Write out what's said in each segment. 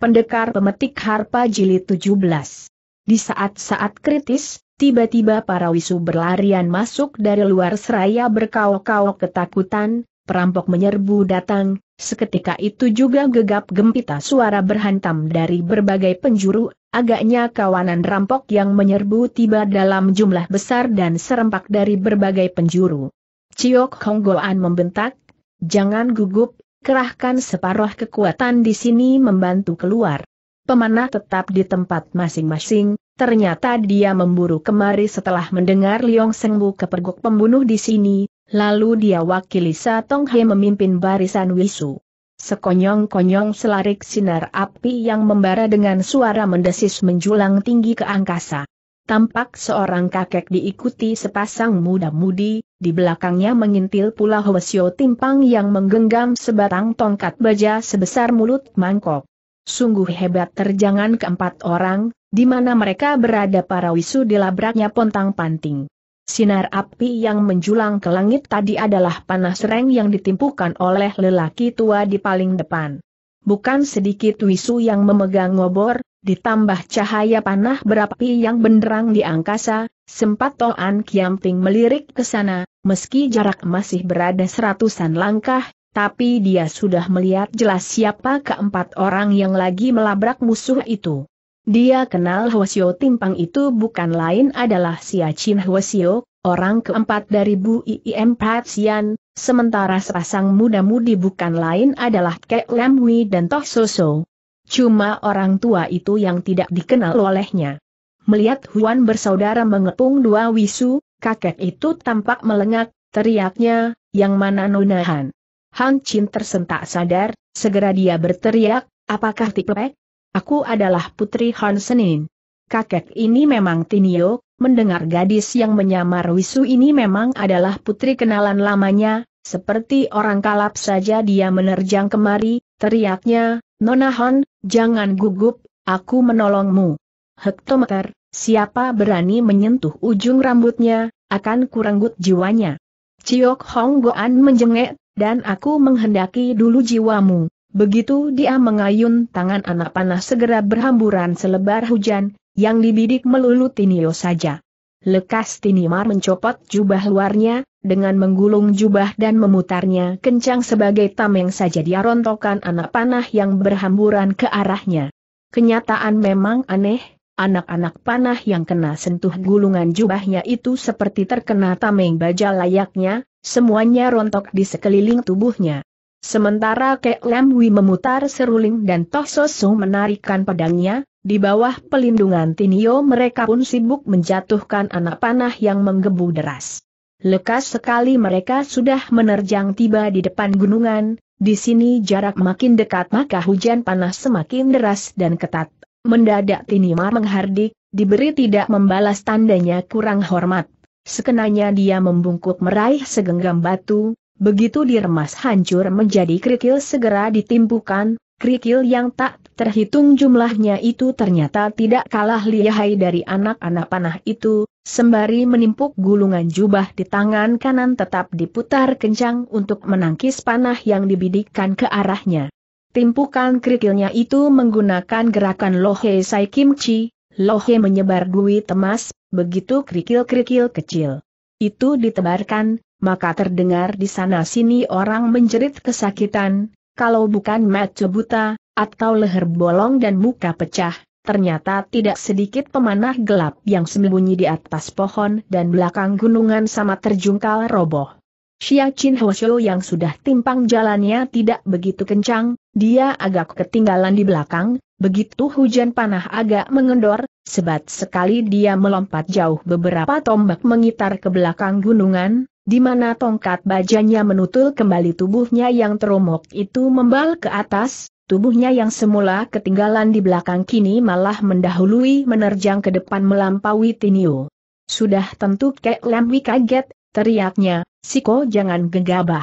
Pendekar Pemetik Harpa Jilid 17. Di saat-saat kritis, tiba-tiba para wisu berlarian masuk dari luar seraya berkaok-kaok ketakutan, perampok menyerbu datang, seketika itu juga gegap gempita suara berhantam dari berbagai penjuru, agaknya kawanan rampok yang menyerbu tiba dalam jumlah besar dan serempak dari berbagai penjuru. Ciok Honggoan membentak, jangan gugup, kerahkan separuh kekuatan di sini membantu keluar. Pemanah tetap di tempat masing-masing, ternyata dia memburu kemari setelah mendengar Liong Sengbu kepergok pembunuh di sini, lalu dia wakili Sa Tong He memimpin barisan Wisu. Sekonyong-konyong selarik sinar api yang membara dengan suara mendesis menjulang tinggi ke angkasa tampak seorang kakek diikuti sepasang muda-mudi, di belakangnya mengintil pula Hwasyo Timpang yang menggenggam sebatang tongkat baja sebesar mulut mangkok. Sungguh hebat terjangan keempat orang, di mana mereka berada para wisu di labraknya pontang panting. Sinar api yang menjulang ke langit tadi adalah panah sereng yang ditimpukan oleh lelaki tua di paling depan. Bukan sedikit wisu yang memegang ngobor, Ditambah cahaya panah berapi yang benderang di angkasa, sempat Toan Kiamping melirik ke sana, meski jarak masih berada seratusan langkah, tapi dia sudah melihat jelas siapa keempat orang yang lagi melabrak musuh itu. Dia kenal Hwasyo Timpang itu bukan lain adalah Siacin Hwasyo, orang keempat dari Bu Iim Patsian, sementara sepasang muda-mudi bukan lain adalah Kek Lemwi dan Toh Soso. Cuma orang tua itu yang tidak dikenal olehnya. Melihat Huan bersaudara mengepung dua wisu, kakek itu tampak melengak, teriaknya, yang mana nonahan. Han Chin tersentak sadar, segera dia berteriak, apakah tipek? Aku adalah putri Han Senin. Kakek ini memang Tinio, mendengar gadis yang menyamar Wisu ini memang adalah putri kenalan lamanya, seperti orang kalap saja dia menerjang kemari, teriaknya, Nona Han, Jangan gugup, aku menolongmu. Hektometer, siapa berani menyentuh ujung rambutnya, akan kuranggut jiwanya. Ciok Hong Goan menjengek, dan aku menghendaki dulu jiwamu. Begitu dia mengayun tangan anak panah segera berhamburan selebar hujan, yang dibidik melulu Tinio saja. Lekas Tinimar mencopot jubah luarnya, dengan menggulung jubah dan memutarnya kencang sebagai tameng saja dia rontokkan anak panah yang berhamburan ke arahnya. Kenyataan memang aneh, anak-anak panah yang kena sentuh gulungan jubahnya itu seperti terkena tameng baja layaknya, semuanya rontok di sekeliling tubuhnya. Sementara Kek Lemwi memutar seruling dan Tososo menarikan pedangnya, di bawah pelindungan Tinio mereka pun sibuk menjatuhkan anak panah yang menggebu deras. Lekas sekali mereka sudah menerjang tiba di depan gunungan, di sini jarak makin dekat maka hujan panas semakin deras dan ketat. Mendadak Tinimar menghardik, diberi tidak membalas tandanya kurang hormat. Sekenanya dia membungkuk meraih segenggam batu, begitu diremas hancur menjadi kerikil segera ditimpukan, kerikil yang tak terhitung jumlahnya itu ternyata tidak kalah lihai dari anak-anak panah itu, Sembari menimpuk gulungan jubah di tangan kanan tetap diputar kencang untuk menangkis panah yang dibidikkan ke arahnya. Timpukan kerikilnya itu menggunakan gerakan lohe sai kimchi, lohe menyebar dui temas, begitu kerikil-kerikil kecil. Itu ditebarkan, maka terdengar di sana-sini orang menjerit kesakitan, kalau bukan mata buta, atau leher bolong dan muka pecah, Ternyata tidak sedikit pemanah gelap yang sembunyi di atas pohon dan belakang gunungan sama terjungkal roboh. Xia Qin Hoshu yang sudah timpang jalannya tidak begitu kencang, dia agak ketinggalan di belakang, begitu hujan panah agak mengendor, sebat sekali dia melompat jauh beberapa tombak mengitar ke belakang gunungan, di mana tongkat bajanya menutul kembali tubuhnya yang teromok itu membal ke atas, Tubuhnya yang semula ketinggalan di belakang kini malah mendahului menerjang ke depan melampaui Tinio. Sudah tentu Kek Lemwi kaget, teriaknya, Siko jangan gegabah.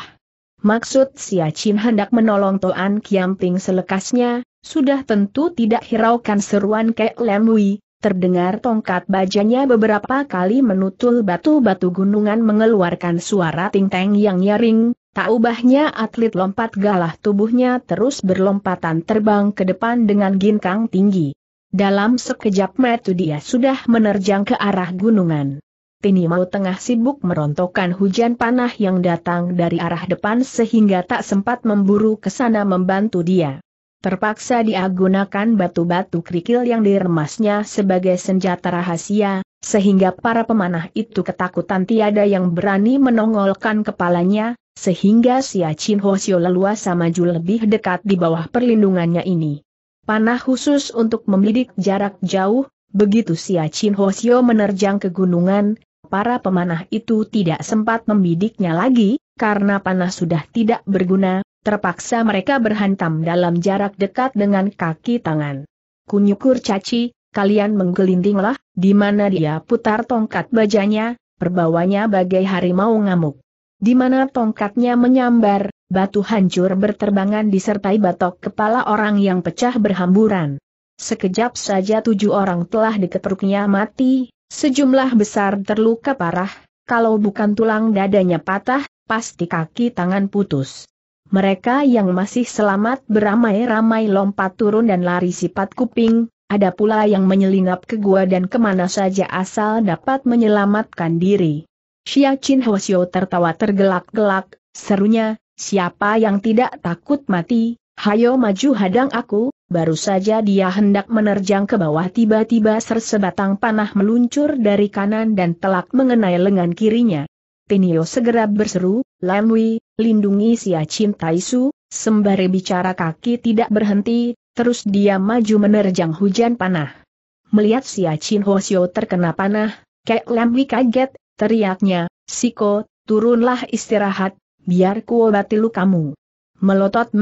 Maksud si Acin hendak menolong Toan Kiamping selekasnya, sudah tentu tidak hiraukan seruan Kek Lemwi, terdengar tongkat bajanya beberapa kali menutul batu-batu gunungan mengeluarkan suara ting-teng yang nyaring, Tak ubahnya atlet lompat galah tubuhnya terus berlompatan terbang ke depan dengan ginkang tinggi. Dalam sekejap metu dia sudah menerjang ke arah gunungan. Tinimau tengah sibuk merontokkan hujan panah yang datang dari arah depan sehingga tak sempat memburu ke sana membantu dia. Terpaksa dia gunakan batu-batu kerikil yang diremasnya sebagai senjata rahasia, sehingga para pemanah itu ketakutan tiada yang berani menongolkan kepalanya, sehingga si Acin Ho Sio leluasa maju lebih dekat di bawah perlindungannya ini. Panah khusus untuk membidik jarak jauh, begitu si Acin Ho menerjang ke gunungan, para pemanah itu tidak sempat membidiknya lagi, karena panah sudah tidak berguna, terpaksa mereka berhantam dalam jarak dekat dengan kaki tangan. Kunyukur caci, kalian menggelindinglah, di mana dia putar tongkat bajanya, perbawanya bagai harimau ngamuk. Di mana tongkatnya menyambar, batu hancur berterbangan disertai batok kepala orang yang pecah berhamburan. Sekejap saja tujuh orang telah diketruknya mati, sejumlah besar terluka parah, kalau bukan tulang dadanya patah, pasti kaki tangan putus. Mereka yang masih selamat beramai-ramai lompat turun dan lari sifat kuping, ada pula yang menyelinap ke gua dan kemana saja asal dapat menyelamatkan diri. Xia Chin Hwasyo tertawa tergelak-gelak, serunya, siapa yang tidak takut mati, hayo maju hadang aku, baru saja dia hendak menerjang ke bawah tiba-tiba sersebatang panah meluncur dari kanan dan telak mengenai lengan kirinya. Tinio segera berseru, Lamwi, lindungi Xia Chin Taisu, sembari bicara kaki tidak berhenti, terus dia maju menerjang hujan panah. Melihat Xia Chin Hwasyo terkena panah, Kek Lamwi kaget, Teriaknya, Siko, turunlah istirahat, biar kuobati lukamu. Melotot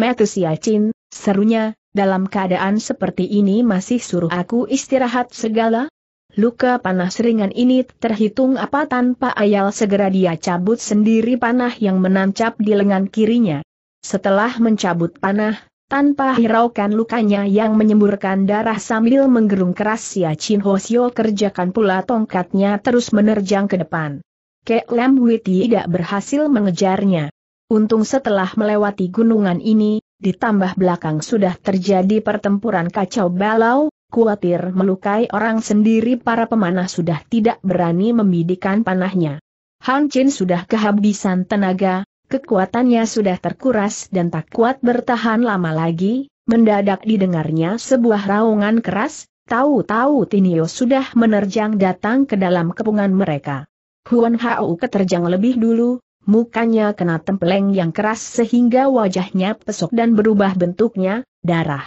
Acin, serunya, dalam keadaan seperti ini masih suruh aku istirahat segala? Luka panah seringan ini terhitung apa tanpa ayal segera dia cabut sendiri panah yang menancap di lengan kirinya. Setelah mencabut panah, tanpa hiraukan lukanya yang menyemburkan darah sambil menggerung keras Sia Chin Sio kerjakan pula tongkatnya terus menerjang ke depan. Kek Lam Hui tidak berhasil mengejarnya. Untung setelah melewati gunungan ini, ditambah belakang sudah terjadi pertempuran kacau balau, khawatir melukai orang sendiri para pemanah sudah tidak berani membidikan panahnya. Han Chin sudah kehabisan tenaga, Kekuatannya sudah terkuras dan tak kuat bertahan lama lagi, mendadak didengarnya sebuah raungan keras, tahu-tahu Tinio sudah menerjang datang ke dalam kepungan mereka. Huan Hao keterjang lebih dulu, mukanya kena tempeleng yang keras sehingga wajahnya pesok dan berubah bentuknya, darah.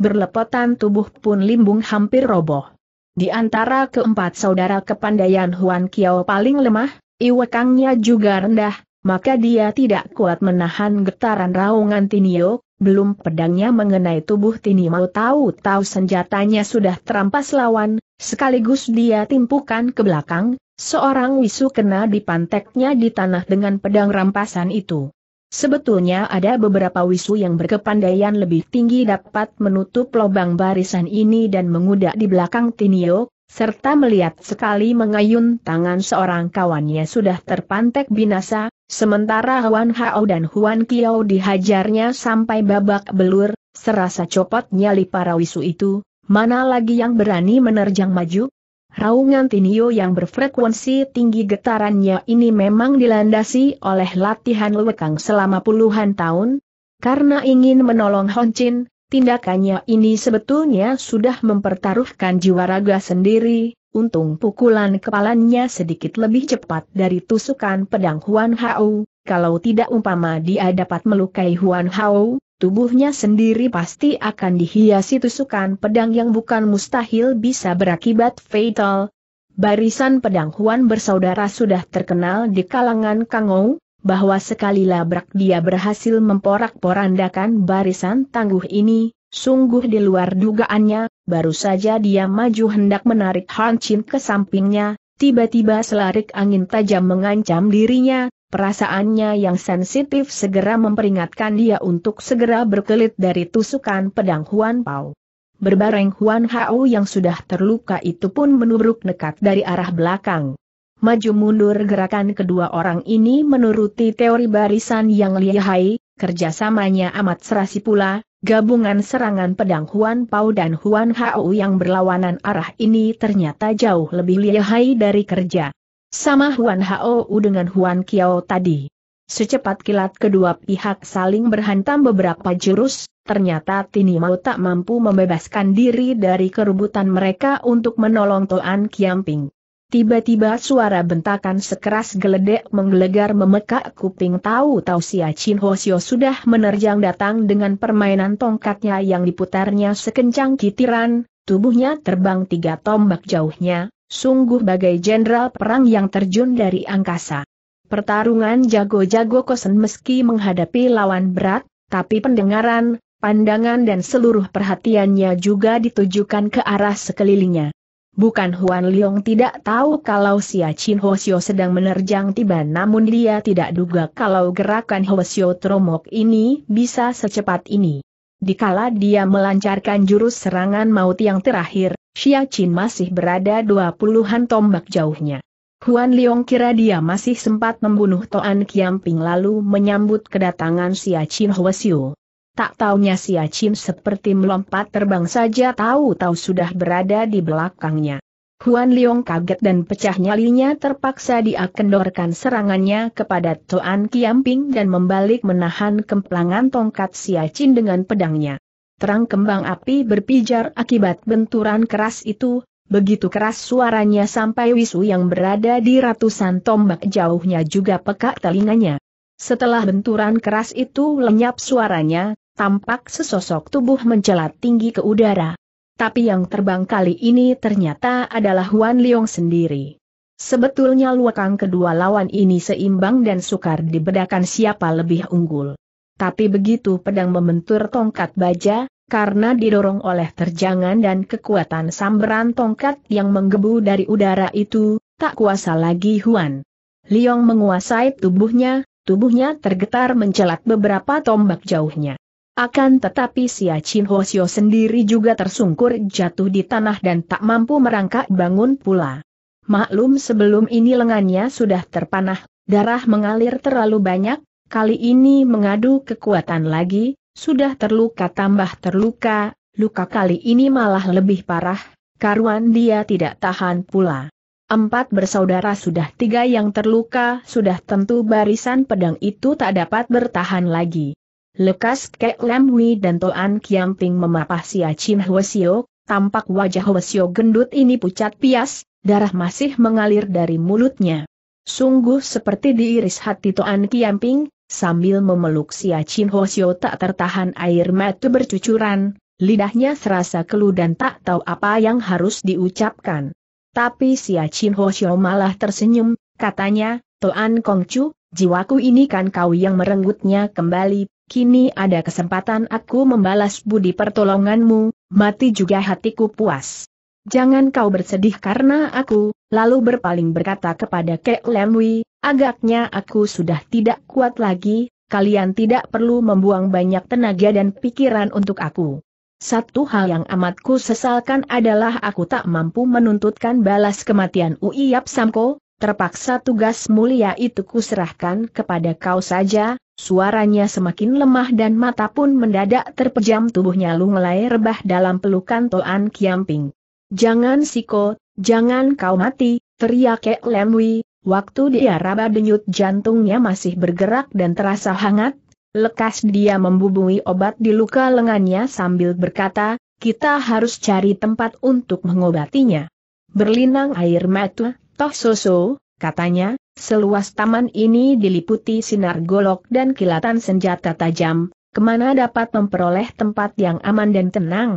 Berlepotan tubuh pun limbung hampir roboh. Di antara keempat saudara kepandaian Huan Kiao paling lemah, iwekangnya juga rendah, maka dia tidak kuat menahan getaran raungan Tinio, belum pedangnya mengenai tubuh Tinio tahu-tahu senjatanya sudah terampas lawan, sekaligus dia timpukan ke belakang, seorang wisu kena di panteknya di tanah dengan pedang rampasan itu. Sebetulnya ada beberapa wisu yang berkepandaian lebih tinggi dapat menutup lobang barisan ini dan mengudak di belakang Tinio, serta melihat sekali mengayun tangan seorang kawannya sudah terpantek binasa, sementara Huan Hao dan Huan Kiao dihajarnya sampai babak belur, serasa copot nyali para wisu itu, mana lagi yang berani menerjang maju? Raungan Tinio yang berfrekuensi tinggi getarannya ini memang dilandasi oleh latihan lewekang selama puluhan tahun, karena ingin menolong Honcin, Tindakannya ini sebetulnya sudah mempertaruhkan jiwa raga sendiri, untung pukulan kepalanya sedikit lebih cepat dari tusukan pedang Huan Hao, kalau tidak umpama dia dapat melukai Huan Hao, tubuhnya sendiri pasti akan dihiasi tusukan pedang yang bukan mustahil bisa berakibat fatal. Barisan pedang Huan bersaudara sudah terkenal di kalangan Kangou, bahwa sekali labrak dia berhasil memporak-porandakan barisan tangguh ini, sungguh di luar dugaannya, baru saja dia maju hendak menarik Han Chin ke sampingnya, tiba-tiba selarik angin tajam mengancam dirinya, perasaannya yang sensitif segera memperingatkan dia untuk segera berkelit dari tusukan pedang Huan Pao. Berbareng Huan Hao yang sudah terluka itu pun menubruk nekat dari arah belakang. Maju mundur gerakan kedua orang ini menuruti teori barisan yang lihai, kerjasamanya amat serasi pula, gabungan serangan pedang Huan Pao dan Huan Hao yang berlawanan arah ini ternyata jauh lebih lihai dari kerja. Sama Huan Hao dengan Huan Kiao tadi. Secepat kilat kedua pihak saling berhantam beberapa jurus, ternyata Tini Mau tak mampu membebaskan diri dari kerubutan mereka untuk menolong Toan Kiamping. Tiba-tiba suara bentakan sekeras geledek menggelegar memekak kuping tahu-tahu si Acin Hosio sudah menerjang datang dengan permainan tongkatnya yang diputarnya sekencang kitiran, tubuhnya terbang tiga tombak jauhnya, sungguh bagai jenderal perang yang terjun dari angkasa. Pertarungan jago-jago kosen meski menghadapi lawan berat, tapi pendengaran, pandangan dan seluruh perhatiannya juga ditujukan ke arah sekelilingnya. Bukan Huan Liong tidak tahu kalau Xia Chin Hosio sedang menerjang tiba namun dia tidak duga kalau gerakan Hosio Tromok ini bisa secepat ini. Dikala dia melancarkan jurus serangan maut yang terakhir, Xia Chin masih berada dua puluhan tombak jauhnya. Huan Liong kira dia masih sempat membunuh Toan Kiamping lalu menyambut kedatangan Xia Chin Hosio. Tak taunya si Acim seperti melompat terbang saja tahu-tahu sudah berada di belakangnya. Huan Leong kaget dan pecah nyalinya terpaksa diakendorkan serangannya kepada Toan Kiamping dan membalik menahan kemplangan tongkat si Acim dengan pedangnya. Terang kembang api berpijar akibat benturan keras itu, begitu keras suaranya sampai Wisu yang berada di ratusan tombak jauhnya juga pekak telinganya. Setelah benturan keras itu lenyap suaranya, tampak sesosok tubuh mencelat tinggi ke udara. Tapi yang terbang kali ini ternyata adalah Huan Liong sendiri. Sebetulnya luakang kedua lawan ini seimbang dan sukar dibedakan siapa lebih unggul. Tapi begitu pedang membentur tongkat baja, karena didorong oleh terjangan dan kekuatan samberan tongkat yang menggebu dari udara itu, tak kuasa lagi Huan. Liong menguasai tubuhnya, tubuhnya tergetar mencelat beberapa tombak jauhnya. Akan tetapi si Chin Hosio sendiri juga tersungkur jatuh di tanah dan tak mampu merangkak bangun pula. Maklum sebelum ini lengannya sudah terpanah, darah mengalir terlalu banyak, kali ini mengadu kekuatan lagi, sudah terluka tambah terluka, luka kali ini malah lebih parah, karuan dia tidak tahan pula. Empat bersaudara sudah tiga yang terluka, sudah tentu barisan pedang itu tak dapat bertahan lagi. Lekas Kek Lam Hui dan Toan Kiam Ping memapah Sia Chin Hwasio, tampak wajah Hwasio gendut ini pucat pias, darah masih mengalir dari mulutnya. Sungguh seperti diiris hati Toan Kiam Ping, sambil memeluk Sia Chin Hwasio tak tertahan air mata bercucuran, lidahnya serasa keluh dan tak tahu apa yang harus diucapkan. Tapi Sia Chin Hwasio malah tersenyum, katanya, Toan Kong Chu, jiwaku ini kan kau yang merenggutnya kembali, kini ada kesempatan aku membalas budi pertolonganmu, mati juga hatiku puas. Jangan kau bersedih karena aku, lalu berpaling berkata kepada Kek Lemwi, agaknya aku sudah tidak kuat lagi, kalian tidak perlu membuang banyak tenaga dan pikiran untuk aku. Satu hal yang amatku sesalkan adalah aku tak mampu menuntutkan balas kematian Uiyap Samko, terpaksa tugas mulia itu kuserahkan kepada kau saja, Suaranya semakin lemah dan mata pun mendadak terpejam tubuhnya lunglai rebah dalam pelukan Toan Kiamping. Jangan Siko, jangan kau mati, teriak Kek Lemwi, waktu dia raba denyut jantungnya masih bergerak dan terasa hangat, lekas dia membubui obat di luka lengannya sambil berkata, kita harus cari tempat untuk mengobatinya. Berlinang air mata, toh soso, Katanya, seluas taman ini diliputi sinar golok dan kilatan senjata tajam, kemana dapat memperoleh tempat yang aman dan tenang?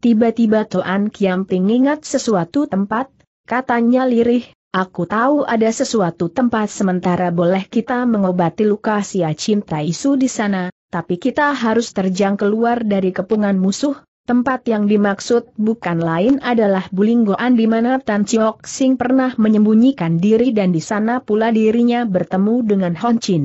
Tiba-tiba Toan Kiamping ingat sesuatu tempat, katanya lirih, aku tahu ada sesuatu tempat sementara boleh kita mengobati luka sia cinta isu di sana, tapi kita harus terjang keluar dari kepungan musuh, Tempat yang dimaksud bukan lain adalah Bulinggoan di mana Tan Chiok Sing pernah menyembunyikan diri dan di sana pula dirinya bertemu dengan Hon Chin.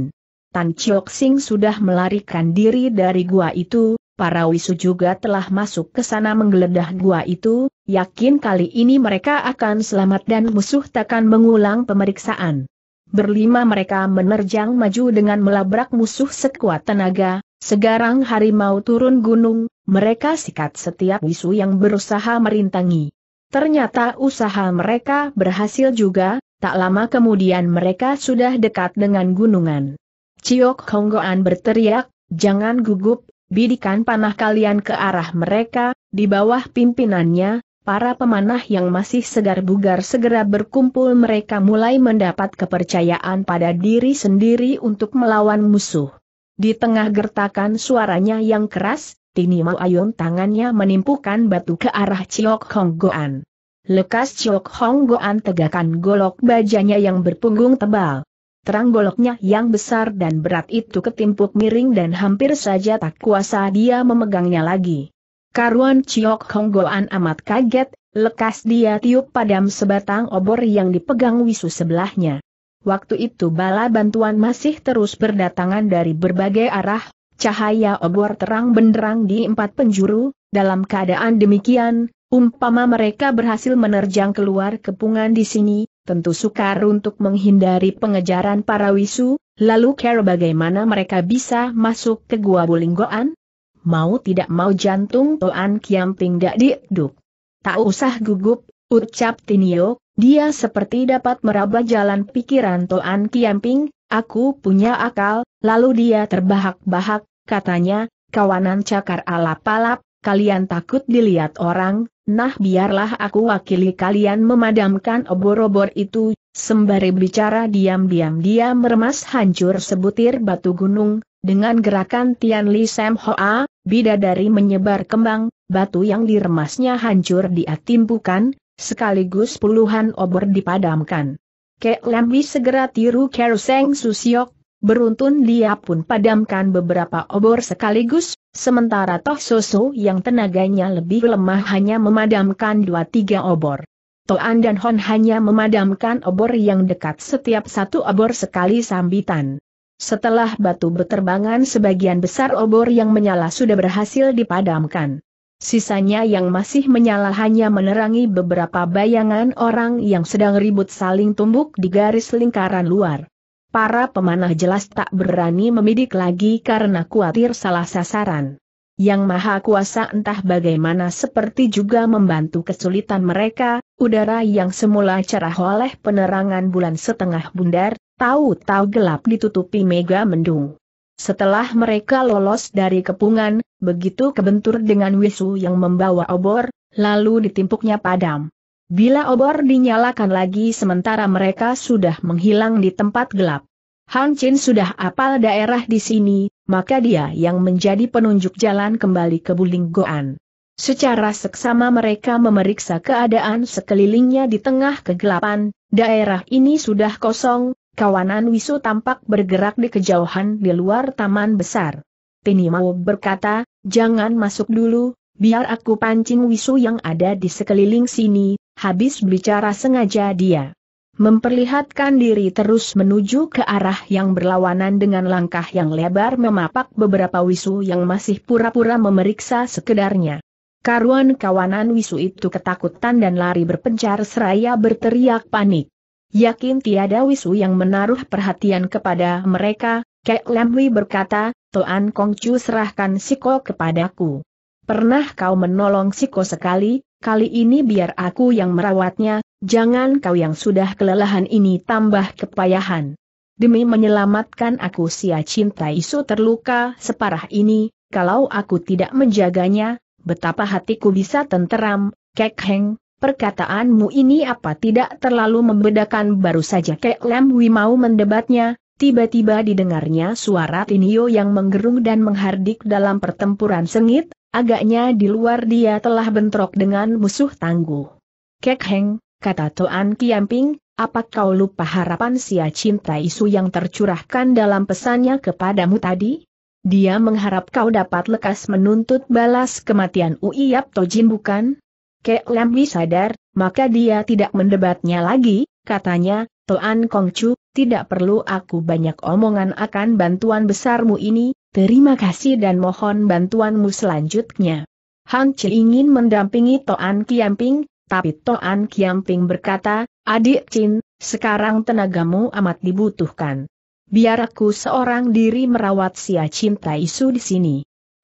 Tan Chiok Sing sudah melarikan diri dari gua itu, para wisu juga telah masuk ke sana menggeledah gua itu, yakin kali ini mereka akan selamat dan musuh takkan mengulang pemeriksaan. Berlima mereka menerjang maju dengan melabrak musuh sekuat tenaga, segarang harimau turun gunung, mereka sikat setiap wisu yang berusaha merintangi. Ternyata usaha mereka berhasil juga, tak lama kemudian mereka sudah dekat dengan gunungan. Ciok Honggoan berteriak, jangan gugup, bidikan panah kalian ke arah mereka, di bawah pimpinannya, para pemanah yang masih segar bugar segera berkumpul mereka mulai mendapat kepercayaan pada diri sendiri untuk melawan musuh. Di tengah gertakan suaranya yang keras, Tini Mau Ayun tangannya menimpukan batu ke arah Chiok Hong Goan. Lekas Chiok Hong Goan tegakkan golok bajanya yang berpunggung tebal. Terang goloknya yang besar dan berat itu ketimpuk miring dan hampir saja tak kuasa dia memegangnya lagi. Karuan Chiok Hong Goan amat kaget, lekas dia tiup padam sebatang obor yang dipegang wisu sebelahnya. Waktu itu bala bantuan masih terus berdatangan dari berbagai arah, Cahaya obor terang benderang di empat penjuru, dalam keadaan demikian, umpama mereka berhasil menerjang keluar kepungan di sini, tentu sukar untuk menghindari pengejaran para wisu, lalu care bagaimana mereka bisa masuk ke gua bulinggoan? Mau tidak mau jantung Toan Kiamping dak diduk. Tak usah gugup, ucap Tinio, dia seperti dapat meraba jalan pikiran Toan Kiamping, aku punya akal, Lalu dia terbahak-bahak, katanya, kawanan cakar alap-alap, kalian takut dilihat orang, nah biarlah aku wakili kalian memadamkan obor-obor itu, sembari bicara diam-diam dia meremas hancur sebutir batu gunung, dengan gerakan Tian Li Sam Hoa, bidadari menyebar kembang, batu yang diremasnya hancur diatimpukan, sekaligus puluhan obor dipadamkan. Kek Lambi segera tiru Seng Susiok, Beruntun dia pun padamkan beberapa obor sekaligus, sementara Toh Soso yang tenaganya lebih lemah hanya memadamkan dua tiga obor. Toan dan Hon hanya memadamkan obor yang dekat setiap satu obor sekali sambitan. Setelah batu berterbangan sebagian besar obor yang menyala sudah berhasil dipadamkan. Sisanya yang masih menyala hanya menerangi beberapa bayangan orang yang sedang ribut saling tumbuk di garis lingkaran luar. Para pemanah jelas tak berani memidik lagi karena khawatir salah sasaran. Yang maha kuasa entah bagaimana seperti juga membantu kesulitan mereka, udara yang semula cerah oleh penerangan bulan setengah bundar, tahu-tahu gelap ditutupi mega mendung. Setelah mereka lolos dari kepungan, begitu kebentur dengan wisu yang membawa obor, lalu ditimpuknya padam. Bila obor dinyalakan lagi sementara mereka sudah menghilang di tempat gelap. Han Chin sudah apal daerah di sini, maka dia yang menjadi penunjuk jalan kembali ke Bulinggoan. Secara seksama mereka memeriksa keadaan sekelilingnya di tengah kegelapan, daerah ini sudah kosong, kawanan Wisu tampak bergerak di kejauhan di luar taman besar. Tini mau berkata, jangan masuk dulu, biar aku pancing Wisu yang ada di sekeliling sini, habis bicara sengaja dia memperlihatkan diri terus menuju ke arah yang berlawanan dengan langkah yang lebar memapak beberapa wisu yang masih pura-pura memeriksa sekedarnya. Karuan kawanan wisu itu ketakutan dan lari berpencar seraya berteriak panik. Yakin tiada wisu yang menaruh perhatian kepada mereka, Kek Lemwi berkata, Toan Kongcu serahkan Siko kepadaku. Pernah kau menolong Siko sekali, kali ini biar aku yang merawatnya, jangan kau yang sudah kelelahan ini tambah kepayahan. Demi menyelamatkan aku sia cinta isu terluka separah ini, kalau aku tidak menjaganya, betapa hatiku bisa tenteram, Kek Heng, perkataanmu ini apa tidak terlalu membedakan baru saja Kek Lem Wi mau mendebatnya, Tiba-tiba didengarnya suara Tinio yang menggerung dan menghardik dalam pertempuran sengit, Agaknya di luar dia telah bentrok dengan musuh tangguh. Kek Heng, kata Toan Kiamping, apa kau lupa harapan sia cinta isu yang tercurahkan dalam pesannya kepadamu tadi? Dia mengharap kau dapat lekas menuntut balas kematian Uiyap Tojin bukan? Kek Lamwi sadar, maka dia tidak mendebatnya lagi, katanya, Toan Kongcu, tidak perlu aku banyak omongan akan bantuan besarmu ini, Terima kasih dan mohon bantuanmu selanjutnya. Han Chi ingin mendampingi Toan Kiamping, tapi Toan Kiamping berkata, Adik Chin, sekarang tenagamu amat dibutuhkan. Biar aku seorang diri merawat Sia Cinta Isu di sini.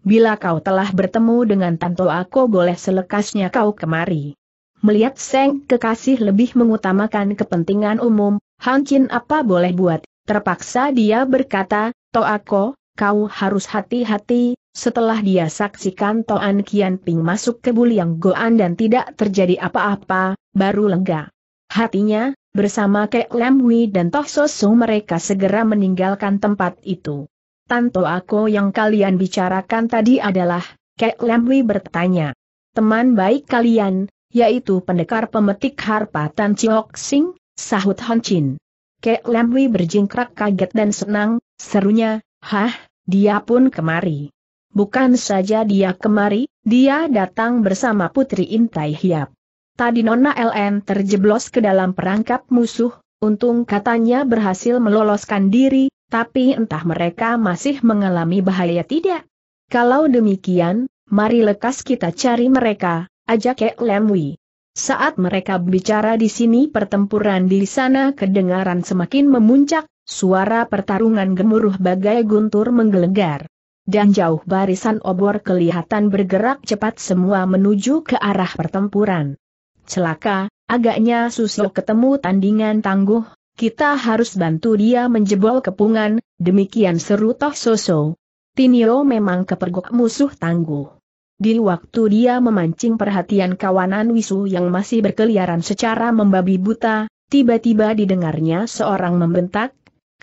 Bila kau telah bertemu dengan Tanto aku boleh selekasnya kau kemari. Melihat Seng kekasih lebih mengutamakan kepentingan umum, Han Chin apa boleh buat, terpaksa dia berkata, aku kau harus hati-hati, setelah dia saksikan Toan Kian Ping masuk ke Buliang Goan dan tidak terjadi apa-apa, baru lega. Hatinya, bersama Kek Lam dan Toh Sosu mereka segera meninggalkan tempat itu. Tanto aku yang kalian bicarakan tadi adalah, Kek Lam bertanya. Teman baik kalian, yaitu pendekar pemetik harpa Tan Chiok Sing, sahut Hon Chin. Kek Lam berjingkrak kaget dan senang, serunya, Hah, dia pun kemari. Bukan saja dia kemari, dia datang bersama Putri Intai Hiap. Tadi Nona LN terjeblos ke dalam perangkap musuh, untung katanya berhasil meloloskan diri, tapi entah mereka masih mengalami bahaya tidak. Kalau demikian, mari lekas kita cari mereka, ajak Kek Lemwi. Saat mereka bicara di sini pertempuran di sana kedengaran semakin memuncak, Suara pertarungan gemuruh bagai guntur menggelegar. Dan jauh barisan obor kelihatan bergerak cepat semua menuju ke arah pertempuran. Celaka, agaknya Susio ketemu tandingan tangguh, kita harus bantu dia menjebol kepungan, demikian seru Toh Soso. Tinio memang kepergok musuh tangguh. Di waktu dia memancing perhatian kawanan Wisu yang masih berkeliaran secara membabi buta, tiba-tiba didengarnya seorang membentak,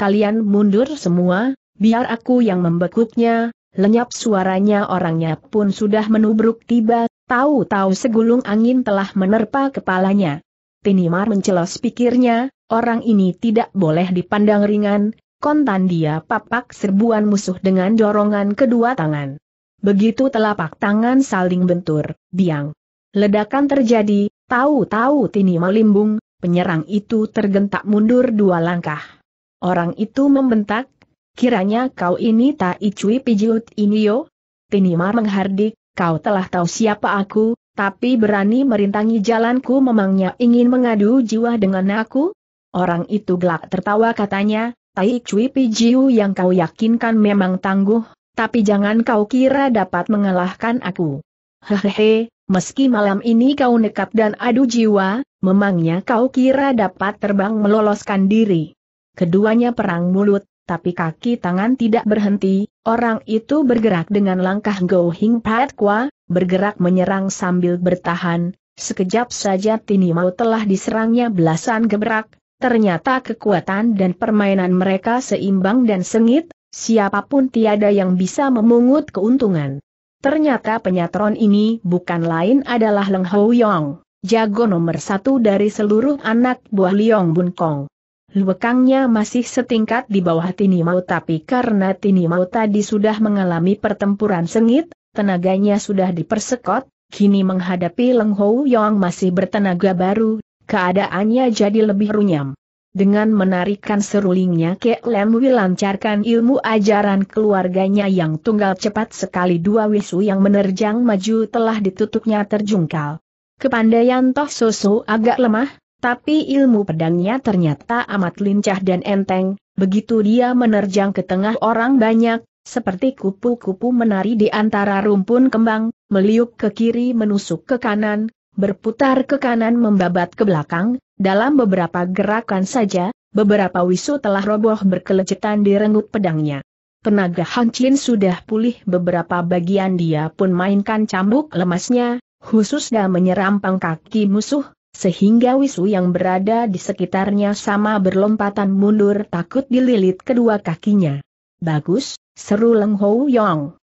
Kalian mundur semua, biar aku yang membekuknya, lenyap suaranya orangnya pun sudah menubruk tiba, tahu-tahu segulung angin telah menerpa kepalanya. Tinimar mencelos pikirnya, orang ini tidak boleh dipandang ringan, kontan dia papak serbuan musuh dengan dorongan kedua tangan. Begitu telapak tangan saling bentur, biang. Ledakan terjadi, tahu-tahu Tinimar limbung. penyerang itu tergentak mundur dua langkah. Orang itu membentak, kiranya kau ini tak icui pijut ini yo? Tinima menghardik, kau telah tahu siapa aku, tapi berani merintangi jalanku memangnya ingin mengadu jiwa dengan aku? Orang itu gelak tertawa katanya, Tai Cui Pijiu yang kau yakinkan memang tangguh, tapi jangan kau kira dapat mengalahkan aku. Hehehe, meski malam ini kau nekat dan adu jiwa, memangnya kau kira dapat terbang meloloskan diri. Keduanya perang mulut, tapi kaki tangan tidak berhenti, orang itu bergerak dengan langkah Go Hing Pat bergerak menyerang sambil bertahan, sekejap saja Tini Mau telah diserangnya belasan gebrak, ternyata kekuatan dan permainan mereka seimbang dan sengit, siapapun tiada yang bisa memungut keuntungan. Ternyata penyatron ini bukan lain adalah Leng Hou Yong, jago nomor satu dari seluruh anak buah Liong Bun Kong. Luekangnya masih setingkat di bawah Tinimau tapi karena Tinimau tadi sudah mengalami pertempuran sengit, tenaganya sudah dipersekot, kini menghadapi Leng Hou Yong masih bertenaga baru, keadaannya jadi lebih runyam. Dengan menarikkan serulingnya Ke Lem lancarkan ilmu ajaran keluarganya yang tunggal cepat sekali dua wisu yang menerjang maju telah ditutupnya terjungkal. Kepandaian Toh Soso agak lemah, tapi ilmu pedangnya ternyata amat lincah dan enteng, begitu dia menerjang ke tengah orang banyak, seperti kupu-kupu menari di antara rumpun kembang, meliuk ke kiri menusuk ke kanan, berputar ke kanan membabat ke belakang, dalam beberapa gerakan saja, beberapa wisu telah roboh berkelecetan di renggut pedangnya. Tenaga Han Chin sudah pulih beberapa bagian dia pun mainkan cambuk lemasnya, khususnya menyerampang kaki musuh, sehingga Wisu yang berada di sekitarnya sama berlompatan mundur takut dililit kedua kakinya. Bagus, seru Leng Hou Yong.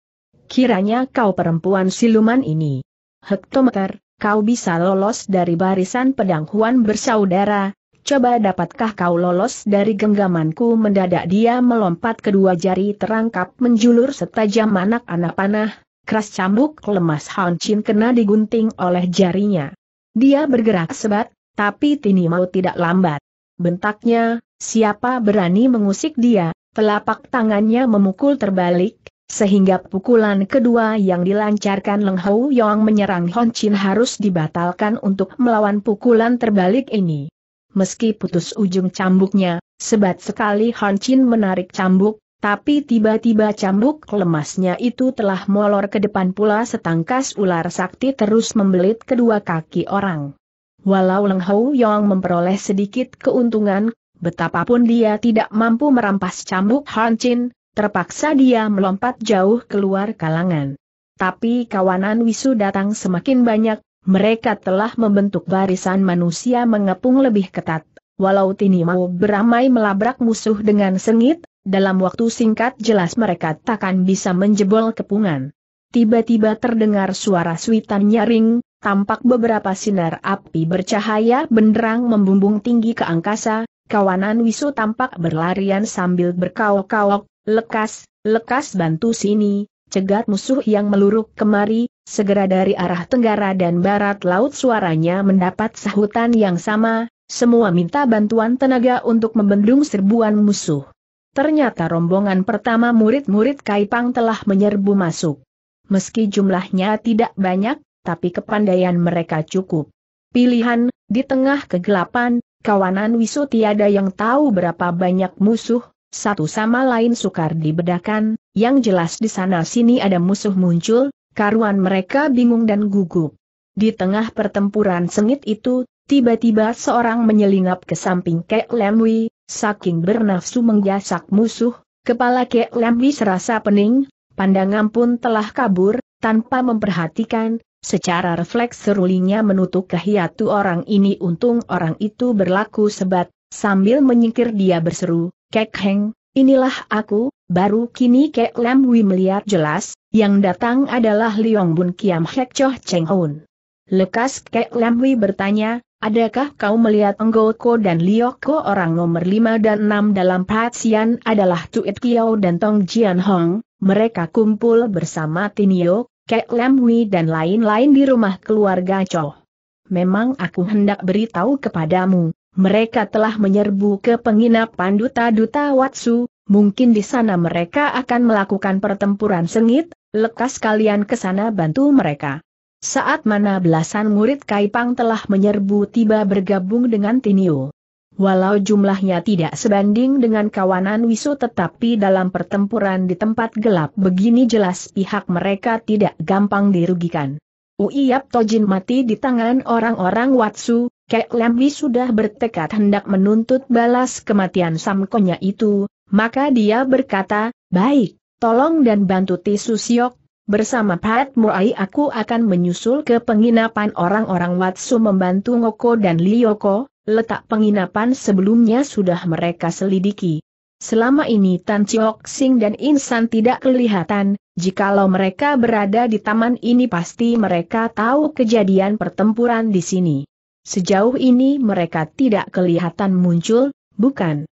Kiranya kau perempuan siluman ini. Hektometer, kau bisa lolos dari barisan pedang Huan bersaudara, coba dapatkah kau lolos dari genggamanku mendadak dia melompat kedua jari terangkap menjulur setajam anak-anak panah, keras cambuk lemas Han Chin kena digunting oleh jarinya. Dia bergerak sebat, tapi Tini mau tidak lambat. Bentaknya, siapa berani mengusik dia, telapak tangannya memukul terbalik, sehingga pukulan kedua yang dilancarkan Leng Hou Yong menyerang Hon Chin harus dibatalkan untuk melawan pukulan terbalik ini. Meski putus ujung cambuknya, sebat sekali Hon Chin menarik cambuk, tapi tiba-tiba cambuk lemasnya itu telah molor ke depan pula setangkas ular sakti terus membelit kedua kaki orang. Walau Leng Hou Yong memperoleh sedikit keuntungan, betapapun dia tidak mampu merampas cambuk Han Chin, terpaksa dia melompat jauh keluar kalangan. Tapi kawanan Wisu datang semakin banyak, mereka telah membentuk barisan manusia mengepung lebih ketat, walau Tini mau beramai melabrak musuh dengan sengit, dalam waktu singkat jelas mereka takkan bisa menjebol kepungan. Tiba-tiba terdengar suara suitan nyaring, tampak beberapa sinar api bercahaya benderang membumbung tinggi ke angkasa, kawanan wisu tampak berlarian sambil berkaok-kaok, lekas, lekas bantu sini, cegat musuh yang meluruk kemari, segera dari arah tenggara dan barat laut suaranya mendapat sahutan yang sama, semua minta bantuan tenaga untuk membendung serbuan musuh. Ternyata rombongan pertama murid-murid Kaipang telah menyerbu masuk. Meski jumlahnya tidak banyak, tapi kepandaian mereka cukup. Pilihan, di tengah kegelapan, kawanan wisu tiada yang tahu berapa banyak musuh, satu sama lain sukar dibedakan, yang jelas di sana sini ada musuh muncul, karuan mereka bingung dan gugup. Di tengah pertempuran sengit itu, tiba-tiba seorang menyelinap ke samping Kek Lemwi, Saking bernafsu menggasak musuh, kepala Kek Lembi serasa pening, pandangan pun telah kabur, tanpa memperhatikan, secara refleks serulingnya menutup kehiatu orang ini untung orang itu berlaku sebat, sambil menyingkir dia berseru, Kek Heng, inilah aku, baru kini Kek Lemwi melihat jelas, yang datang adalah Liong Bun Kiam Hek Choh Cheng Hoon. Lekas Kek Lemwi bertanya, Adakah kau melihat Enggoko dan Lioko orang nomor 5 dan 6 dalam Patsian adalah Tuit Kiao dan Tong Jian Hong, mereka kumpul bersama Tinio, Kek Lam Hui dan lain-lain di rumah keluarga Cho. Memang aku hendak beritahu kepadamu, mereka telah menyerbu ke penginapan duta-duta Watsu, mungkin di sana mereka akan melakukan pertempuran sengit, lekas kalian ke sana bantu mereka. Saat mana belasan murid Kaipang telah menyerbu tiba bergabung dengan Tinio. Walau jumlahnya tidak sebanding dengan kawanan Wisu tetapi dalam pertempuran di tempat gelap begini jelas pihak mereka tidak gampang dirugikan. Uiyap Tojin mati di tangan orang-orang Watsu, Kek Lembi sudah bertekad hendak menuntut balas kematian Samkonya itu, maka dia berkata, baik, tolong dan bantu Tisu Siok, Bersama Pat Muai aku akan menyusul ke penginapan orang-orang Watsu membantu Ngoko dan Liyoko, letak penginapan sebelumnya sudah mereka selidiki. Selama ini Tan Chiok Sing dan Insan tidak kelihatan, jikalau mereka berada di taman ini pasti mereka tahu kejadian pertempuran di sini. Sejauh ini mereka tidak kelihatan muncul, bukan?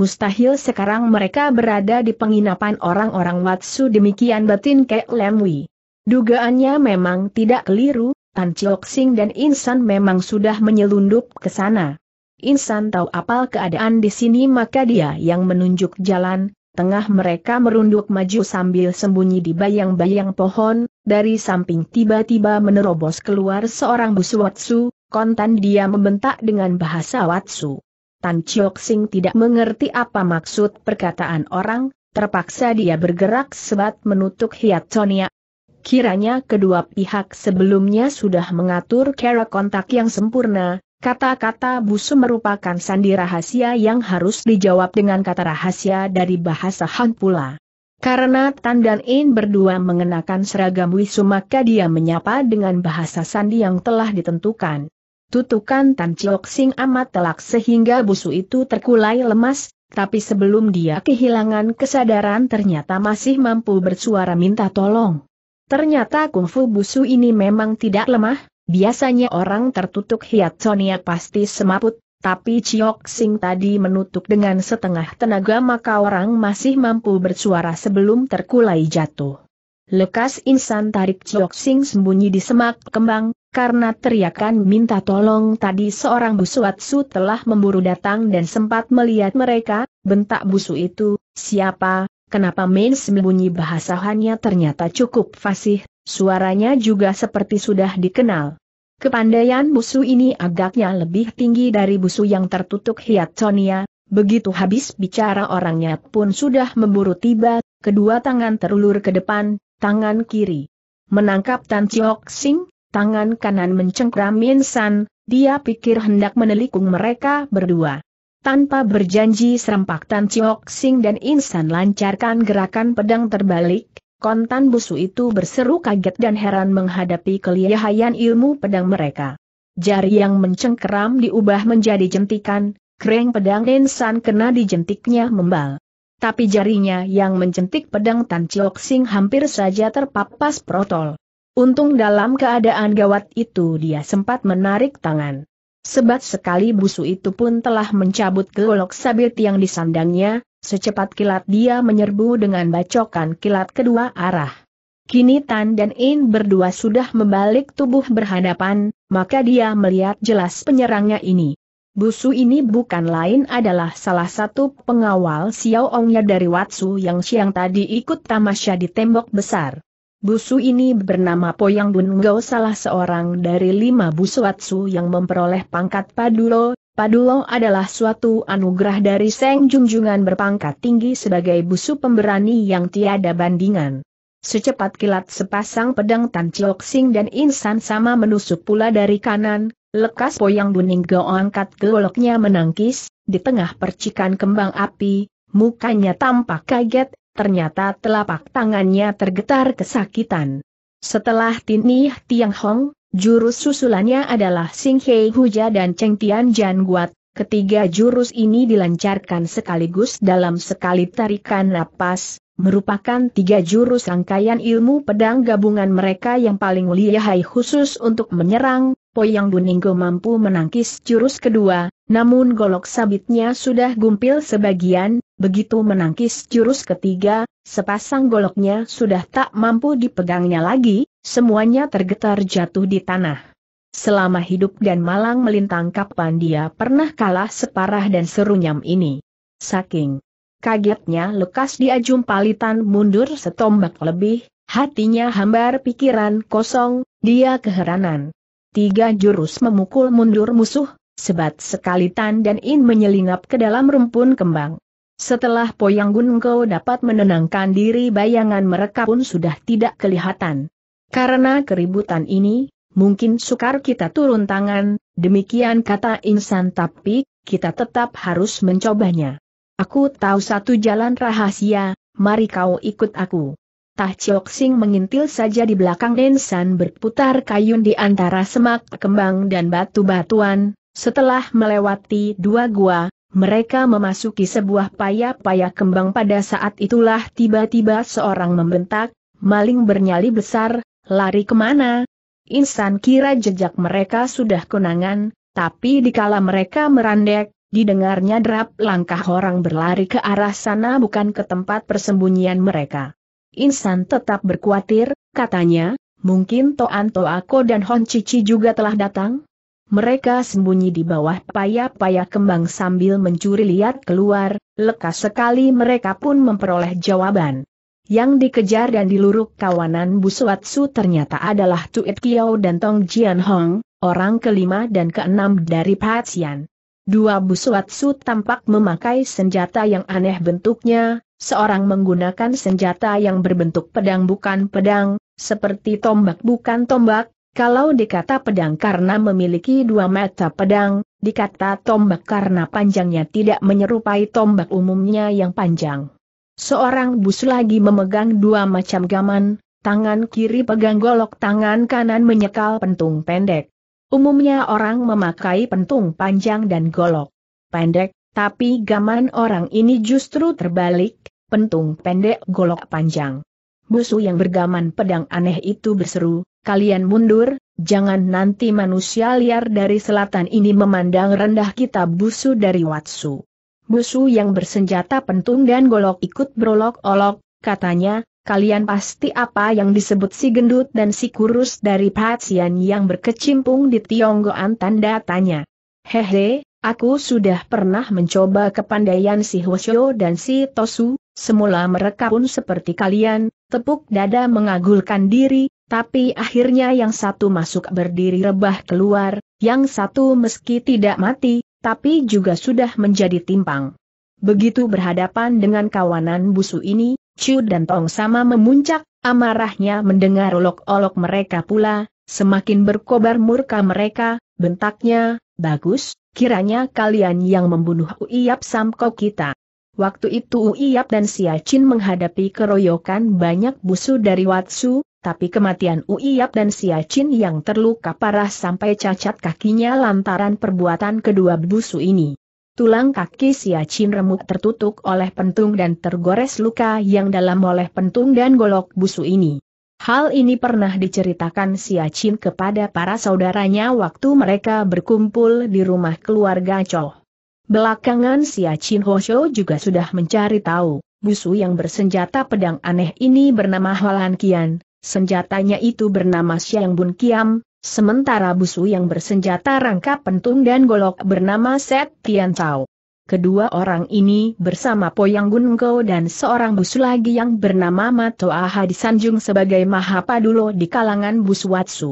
mustahil sekarang mereka berada di penginapan orang-orang Watsu demikian batin Kek Lemwi. Dugaannya memang tidak keliru, Tan Chiok Sing dan Insan memang sudah menyelundup ke sana. Insan tahu apal keadaan di sini maka dia yang menunjuk jalan, tengah mereka merunduk maju sambil sembunyi di bayang-bayang pohon, dari samping tiba-tiba menerobos keluar seorang busu Watsu, kontan dia membentak dengan bahasa Watsu. Tan Chiok Sing tidak mengerti apa maksud perkataan orang, terpaksa dia bergerak sebat menutup hiat Sonia. Kiranya kedua pihak sebelumnya sudah mengatur cara kontak yang sempurna, kata-kata busu merupakan sandi rahasia yang harus dijawab dengan kata rahasia dari bahasa Han pula. Karena Tan dan In berdua mengenakan seragam wisu maka dia menyapa dengan bahasa sandi yang telah ditentukan. Tutukan Tan Chiok Sing amat telak sehingga busu itu terkulai lemas, tapi sebelum dia kehilangan kesadaran ternyata masih mampu bersuara minta tolong. Ternyata kungfu busu ini memang tidak lemah, biasanya orang tertutup hiat Sonia pasti semaput, tapi Chiok Sing tadi menutup dengan setengah tenaga maka orang masih mampu bersuara sebelum terkulai jatuh. Lekas insan tarik Chok Sing sembunyi di semak kembang, karena teriakan minta tolong tadi seorang busuatsu telah memburu datang dan sempat melihat mereka, bentak busu itu, siapa, kenapa main sembunyi bahasahannya ternyata cukup fasih, suaranya juga seperti sudah dikenal. Kepandaian busu ini agaknya lebih tinggi dari busu yang tertutup hiat Sonia, Begitu habis bicara orangnya pun sudah memburu tiba, kedua tangan terulur ke depan, tangan kiri. Menangkap Tan Chiok Sing, tangan kanan mencengkram Min San, dia pikir hendak menelikung mereka berdua. Tanpa berjanji serempak Tan Chiok Sing dan Insan lancarkan gerakan pedang terbalik, kontan busu itu berseru kaget dan heran menghadapi keliahayan ilmu pedang mereka. Jari yang mencengkeram diubah menjadi jentikan, kreng pedang Insan kena dijentiknya membal tapi jarinya yang mencentik pedang Tan Chiok Sing hampir saja terpapas protol. Untung dalam keadaan gawat itu dia sempat menarik tangan. Sebat sekali busu itu pun telah mencabut golok sabit yang disandangnya, secepat kilat dia menyerbu dengan bacokan kilat kedua arah. Kini Tan dan In berdua sudah membalik tubuh berhadapan, maka dia melihat jelas penyerangnya ini. Busu ini bukan lain adalah salah satu pengawal Xiao Ongnya dari Watsu yang siang tadi ikut tamasya di tembok besar. Busu ini bernama Poyang Bungo salah seorang dari lima busu Watsu yang memperoleh pangkat Padulo. Padulo adalah suatu anugerah dari Seng Jungjungan berpangkat tinggi sebagai busu pemberani yang tiada bandingan. Secepat kilat sepasang pedang Tan Chiok Sing dan Insan sama menusuk pula dari kanan, Lekas Poyang Go angkat goloknya menangkis, di tengah percikan kembang api, mukanya tampak kaget, ternyata telapak tangannya tergetar kesakitan. Setelah Tinih Tiang Hong, jurus susulannya adalah Sing Hei Huja dan Cheng Tian Jan Guat, ketiga jurus ini dilancarkan sekaligus dalam sekali tarikan napas, merupakan tiga jurus rangkaian ilmu pedang gabungan mereka yang paling lihai khusus untuk menyerang, Poyang Buninggo mampu menangkis jurus kedua, namun golok sabitnya sudah gumpil sebagian, begitu menangkis jurus ketiga, sepasang goloknya sudah tak mampu dipegangnya lagi, semuanya tergetar jatuh di tanah. Selama hidup dan malang melintang kapan dia pernah kalah separah dan serunyam ini. Saking Kagetnya lekas dia jumpalitan mundur setombak lebih, hatinya hambar pikiran kosong, dia keheranan. Tiga jurus memukul mundur musuh, sebat sekali Tan dan In menyelinap ke dalam rumpun kembang. Setelah Poyang Gunko dapat menenangkan diri bayangan mereka pun sudah tidak kelihatan. Karena keributan ini, mungkin sukar kita turun tangan, demikian kata insan tapi, kita tetap harus mencobanya. Aku tahu satu jalan rahasia, mari kau ikut aku. Tah Chok Sing mengintil saja di belakang Nensan berputar kayun di antara semak kembang dan batu-batuan, setelah melewati dua gua, mereka memasuki sebuah paya-paya kembang pada saat itulah tiba-tiba seorang membentak, maling bernyali besar, lari kemana? Insan kira jejak mereka sudah kenangan, tapi dikala mereka merandek, Didengarnya derap langkah orang berlari ke arah sana bukan ke tempat persembunyian mereka. Insan tetap berkuatir, katanya, mungkin Toan Toako dan Hon Cici juga telah datang? Mereka sembunyi di bawah paya-paya kembang sambil mencuri lihat keluar, lekas sekali mereka pun memperoleh jawaban. Yang dikejar dan diluruk kawanan Busuatsu ternyata adalah Tuit Kiao dan Tong Jian Hong, orang kelima dan keenam dari Patsian. Dua busuatsu tampak memakai senjata yang aneh bentuknya, seorang menggunakan senjata yang berbentuk pedang bukan pedang, seperti tombak bukan tombak, kalau dikata pedang karena memiliki dua mata pedang, dikata tombak karena panjangnya tidak menyerupai tombak umumnya yang panjang. Seorang busu lagi memegang dua macam gaman, tangan kiri pegang golok tangan kanan menyekal pentung pendek. Umumnya orang memakai pentung panjang dan golok pendek, tapi gaman orang ini justru terbalik, pentung pendek golok panjang. Busu yang bergaman pedang aneh itu berseru, kalian mundur, jangan nanti manusia liar dari selatan ini memandang rendah kita busu dari Watsu. Busu yang bersenjata pentung dan golok ikut berolok-olok, katanya, kalian pasti apa yang disebut si gendut dan si kurus dari pasien yang berkecimpung di Tionggoan tanda tanya. Hehe, aku sudah pernah mencoba kepandaian si Hwasyo dan si Tosu, semula mereka pun seperti kalian, tepuk dada mengagulkan diri, tapi akhirnya yang satu masuk berdiri rebah keluar, yang satu meski tidak mati, tapi juga sudah menjadi timpang. Begitu berhadapan dengan kawanan busu ini, Chu dan Tong sama memuncak, amarahnya mendengar olok-olok mereka pula, semakin berkobar murka mereka, bentaknya, bagus, kiranya kalian yang membunuh Uiyap Samko kita. Waktu itu Uiyap dan Siachin menghadapi keroyokan banyak busu dari Watsu, tapi kematian Uiyap dan Siachin yang terluka parah sampai cacat kakinya lantaran perbuatan kedua busu ini. Tulang kaki Siacin remuk tertutup oleh pentung dan tergores luka yang dalam oleh pentung dan golok busu ini. Hal ini pernah diceritakan Siacin kepada para saudaranya waktu mereka berkumpul di rumah keluarga Chol. Belakangan Siacin Hosho juga sudah mencari tahu, busu yang bersenjata pedang aneh ini bernama Holan Kian, senjatanya itu bernama Siang Bun Kiam, Sementara busu yang bersenjata rangka pentung dan golok bernama Set Tian Cao. Kedua orang ini bersama Poyang Go dan seorang busu lagi yang bernama Mato Aha disanjung sebagai Mahapadulo di kalangan busu busuatsu.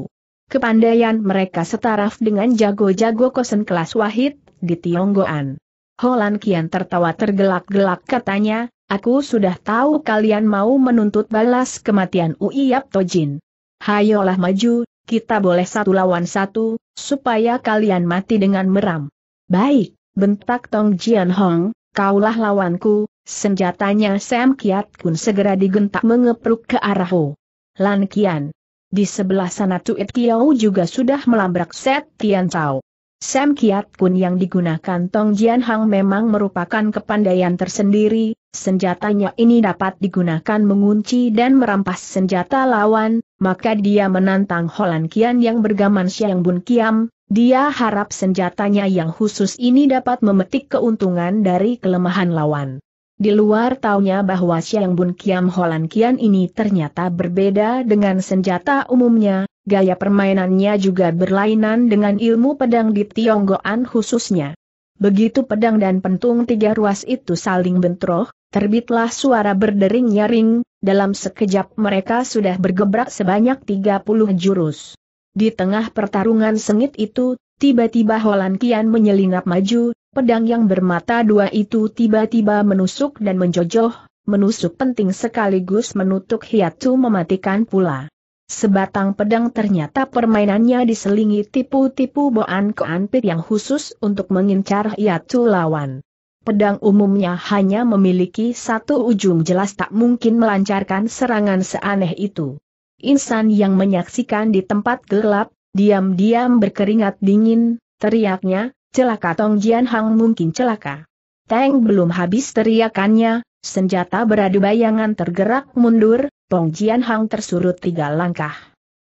Kepandaian mereka setaraf dengan jago-jago kosen kelas wahid di Tionggoan. Holan Kian tertawa tergelak-gelak katanya, aku sudah tahu kalian mau menuntut balas kematian Uiyap Tojin. Hayolah maju, kita boleh satu lawan satu, supaya kalian mati dengan meram. Baik, bentak Tong Jian Hong, kaulah lawanku, senjatanya Sam Kiat Kun segera digentak mengepruk ke arah Ho. Lan Kian. Di sebelah sana Tuit Kiao juga sudah melabrak Set Tian Chao. Sam Kiat Kun yang digunakan Tong Jian Hang memang merupakan kepandaian tersendiri, senjatanya ini dapat digunakan mengunci dan merampas senjata lawan, maka dia menantang Holan Kian yang bergaman Siang Bun Kiam, dia harap senjatanya yang khusus ini dapat memetik keuntungan dari kelemahan lawan. Di luar taunya bahwa Siang Bun Kiam Holan Kian ini ternyata berbeda dengan senjata umumnya, gaya permainannya juga berlainan dengan ilmu pedang di Tionggoan khususnya. Begitu pedang dan pentung tiga ruas itu saling bentroh, Terbitlah suara berdering nyaring, dalam sekejap mereka sudah bergebrak sebanyak 30 jurus. Di tengah pertarungan sengit itu, tiba-tiba Holan Kian menyelinap maju, pedang yang bermata dua itu tiba-tiba menusuk dan menjojoh, menusuk penting sekaligus menutup hiatu mematikan pula. Sebatang pedang ternyata permainannya diselingi tipu-tipu boan keanpit yang khusus untuk mengincar hiatu lawan pedang umumnya hanya memiliki satu ujung jelas tak mungkin melancarkan serangan seaneh itu. Insan yang menyaksikan di tempat gelap, diam-diam berkeringat dingin, teriaknya, celaka Tong Jian Hang mungkin celaka. Tang belum habis teriakannya, senjata beradu bayangan tergerak mundur, Tong Jian Hang tersurut tiga langkah.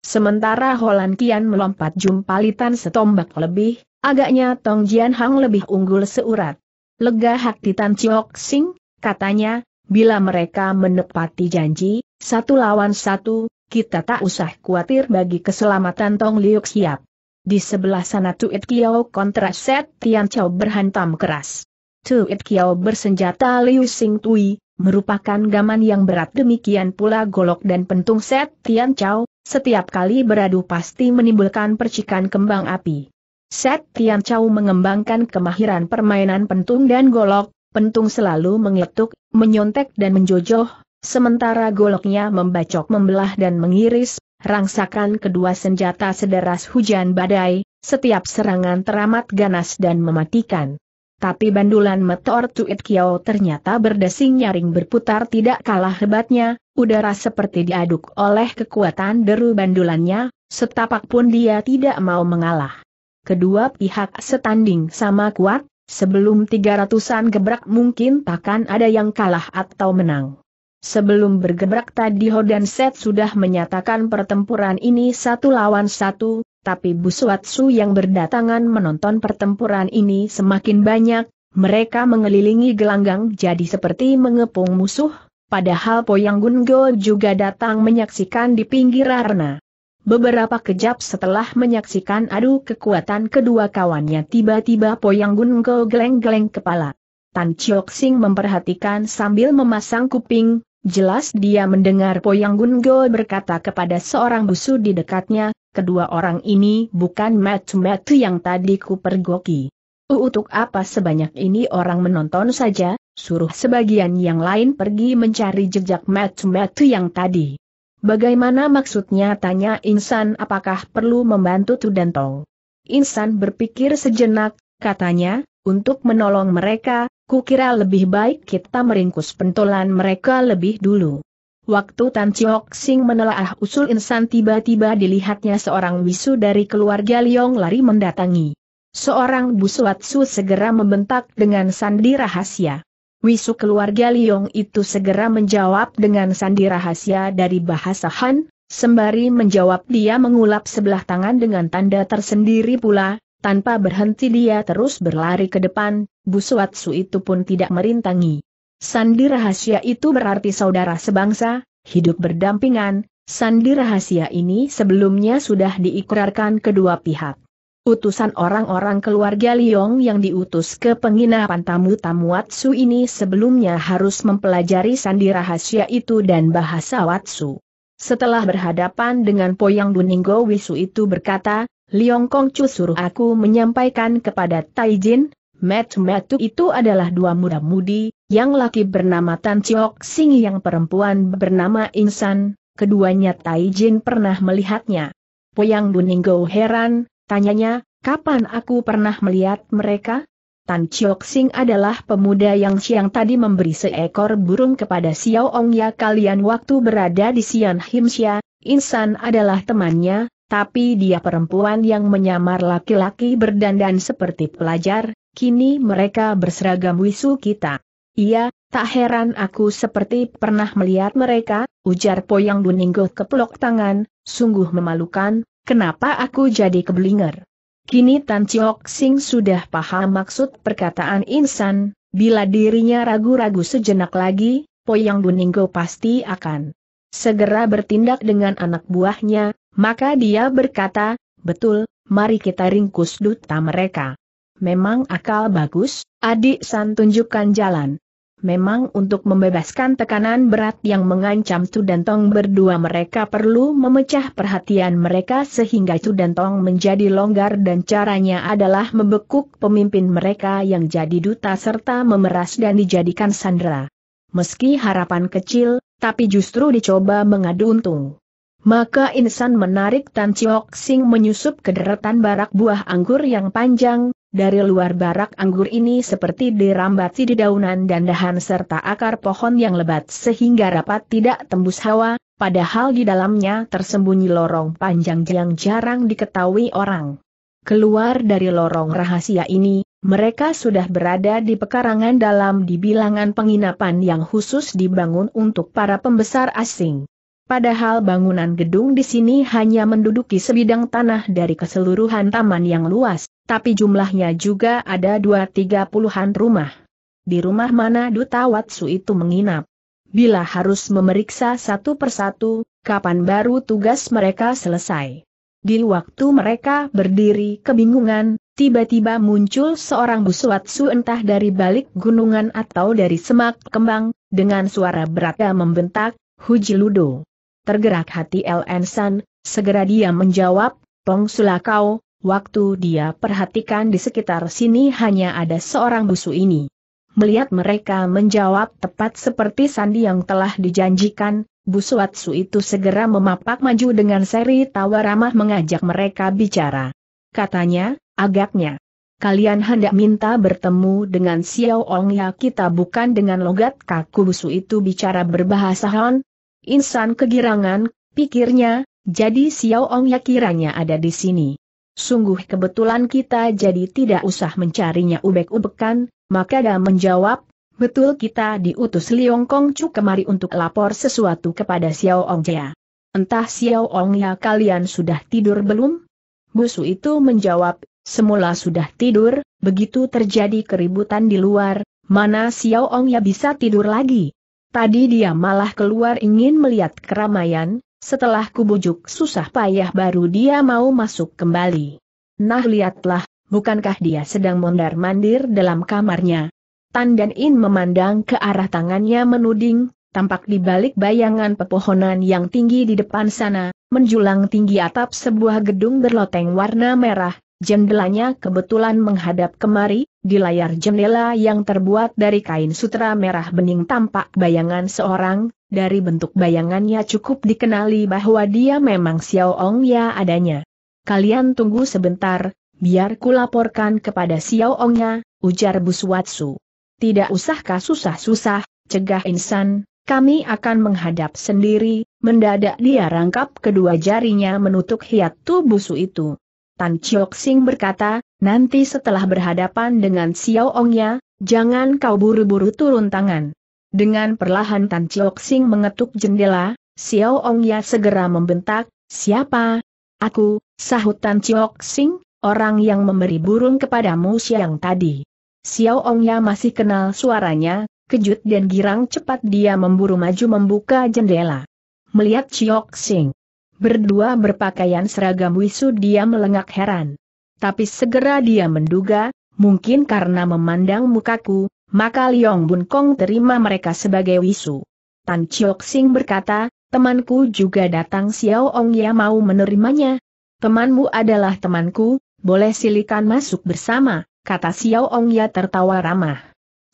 Sementara Holan Kian melompat jumpalitan setombak lebih, agaknya Tong Jian Hang lebih unggul seurat. Lega hati Tan Chiok Sing, katanya, bila mereka menepati janji, satu lawan satu, kita tak usah khawatir bagi keselamatan Tong Liuk Siap. Di sebelah sana Tuit Kiao kontra Set Tian Chao berhantam keras. Tuit Kiao bersenjata Liu Sing Tui, merupakan gaman yang berat demikian pula golok dan pentung Set Tian Chao, setiap kali beradu pasti menimbulkan percikan kembang api. Set Tian Chau mengembangkan kemahiran permainan pentung dan golok, pentung selalu mengetuk, menyontek dan menjojoh, sementara goloknya membacok membelah dan mengiris, rangsakan kedua senjata sederas hujan badai, setiap serangan teramat ganas dan mematikan. Tapi bandulan meteor Tuit Kiao ternyata berdesing nyaring berputar tidak kalah hebatnya, udara seperti diaduk oleh kekuatan deru bandulannya, setapak pun dia tidak mau mengalah kedua pihak setanding sama kuat, sebelum tiga ratusan gebrak mungkin takkan ada yang kalah atau menang. Sebelum bergebrak tadi Hodan Set sudah menyatakan pertempuran ini satu lawan satu, tapi Busuatsu yang berdatangan menonton pertempuran ini semakin banyak, mereka mengelilingi gelanggang jadi seperti mengepung musuh, padahal Poyang Gungo juga datang menyaksikan di pinggir arena. Beberapa kejap setelah menyaksikan adu kekuatan kedua kawannya tiba-tiba Poyang Gun Go geleng-geleng kepala. Tan Chiok Sing memperhatikan sambil memasang kuping, jelas dia mendengar Poyang Gun Go berkata kepada seorang busu di dekatnya, kedua orang ini bukan metu-metu yang tadi ku pergoki. Untuk apa sebanyak ini orang menonton saja, suruh sebagian yang lain pergi mencari jejak metu-metu yang tadi. Bagaimana maksudnya tanya Insan apakah perlu membantu Tudentong? Insan berpikir sejenak, katanya, untuk menolong mereka, kukira lebih baik kita meringkus pentolan mereka lebih dulu. Waktu Tan Chiok Sing menelaah usul insan tiba-tiba dilihatnya seorang wisu dari keluarga Liong lari mendatangi. Seorang busuatsu segera membentak dengan sandi rahasia. Wisu keluarga Liong itu segera menjawab dengan sandi rahasia dari bahasa Han, sembari menjawab dia mengulap sebelah tangan dengan tanda tersendiri pula, tanpa berhenti dia terus berlari ke depan, Busuatsu itu pun tidak merintangi. Sandi rahasia itu berarti saudara sebangsa, hidup berdampingan, sandi rahasia ini sebelumnya sudah diikrarkan kedua pihak. Utusan orang-orang keluarga Liong yang diutus ke penginapan tamu-tamu Watsu ini sebelumnya harus mempelajari sandi rahasia itu dan bahasa Watsu. Setelah berhadapan dengan Poyang Duninggo Wisu itu berkata, Liong Kongcu suruh aku menyampaikan kepada Taijin, Met Metu itu adalah dua muda-mudi, yang laki bernama Tan Chiok Sing yang perempuan bernama Insan, keduanya Taijin pernah melihatnya. Poyang Duninggo heran, Tanyanya, kapan aku pernah melihat mereka? Tan Chiok Sing adalah pemuda yang siang tadi memberi seekor burung kepada Xiao Ong Ya kalian waktu berada di Sian Himsia, Insan adalah temannya, tapi dia perempuan yang menyamar laki-laki berdandan seperti pelajar, kini mereka berseragam wisu kita. Iya, tak heran aku seperti pernah melihat mereka, ujar Poyang Duninggo keplok tangan, sungguh memalukan, Kenapa aku jadi keblinger? Kini Tan Chiok Sing sudah paham maksud perkataan insan, bila dirinya ragu-ragu sejenak lagi, Poyang Buninggo pasti akan segera bertindak dengan anak buahnya, maka dia berkata, betul, mari kita ringkus duta mereka. Memang akal bagus, adik San tunjukkan jalan. Memang untuk membebaskan tekanan berat yang mengancam Tu dan Tong berdua mereka perlu memecah perhatian mereka sehingga Tu dan Tong menjadi longgar dan caranya adalah membekuk pemimpin mereka yang jadi duta serta memeras dan dijadikan sandera. Meski harapan kecil, tapi justru dicoba mengadu untung. Maka insan menarik Tan Chiok Sing menyusup ke deretan barak buah anggur yang panjang, dari luar barak anggur ini seperti dirambati di daunan dan dahan serta akar pohon yang lebat sehingga rapat tidak tembus hawa, padahal di dalamnya tersembunyi lorong panjang yang jarang diketahui orang. Keluar dari lorong rahasia ini, mereka sudah berada di pekarangan dalam di bilangan penginapan yang khusus dibangun untuk para pembesar asing. Padahal bangunan gedung di sini hanya menduduki sebidang tanah dari keseluruhan taman yang luas, tapi jumlahnya juga ada dua tiga puluhan rumah. Di rumah mana Duta Watsu itu menginap? Bila harus memeriksa satu persatu, kapan baru tugas mereka selesai? Di waktu mereka berdiri kebingungan, tiba-tiba muncul seorang buswatsu entah dari balik gunungan atau dari semak kembang, dengan suara beratnya membentak, Huji Ludo. Tergerak hati LN San, segera dia menjawab, Pong Sulakau, Waktu dia perhatikan di sekitar sini hanya ada seorang busu ini. Melihat mereka menjawab tepat seperti sandi yang telah dijanjikan, busu Atsu itu segera memapak maju dengan seri tawa ramah mengajak mereka bicara. Katanya, agaknya. Kalian hendak minta bertemu dengan Xiao Ong ya kita bukan dengan logat kaku busu itu bicara berbahasa Han. Insan kegirangan, pikirnya, jadi Xiao Ong ya kiranya ada di sini. Sungguh kebetulan kita jadi tidak usah mencarinya ubek-ubekan, maka dia menjawab, betul kita diutus Liong Chu kemari untuk lapor sesuatu kepada Xiao Ong Jia. Entah Xiao Ong ya kalian sudah tidur belum? Busu itu menjawab, semula sudah tidur, begitu terjadi keributan di luar, mana Xiao Ong ya bisa tidur lagi? Tadi dia malah keluar ingin melihat keramaian, setelah kubujuk susah payah baru dia mau masuk kembali. Nah lihatlah, bukankah dia sedang mondar-mandir dalam kamarnya? Tan Dan In memandang ke arah tangannya menuding, tampak di balik bayangan pepohonan yang tinggi di depan sana, menjulang tinggi atap sebuah gedung berloteng warna merah, jendelanya kebetulan menghadap kemari, di layar jendela yang terbuat dari kain sutra merah bening tampak bayangan seorang, dari bentuk bayangannya cukup dikenali bahwa dia memang Xiao Ong Ya adanya. Kalian tunggu sebentar, biar kulaporkan kepada Xiao Ongnya, ujar ujar Buswatsu. Tidak usahkah susah-susah, cegah insan, kami akan menghadap sendiri, mendadak dia rangkap kedua jarinya menutup hiat tubuh itu. Tan Chiok Sing berkata, nanti setelah berhadapan dengan Xiao Ongnya, jangan kau buru-buru turun tangan. Dengan perlahan Tan Chiok Sing mengetuk jendela, Xiao Ong Ya segera membentak, Siapa? Aku, sahut Tan Chiok Sing, orang yang memberi burung kepadamu siang tadi. Xiao Ong Ya masih kenal suaranya, kejut dan girang cepat dia memburu maju membuka jendela. Melihat Chiok Sing. Berdua berpakaian seragam wisu dia melengak heran. Tapi segera dia menduga, mungkin karena memandang mukaku, maka Liong Bun Kong terima mereka sebagai wisu. Tan Chiok Sing berkata, temanku juga datang Xiao Ong Ya mau menerimanya. Temanmu adalah temanku, boleh silikan masuk bersama, kata Xiao Ong Ya tertawa ramah.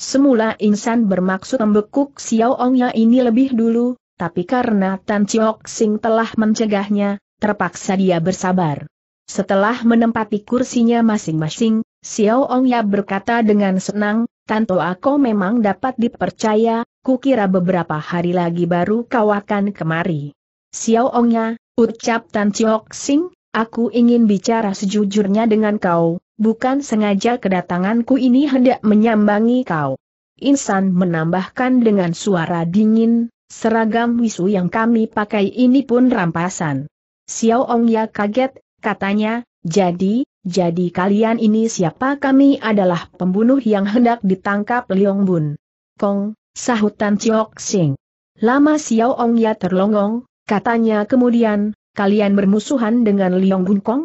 Semula insan bermaksud membekuk Xiao Ong Ya ini lebih dulu, tapi karena Tan Chiok Sing telah mencegahnya, terpaksa dia bersabar. Setelah menempati kursinya masing-masing, Xiao Ong Ya berkata dengan senang, Tanto aku memang dapat dipercaya, kukira beberapa hari lagi baru kau akan kemari. Xiao Ongnya, ucap Tan Chiok Sing, aku ingin bicara sejujurnya dengan kau, bukan sengaja kedatanganku ini hendak menyambangi kau. Insan menambahkan dengan suara dingin, seragam wisu yang kami pakai ini pun rampasan. Xiao Ongnya kaget, katanya, jadi, jadi kalian ini siapa kami adalah pembunuh yang hendak ditangkap Liong Bun. Kong, sahutan Chiok Sing. Lama Xiao Ong Ya terlongong, katanya kemudian, kalian bermusuhan dengan Liong Bun Kong?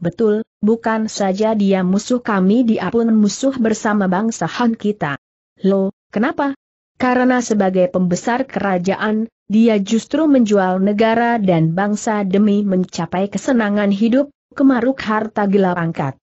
Betul, bukan saja dia musuh kami dia pun musuh bersama bangsa Han kita. Lo, kenapa? Karena sebagai pembesar kerajaan, dia justru menjual negara dan bangsa demi mencapai kesenangan hidup, kemaruk harta gelap angkat.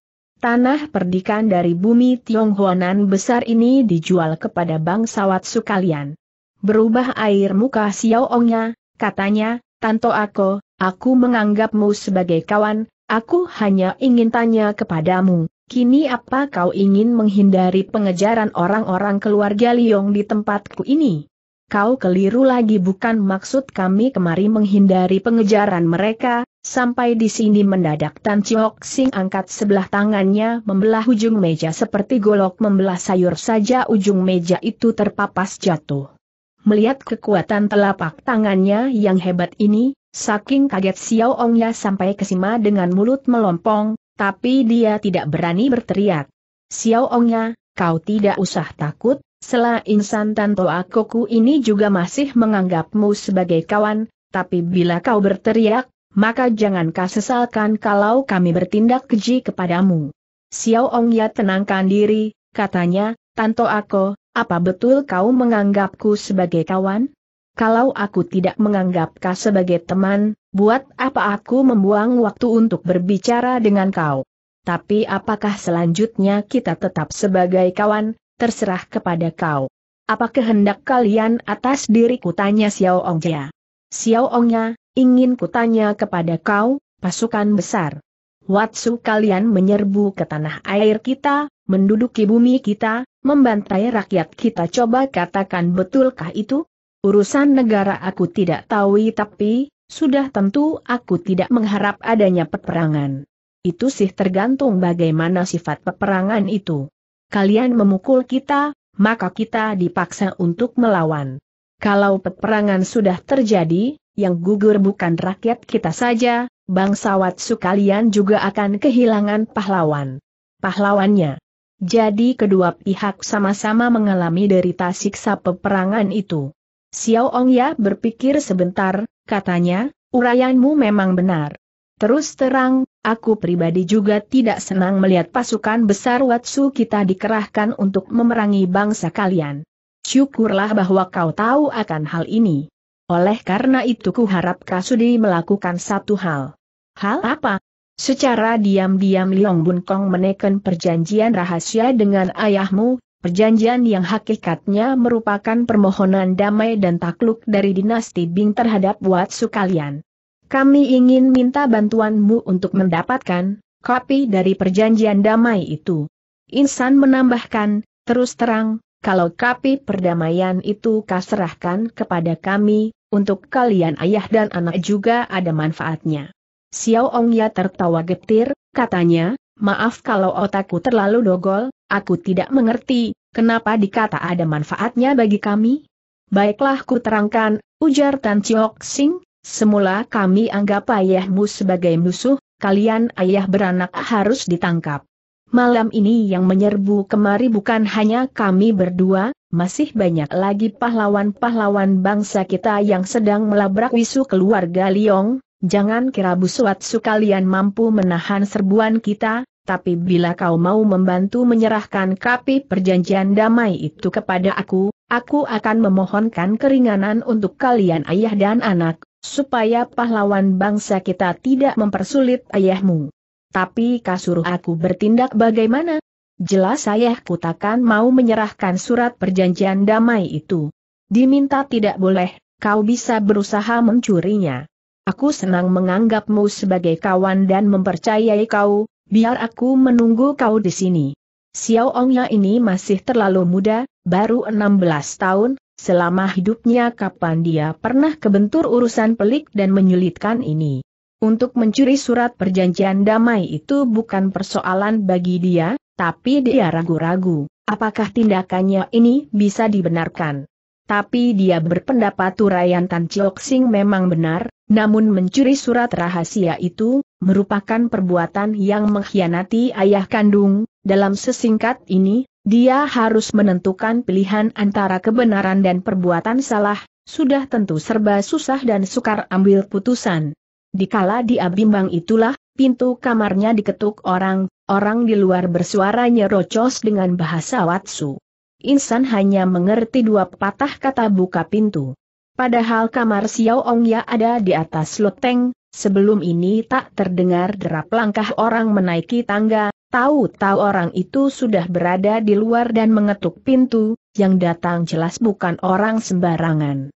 Tanah perdikan dari bumi Tionghoanan besar ini dijual kepada bangsawat sukalian. Berubah air muka Xiaoongnya, katanya, Tanto Ako, aku menganggapmu sebagai kawan, aku hanya ingin tanya kepadamu, kini apa kau ingin menghindari pengejaran orang-orang keluarga Liong di tempatku ini? Kau keliru lagi bukan maksud kami kemari menghindari pengejaran mereka, Sampai di sini mendadak Tan Chiok Sing angkat sebelah tangannya membelah ujung meja seperti golok membelah sayur saja ujung meja itu terpapas jatuh. Melihat kekuatan telapak tangannya yang hebat ini, saking kaget Xiao Ongnya sampai kesima dengan mulut melompong, tapi dia tidak berani berteriak. Xiao Ongnya, kau tidak usah takut, selain insan Tanto Akoku ini juga masih menganggapmu sebagai kawan, tapi bila kau berteriak, maka jangan kau sesalkan kalau kami bertindak keji kepadamu. Xiao Ong Ya tenangkan diri, katanya, Tanto Ako, apa betul kau menganggapku sebagai kawan? Kalau aku tidak menganggap kau sebagai teman, buat apa aku membuang waktu untuk berbicara dengan kau? Tapi apakah selanjutnya kita tetap sebagai kawan, terserah kepada kau. Apa kehendak kalian atas diriku tanya Xiao Ongja. Xiao ya, Ingin kutanya kepada kau, pasukan besar. Watsu kalian menyerbu ke tanah air kita, menduduki bumi kita, membantai rakyat kita coba katakan betulkah itu? Urusan negara aku tidak tahu tapi, sudah tentu aku tidak mengharap adanya peperangan. Itu sih tergantung bagaimana sifat peperangan itu. Kalian memukul kita, maka kita dipaksa untuk melawan. Kalau peperangan sudah terjadi, yang gugur bukan rakyat kita saja, bangsawat sekalian juga akan kehilangan pahlawan. Pahlawannya. Jadi kedua pihak sama-sama mengalami derita siksa peperangan itu. Xiao Ongya berpikir sebentar, katanya, urayanmu memang benar. Terus terang, aku pribadi juga tidak senang melihat pasukan besar Watsu kita dikerahkan untuk memerangi bangsa kalian. Syukurlah bahwa kau tahu akan hal ini. Oleh karena itu kuharap Kasudi melakukan satu hal. Hal apa? Secara diam-diam Liong Bun Kong menekan perjanjian rahasia dengan ayahmu, perjanjian yang hakikatnya merupakan permohonan damai dan takluk dari dinasti Bing terhadap Watsu kalian. Kami ingin minta bantuanmu untuk mendapatkan kopi dari perjanjian damai itu. Insan menambahkan, terus terang, kalau kapi perdamaian itu kaserahkan kepada kami, untuk kalian ayah dan anak juga ada manfaatnya. Xiao Ongya tertawa getir, katanya, maaf kalau otakku terlalu dogol, aku tidak mengerti, kenapa dikata ada manfaatnya bagi kami? Baiklah ku terangkan, ujar Tan Chiok Sing, semula kami anggap ayahmu sebagai musuh, kalian ayah beranak harus ditangkap malam ini yang menyerbu kemari bukan hanya kami berdua, masih banyak lagi pahlawan-pahlawan bangsa kita yang sedang melabrak wisu keluarga Liong, jangan kira Busuatsu kalian mampu menahan serbuan kita, tapi bila kau mau membantu menyerahkan kapi perjanjian damai itu kepada aku, aku akan memohonkan keringanan untuk kalian ayah dan anak, supaya pahlawan bangsa kita tidak mempersulit ayahmu tapi kasur aku bertindak bagaimana? Jelas ayahku takkan mau menyerahkan surat perjanjian damai itu. Diminta tidak boleh, kau bisa berusaha mencurinya. Aku senang menganggapmu sebagai kawan dan mempercayai kau, biar aku menunggu kau di sini. Xiao Ongnya ini masih terlalu muda, baru 16 tahun, selama hidupnya kapan dia pernah kebentur urusan pelik dan menyulitkan ini. Untuk mencuri surat perjanjian damai itu bukan persoalan bagi dia, tapi dia ragu-ragu, apakah tindakannya ini bisa dibenarkan. Tapi dia berpendapat Urayan Tan Chiok Sing memang benar, namun mencuri surat rahasia itu, merupakan perbuatan yang mengkhianati ayah kandung, dalam sesingkat ini, dia harus menentukan pilihan antara kebenaran dan perbuatan salah, sudah tentu serba susah dan sukar ambil putusan. Dikala dia bimbang itulah, pintu kamarnya diketuk orang, orang di luar bersuara nyerocos dengan bahasa Watsu. Insan hanya mengerti dua patah kata buka pintu. Padahal kamar Xiao ya ada di atas loteng, sebelum ini tak terdengar derap langkah orang menaiki tangga, tahu-tahu orang itu sudah berada di luar dan mengetuk pintu, yang datang jelas bukan orang sembarangan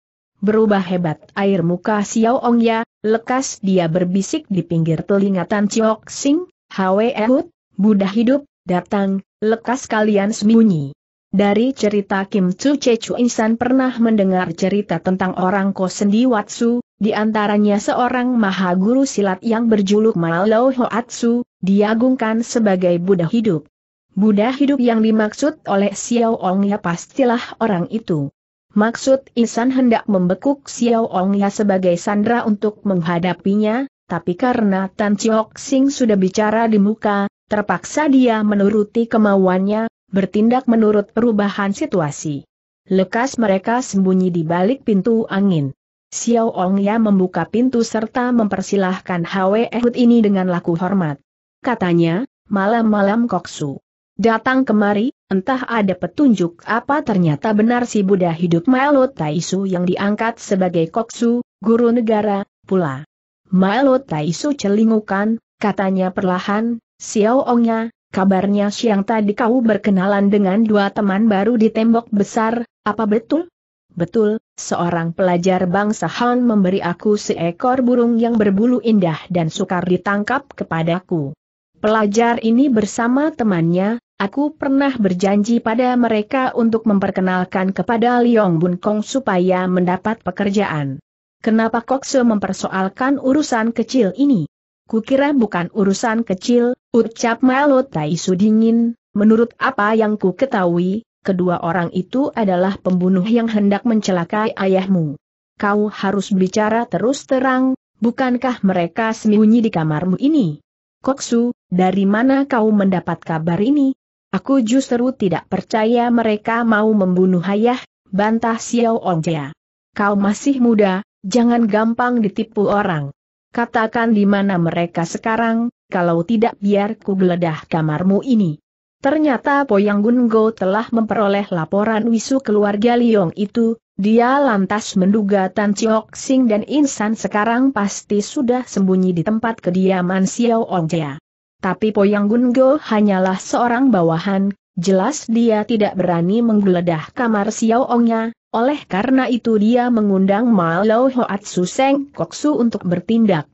berubah hebat air muka Xiao Ong Ya, lekas dia berbisik di pinggir telinga Tan Chiok Sing, Hwe Ehud, Buddha hidup, datang, lekas kalian sembunyi. Dari cerita Kim Che Chu Insan pernah mendengar cerita tentang orang Kosendi Watsu, di antaranya seorang maha guru silat yang berjuluk Malao Hoatsu, diagungkan sebagai Buddha hidup. Buddha hidup yang dimaksud oleh Xiao ya pastilah orang itu. Maksud Isan hendak membekuk Xiao Ongya sebagai sandra untuk menghadapinya, tapi karena Tan Chiok Sing sudah bicara di muka, terpaksa dia menuruti kemauannya, bertindak menurut perubahan situasi. Lekas mereka sembunyi di balik pintu angin. Xiao Ongya membuka pintu serta mempersilahkan Hwe Ehud ini dengan laku hormat. Katanya, malam-malam Koksu. Datang kemari, entah ada petunjuk apa ternyata benar si Buddha hidup Maelo Taisu yang diangkat sebagai koksu, guru negara, pula. Maelo Taisu celingukan, katanya perlahan, Xiao Ongnya, kabarnya siang tadi kau berkenalan dengan dua teman baru di tembok besar, apa betul? Betul, seorang pelajar bangsa Han memberi aku seekor burung yang berbulu indah dan sukar ditangkap kepadaku. Pelajar ini bersama temannya, aku pernah berjanji pada mereka untuk memperkenalkan kepada Liong Bun Kong supaya mendapat pekerjaan. Kenapa kok se mempersoalkan urusan kecil ini? Kukira bukan urusan kecil, ucap Melo Tai dingin, menurut apa yang ku ketahui, kedua orang itu adalah pembunuh yang hendak mencelakai ayahmu. Kau harus bicara terus terang, bukankah mereka sembunyi di kamarmu ini? Koksu, dari mana kau mendapat kabar ini? Aku justru tidak percaya mereka mau membunuh ayah, bantah Xiao Ongjia. Kau masih muda, jangan gampang ditipu orang. Katakan di mana mereka sekarang, kalau tidak biar ku geledah kamarmu ini. Ternyata Poyang Gungo telah memperoleh laporan wisu keluarga Liong itu, dia lantas menduga Tan Chiok Sing dan Insan sekarang pasti sudah sembunyi di tempat kediaman Xiao Ong Jia. Tapi Poyang Gungo hanyalah seorang bawahan, jelas dia tidak berani menggeledah kamar Xiao Ongnya, oleh karena itu dia mengundang Ma Lo Hoat Su Seng Koksu untuk bertindak.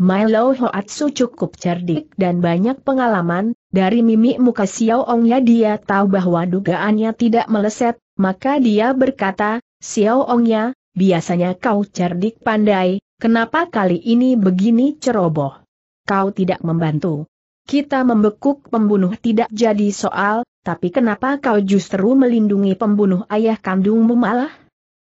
Milo Hoatsu cukup cerdik dan banyak pengalaman, dari mimik muka Xiao Ongnya dia tahu bahwa dugaannya tidak meleset, maka dia berkata, Xiao Ongnya, biasanya kau cerdik pandai, kenapa kali ini begini ceroboh? Kau tidak membantu. Kita membekuk pembunuh tidak jadi soal, tapi kenapa kau justru melindungi pembunuh ayah kandungmu malah?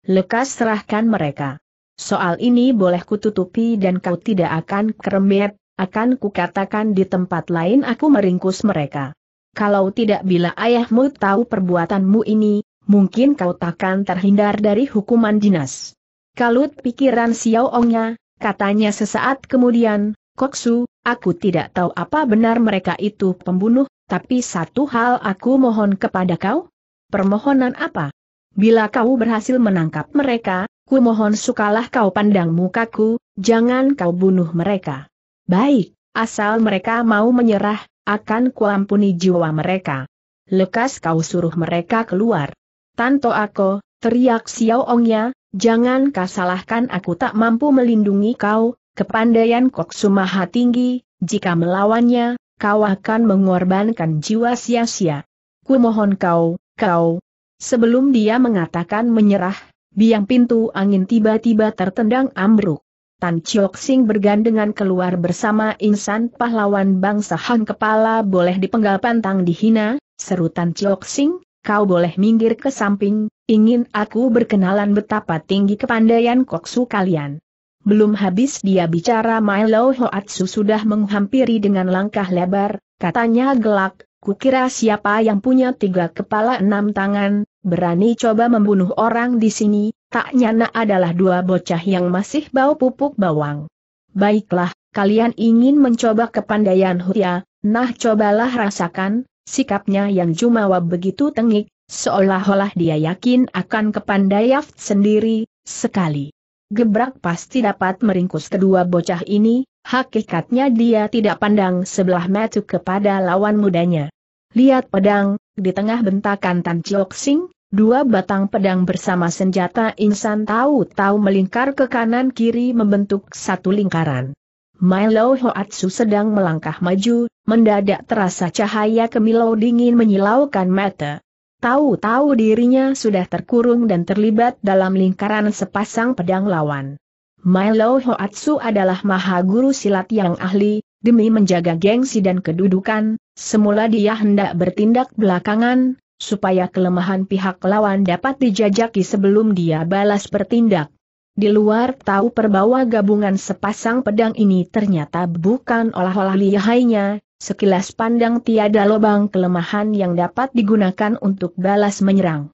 Lekas serahkan mereka. Soal ini boleh kututupi dan kau tidak akan keremet, akan kukatakan di tempat lain aku meringkus mereka. Kalau tidak bila ayahmu tahu perbuatanmu ini, mungkin kau takkan terhindar dari hukuman dinas. Kalut pikiran Xiao Ongnya, katanya sesaat kemudian, Koksu, aku tidak tahu apa benar mereka itu pembunuh, tapi satu hal aku mohon kepada kau. Permohonan apa? Bila kau berhasil menangkap mereka, Ku mohon sukalah kau pandang mukaku, jangan kau bunuh mereka. Baik, asal mereka mau menyerah, akan kuampuni jiwa mereka. Lekas kau suruh mereka keluar. Tanto aku, teriak Xiaoongnya, jangan kau salahkan aku tak mampu melindungi kau, kepandaian Kok Sumaha tinggi, jika melawannya, kau akan mengorbankan jiwa sia-sia. Ku mohon kau, kau. Sebelum dia mengatakan menyerah, biang pintu angin tiba-tiba tertendang ambruk. Tan Chiok Sing bergandengan keluar bersama insan pahlawan bangsa Han kepala boleh dipenggal pantang dihina, seru Tan Chiok Sing, kau boleh minggir ke samping, ingin aku berkenalan betapa tinggi kepandaian koksu kalian. Belum habis dia bicara Milo Hoatsu sudah menghampiri dengan langkah lebar, katanya gelak, kukira siapa yang punya tiga kepala enam tangan, berani coba membunuh orang di sini, tak nyana adalah dua bocah yang masih bau pupuk bawang. Baiklah, kalian ingin mencoba kepandaian Hutia, nah cobalah rasakan, sikapnya yang jumawa begitu tengik, seolah-olah dia yakin akan kepandaian sendiri, sekali. Gebrak pasti dapat meringkus kedua bocah ini, hakikatnya dia tidak pandang sebelah mata kepada lawan mudanya. Lihat pedang, di tengah bentakan Tan Chiok Sing, Dua batang pedang bersama senjata insan tahu-tahu melingkar ke kanan-kiri membentuk satu lingkaran. Milo Hoatsu sedang melangkah maju, mendadak terasa cahaya kemilau dingin menyilaukan mata. Tahu-tahu dirinya sudah terkurung dan terlibat dalam lingkaran sepasang pedang lawan. Milo Hoatsu adalah maha guru silat yang ahli, demi menjaga gengsi dan kedudukan, semula dia hendak bertindak belakangan, supaya kelemahan pihak lawan dapat dijajaki sebelum dia balas bertindak. Di luar tahu perbawa gabungan sepasang pedang ini ternyata bukan olah-olah lihainya, sekilas pandang tiada lubang kelemahan yang dapat digunakan untuk balas menyerang.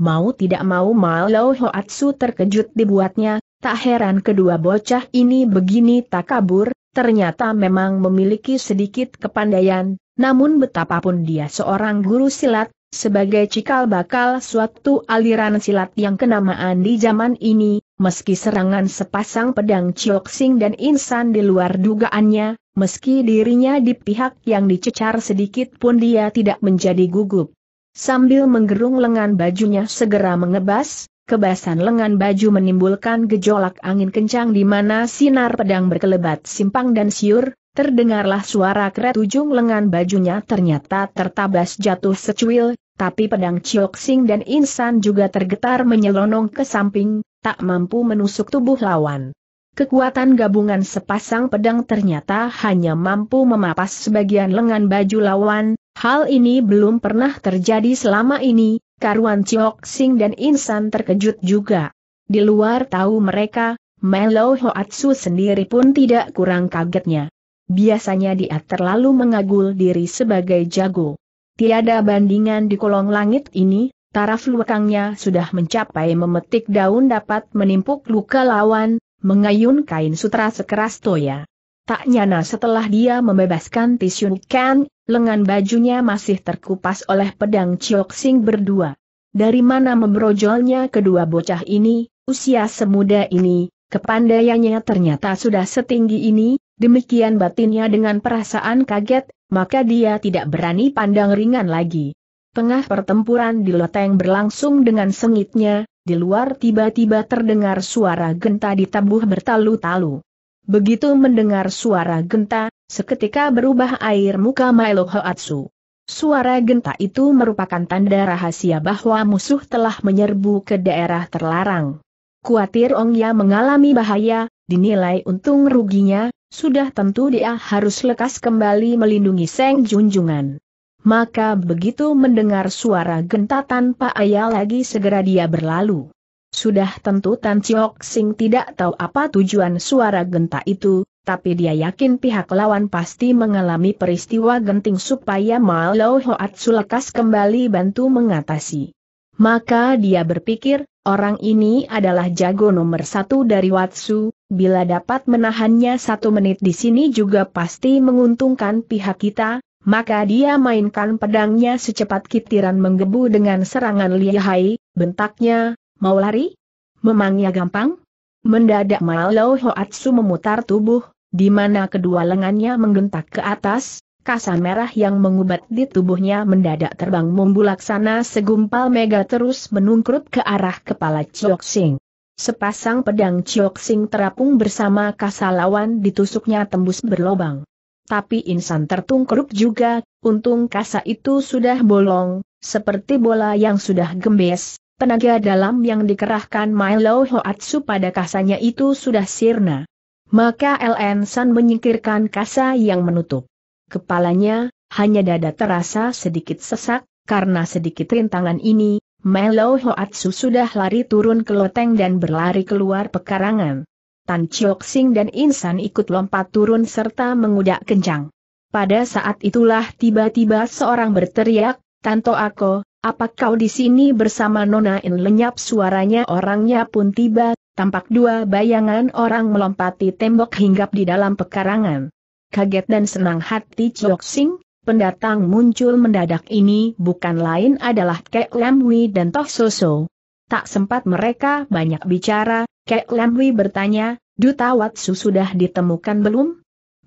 Mau tidak mau Malau Hoatsu terkejut dibuatnya, tak heran kedua bocah ini begini tak kabur, ternyata memang memiliki sedikit kepandaian, namun betapapun dia seorang guru silat, sebagai cikal bakal suatu aliran silat yang kenamaan di zaman ini, meski serangan sepasang pedang Sing dan Insan di luar dugaannya, meski dirinya di pihak yang dicecar sedikit pun dia tidak menjadi gugup. Sambil menggerung lengan bajunya segera mengebas, Kebasan lengan baju menimbulkan gejolak angin kencang di mana sinar pedang berkelebat simpang dan siur, terdengarlah suara kret ujung lengan bajunya ternyata tertabas jatuh secuil, tapi pedang Chiok Sing dan Insan juga tergetar menyelonong ke samping, tak mampu menusuk tubuh lawan. Kekuatan gabungan sepasang pedang ternyata hanya mampu memapas sebagian lengan baju lawan, hal ini belum pernah terjadi selama ini, karuan Chiok Sing dan Insan terkejut juga. Di luar tahu mereka, Melo Hoatsu sendiri pun tidak kurang kagetnya. Biasanya dia terlalu mengagul diri sebagai jago. Tiada bandingan di kolong langit ini, taraf lukangnya sudah mencapai memetik daun dapat menimpuk luka lawan, mengayun kain sutra sekeras toya. Tak nyana setelah dia membebaskan tisu kan, lengan bajunya masih terkupas oleh pedang Chiok Sing berdua. Dari mana membrojolnya kedua bocah ini, usia semuda ini, kepandaiannya ternyata sudah setinggi ini, demikian batinnya dengan perasaan kaget, maka dia tidak berani pandang ringan lagi. Tengah pertempuran di loteng berlangsung dengan sengitnya, di luar tiba-tiba terdengar suara genta ditabuh bertalu-talu. Begitu mendengar suara genta, seketika berubah air muka Milo Hoatsu. Suara genta itu merupakan tanda rahasia bahwa musuh telah menyerbu ke daerah terlarang. Kuatir Ongya mengalami bahaya, dinilai untung ruginya, sudah tentu dia harus lekas kembali melindungi Seng Junjungan. Maka begitu mendengar suara genta tanpa Ayah lagi segera dia berlalu. Sudah tentu Tan Chiok Sing tidak tahu apa tujuan suara genta itu, tapi dia yakin pihak lawan pasti mengalami peristiwa genting supaya Mao Hoat Sulakas kembali bantu mengatasi. Maka dia berpikir, orang ini adalah jago nomor satu dari Watsu, bila dapat menahannya satu menit di sini juga pasti menguntungkan pihak kita, maka dia mainkan pedangnya secepat kitiran menggebu dengan serangan lihai, bentaknya, mau lari? Memangnya gampang? Mendadak Malau Hoatsu memutar tubuh, di mana kedua lengannya menggentak ke atas, Kasa merah yang mengubat di tubuhnya mendadak terbang membulak sana segumpal mega terus menungkrut ke arah kepala Chiok Sing. Sepasang pedang Chiok Sing terapung bersama kasa lawan ditusuknya tembus berlobang. Tapi insan tertungkrup juga, untung kasa itu sudah bolong, seperti bola yang sudah gembes, tenaga dalam yang dikerahkan Milo Hoatsu pada kasanya itu sudah sirna. Maka LN San menyingkirkan kasa yang menutup kepalanya, hanya dada terasa sedikit sesak, karena sedikit rintangan ini, Melo Hoatsu sudah lari turun ke loteng dan berlari keluar pekarangan. Tan Chiok Sing dan Insan ikut lompat turun serta mengudak kencang. Pada saat itulah tiba-tiba seorang berteriak, Tanto Ako, apa kau di sini bersama Nona In lenyap suaranya orangnya pun tiba, tampak dua bayangan orang melompati tembok hinggap di dalam pekarangan kaget dan senang hati Chok Sing, pendatang muncul mendadak ini bukan lain adalah Kek Lam dan Toh Soso. Tak sempat mereka banyak bicara, Kek Lam bertanya, Duta Watsu sudah ditemukan belum?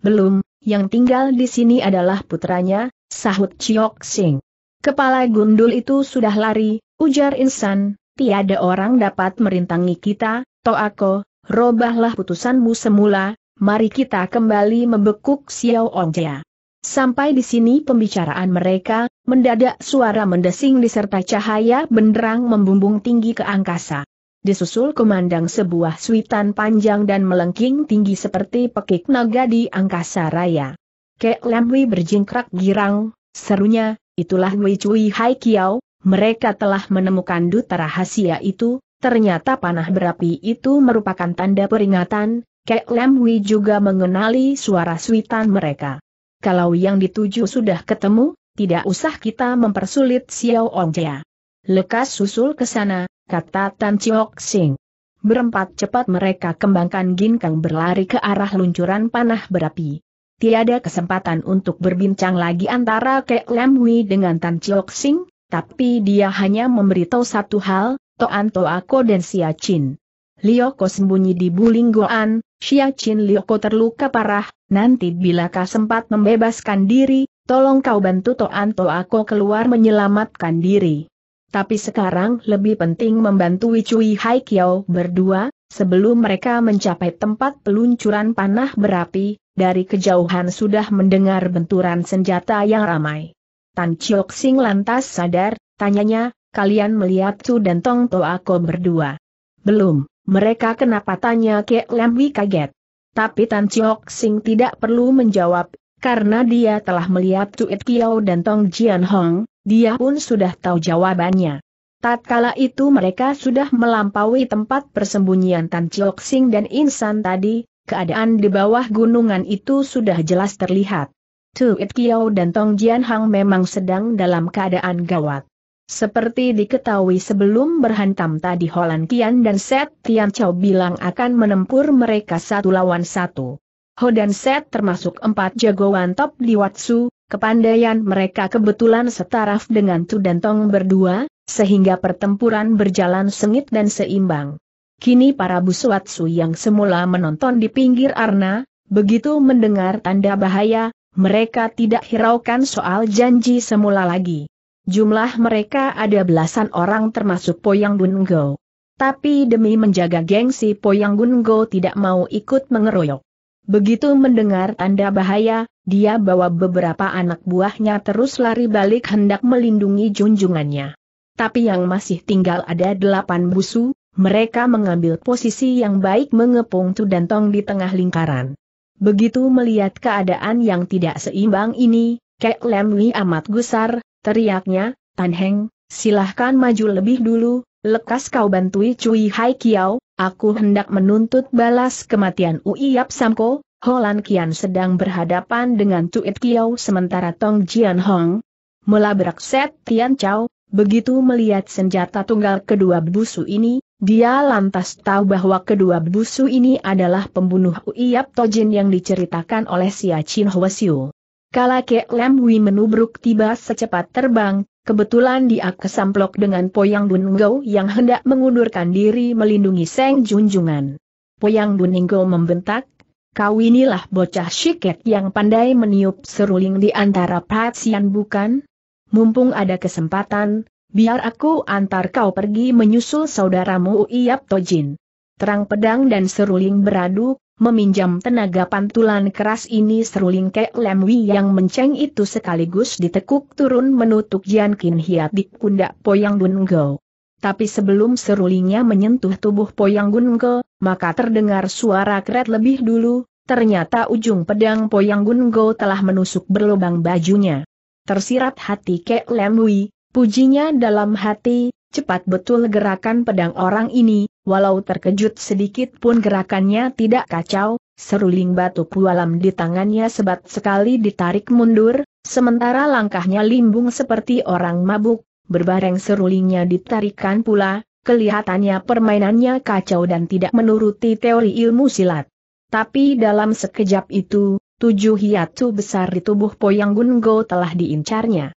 Belum, yang tinggal di sini adalah putranya, sahut Chiok Sing. Kepala gundul itu sudah lari, ujar Insan, tiada orang dapat merintangi kita, Toako, robahlah putusanmu semula, mari kita kembali membekuk Xiao Ongjia. Sampai di sini pembicaraan mereka, mendadak suara mendesing diserta cahaya benderang membumbung tinggi ke angkasa. Disusul kumandang sebuah suitan panjang dan melengking tinggi seperti pekik naga di angkasa raya. Kek Wei berjingkrak girang, serunya, itulah Wei Cui Hai Kiao, mereka telah menemukan duta rahasia itu, ternyata panah berapi itu merupakan tanda peringatan, Kek Lem Wi juga mengenali suara suitan mereka. Kalau yang dituju sudah ketemu, tidak usah kita mempersulit Xiao Jia. Lekas susul ke sana, kata Tan Chiok Sing. Berempat cepat mereka kembangkan ginkang berlari ke arah luncuran panah berapi. Tiada kesempatan untuk berbincang lagi antara Kek Lem Wi dengan Tan Chiok Sing, tapi dia hanya memberitahu satu hal, Toan Toako dan Sia Chin. Lioko sembunyi di Buling Goan, Xia Qin Lioko terluka parah, nanti bila kau sempat membebaskan diri, tolong kau bantu Toan Toako keluar menyelamatkan diri. Tapi sekarang lebih penting membantu Wicui Haikyao berdua, sebelum mereka mencapai tempat peluncuran panah berapi, dari kejauhan sudah mendengar benturan senjata yang ramai. Tan Chiok Sing lantas sadar, tanyanya, kalian melihat Su dan Tong Toako berdua? Belum. Mereka kenapa tanya ke Lemwi kaget. Tapi Tan Chiok Sing tidak perlu menjawab, karena dia telah melihat Tuit Kiao dan Tong Jian Hong, dia pun sudah tahu jawabannya. Tatkala itu mereka sudah melampaui tempat persembunyian Tan Chiok Sing dan Insan tadi, keadaan di bawah gunungan itu sudah jelas terlihat. Tuit Kiao dan Tong Jian Hong memang sedang dalam keadaan gawat. Seperti diketahui sebelum berhantam tadi Holan Kian dan Set Tian Chow bilang akan menempur mereka satu lawan satu. Ho dan Set termasuk empat jagoan top di Watsu, kepandaian mereka kebetulan setaraf dengan Tu dan Tong berdua, sehingga pertempuran berjalan sengit dan seimbang. Kini para buswatsu yang semula menonton di pinggir arna, begitu mendengar tanda bahaya, mereka tidak hiraukan soal janji semula lagi. Jumlah mereka ada belasan orang termasuk Poyang Bungo. Tapi demi menjaga gengsi Poyang Bungo tidak mau ikut mengeroyok. Begitu mendengar tanda bahaya, dia bawa beberapa anak buahnya terus lari balik hendak melindungi junjungannya. Tapi yang masih tinggal ada delapan busu, mereka mengambil posisi yang baik mengepung tu dan tong di tengah lingkaran. Begitu melihat keadaan yang tidak seimbang ini, Kek Lemwi amat gusar, teriaknya, Tan Heng, silahkan maju lebih dulu, lekas kau bantui Cui Hai Kiao, aku hendak menuntut balas kematian Ui Yap Samko, Holan Kian sedang berhadapan dengan Cuit Kiao sementara Tong Jian Hong melabrak Set Tian Chao, begitu melihat senjata tunggal kedua busu ini, dia lantas tahu bahwa kedua busu ini adalah pembunuh Uiyap Tojin yang diceritakan oleh Sia Chin Hwasyu. Kala Kek Lem Wi menubruk tiba secepat terbang, kebetulan dia kesamplok dengan Poyang Bungo yang hendak mengundurkan diri melindungi Seng Junjungan. Poyang Bungo membentak, kau inilah bocah syiket yang pandai meniup seruling di antara patsian bukan? Mumpung ada kesempatan, biar aku antar kau pergi menyusul saudaramu Uyap Tojin. Terang pedang dan seruling beradu, meminjam tenaga pantulan keras ini seruling Kek Lemwi yang menceng itu sekaligus ditekuk turun menutup Jian Kin Hiat di pundak Poyang Bun Go. Tapi sebelum serulingnya menyentuh tubuh Poyang Bun Go, maka terdengar suara keret lebih dulu, ternyata ujung pedang Poyang Bun Go telah menusuk berlubang bajunya. Tersirat hati Kek Lemwi, pujinya dalam hati, Cepat betul gerakan pedang orang ini, walau terkejut sedikit pun gerakannya tidak kacau, seruling batu pualam di tangannya sebat sekali ditarik mundur, sementara langkahnya limbung seperti orang mabuk, berbareng serulingnya ditarikan pula, kelihatannya permainannya kacau dan tidak menuruti teori ilmu silat. Tapi dalam sekejap itu, tujuh hiatu besar di tubuh Poyang Gungo telah diincarnya.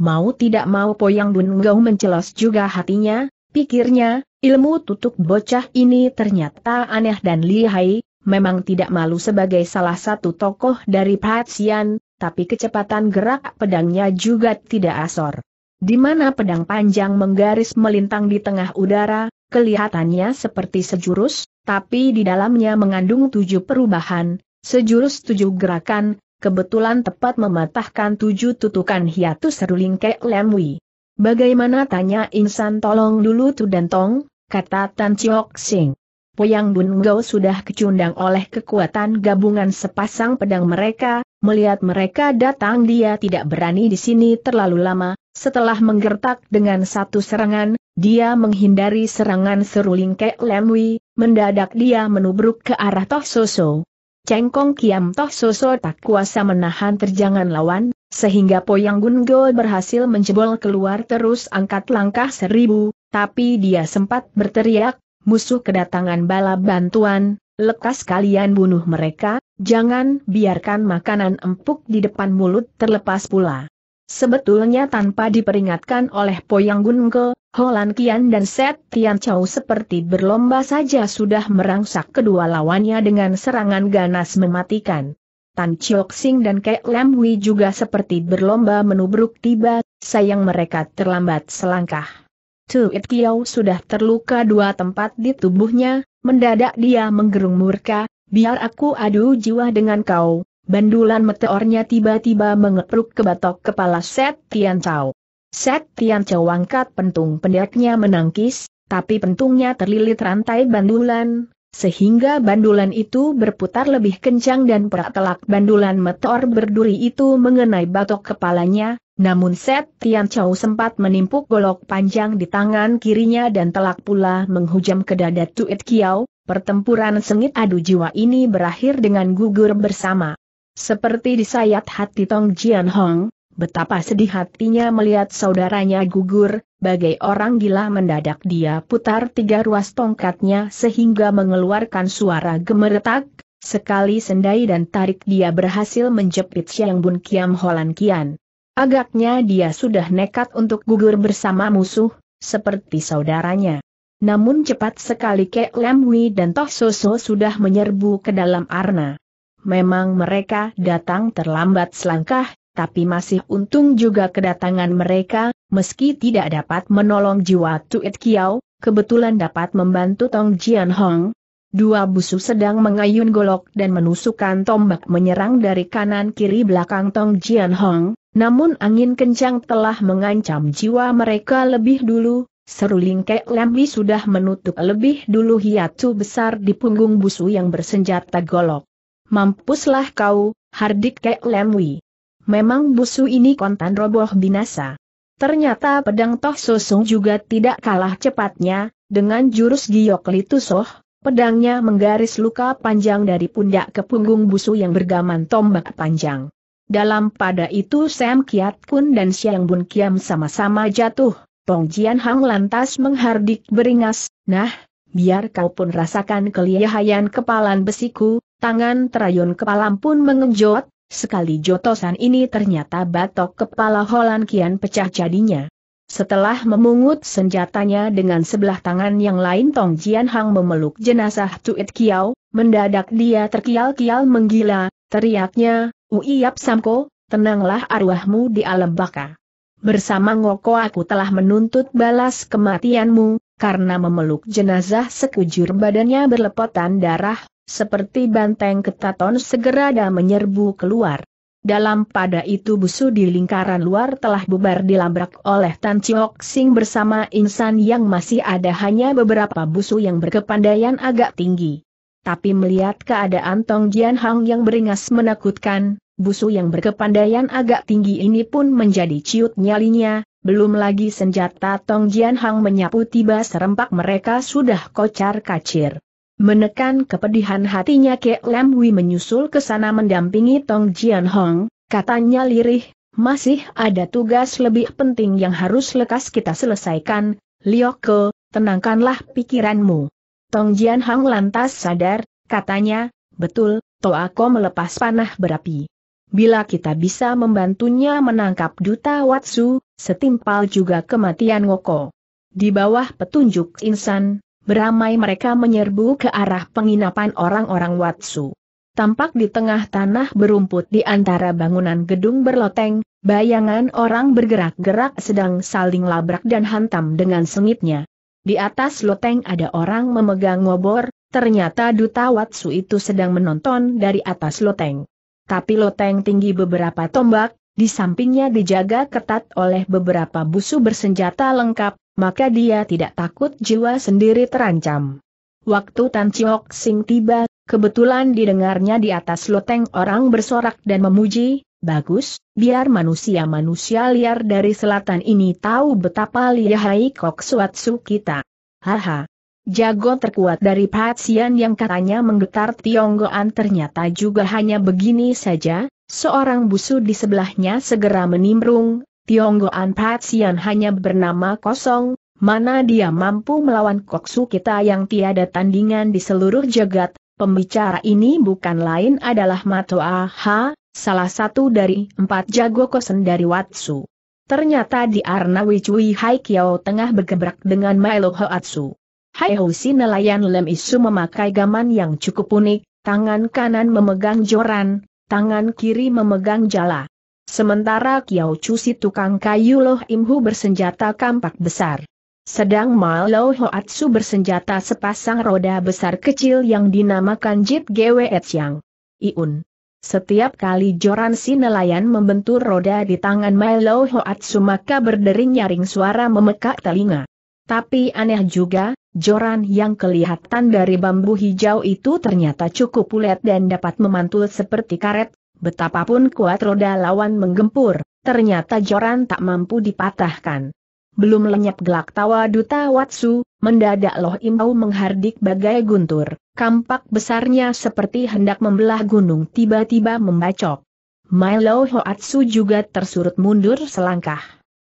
Mau tidak mau Poyang Bun Gau mencelos juga hatinya, pikirnya, ilmu tutup bocah ini ternyata aneh dan lihai, memang tidak malu sebagai salah satu tokoh dari Patsian, tapi kecepatan gerak pedangnya juga tidak asor. Di mana pedang panjang menggaris melintang di tengah udara, kelihatannya seperti sejurus, tapi di dalamnya mengandung tujuh perubahan, sejurus tujuh gerakan, kebetulan tepat mematahkan tujuh tutukan hiatus seruling Kek Lemwi. Bagaimana tanya insan tolong dulu tu dan tong, kata Tan Chiok Sing. Poyang Bun Gau sudah kecundang oleh kekuatan gabungan sepasang pedang mereka, melihat mereka datang dia tidak berani di sini terlalu lama, setelah menggertak dengan satu serangan, dia menghindari serangan seruling Kek Lemwi, mendadak dia menubruk ke arah Toh Soso. Cengkong Kiam Toh Soso tak kuasa menahan terjangan lawan, sehingga Poyang Gunggol berhasil menjebol keluar terus angkat langkah seribu, tapi dia sempat berteriak, musuh kedatangan bala bantuan, lekas kalian bunuh mereka, jangan biarkan makanan empuk di depan mulut terlepas pula. Sebetulnya tanpa diperingatkan oleh Poyang Gunggol, Holan Kian dan Set Tian Chow seperti berlomba saja sudah merangsak kedua lawannya dengan serangan ganas mematikan. Tan Chiok Sing dan Kek Lam Hui juga seperti berlomba menubruk tiba, sayang mereka terlambat selangkah. It Kiao sudah terluka dua tempat di tubuhnya, mendadak dia menggerung murka, biar aku adu jiwa dengan kau, bandulan meteornya tiba-tiba mengepruk ke batok kepala Set Tian Chow. Set Tian Chow angkat pentung pendeknya menangkis, tapi pentungnya terlilit rantai bandulan, sehingga bandulan itu berputar lebih kencang dan perak-telak bandulan meteor berduri itu mengenai batok kepalanya, namun Set Tian Chow sempat menimpuk golok panjang di tangan kirinya dan telak pula menghujam ke dada Tuit Kiao, pertempuran sengit adu jiwa ini berakhir dengan gugur bersama. Seperti disayat hati Tong Jian Hong, Betapa sedih hatinya melihat saudaranya gugur, bagai orang gila mendadak dia putar tiga ruas tongkatnya sehingga mengeluarkan suara gemeretak, sekali sendai dan tarik dia berhasil menjepit Siang Bun Kiam Holan Kian. Agaknya dia sudah nekat untuk gugur bersama musuh, seperti saudaranya. Namun cepat sekali Kek Lam dan Toh Soso sudah menyerbu ke dalam arna. Memang mereka datang terlambat selangkah, tapi masih untung juga kedatangan mereka, meski tidak dapat menolong jiwa Tuit Kiao, kebetulan dapat membantu Tong Jian Hong. Dua busu sedang mengayun golok dan menusukkan tombak menyerang dari kanan-kiri belakang Tong Jian Hong, namun angin kencang telah mengancam jiwa mereka lebih dulu, Seruling Kek Lembi sudah menutup lebih dulu hiatu besar di punggung busu yang bersenjata golok. Mampuslah kau, Hardik Kek Lemwi. Memang busu ini kontan roboh binasa. Ternyata pedang Toh Sosung juga tidak kalah cepatnya, dengan jurus giok Litusoh, pedangnya menggaris luka panjang dari pundak ke punggung busu yang bergaman tombak panjang. Dalam pada itu Sam Kiat Kun dan Siang Bun Kiam sama-sama jatuh, Tong Jian Hang lantas menghardik beringas, nah, biar kau pun rasakan kelihayan kepalan besiku, tangan terayun kepalam pun mengenjot, Sekali jotosan ini ternyata batok kepala Holan kian pecah jadinya. Setelah memungut senjatanya dengan sebelah tangan yang lain Tong Jian Hang memeluk jenazah Tuit Kiao, mendadak dia terkial-kial menggila, teriaknya, Uiap Samko, tenanglah arwahmu di alam baka. Bersama Ngoko aku telah menuntut balas kematianmu, karena memeluk jenazah sekujur badannya berlepotan darah, seperti banteng ketaton segera dah menyerbu keluar. Dalam pada itu busu di lingkaran luar telah bubar dilabrak oleh Tan Chiok Sing bersama insan yang masih ada hanya beberapa busu yang berkepandaian agak tinggi. Tapi melihat keadaan Tong Jian Hang yang beringas menakutkan, busu yang berkepandaian agak tinggi ini pun menjadi ciut nyalinya, belum lagi senjata Tong Jian Hang menyapu tiba serempak mereka sudah kocar kacir. Menekan kepedihan hatinya Ke Lam Wi menyusul ke sana mendampingi Tong Jian Hong, katanya lirih, masih ada tugas lebih penting yang harus lekas kita selesaikan, Lioke, tenangkanlah pikiranmu. Tong Jian Hong lantas sadar, katanya, betul, aku melepas panah berapi. Bila kita bisa membantunya menangkap Duta Watsu, setimpal juga kematian Woko. Di bawah petunjuk insan, Beramai mereka menyerbu ke arah penginapan orang-orang Watsu. Tampak di tengah tanah berumput di antara bangunan gedung berloteng, bayangan orang bergerak-gerak sedang saling labrak dan hantam dengan sengitnya. Di atas loteng ada orang memegang ngobor, ternyata duta Watsu itu sedang menonton dari atas loteng. Tapi loteng tinggi beberapa tombak, di sampingnya dijaga ketat oleh beberapa busu bersenjata lengkap, maka dia tidak takut jiwa sendiri terancam. Waktu Tan Chiok Sing tiba, kebetulan didengarnya di atas loteng orang bersorak dan memuji, Bagus, biar manusia-manusia liar dari selatan ini tahu betapa lihai kok suatsu kita. Haha. Jago terkuat dari Patsian yang katanya menggetar Tionggoan ternyata juga hanya begini saja, seorang busu di sebelahnya segera menimbrung, Tionggoan Patsian hanya bernama kosong, mana dia mampu melawan koksu kita yang tiada tandingan di seluruh jagat, pembicara ini bukan lain adalah Mato Aha, salah satu dari empat jago kosen dari Watsu. Ternyata di Arnawi Cui Hai Kiao tengah bergebrak dengan Milo Hoatsu. Hai Hoshi nelayan Lem Isu memakai gaman yang cukup unik, tangan kanan memegang joran, tangan kiri memegang jala. Sementara Kiao Chu si tukang kayu Loh Imhu bersenjata kampak besar. Sedang Malo Hoatsu bersenjata sepasang roda besar kecil yang dinamakan Jeep Gwe Yang. Iun. Setiap kali joran si nelayan membentur roda di tangan Malo Hoatsu maka berdering nyaring suara memekak telinga. Tapi aneh juga, joran yang kelihatan dari bambu hijau itu ternyata cukup pulet dan dapat memantul seperti karet, Betapapun kuat roda lawan menggempur, ternyata Joran tak mampu dipatahkan. Belum lenyap gelak tawa duta Watsu, mendadak Loh Imau menghardik bagai guntur, kampak besarnya seperti hendak membelah gunung tiba-tiba membacok. Milo Hoatsu juga tersurut mundur selangkah.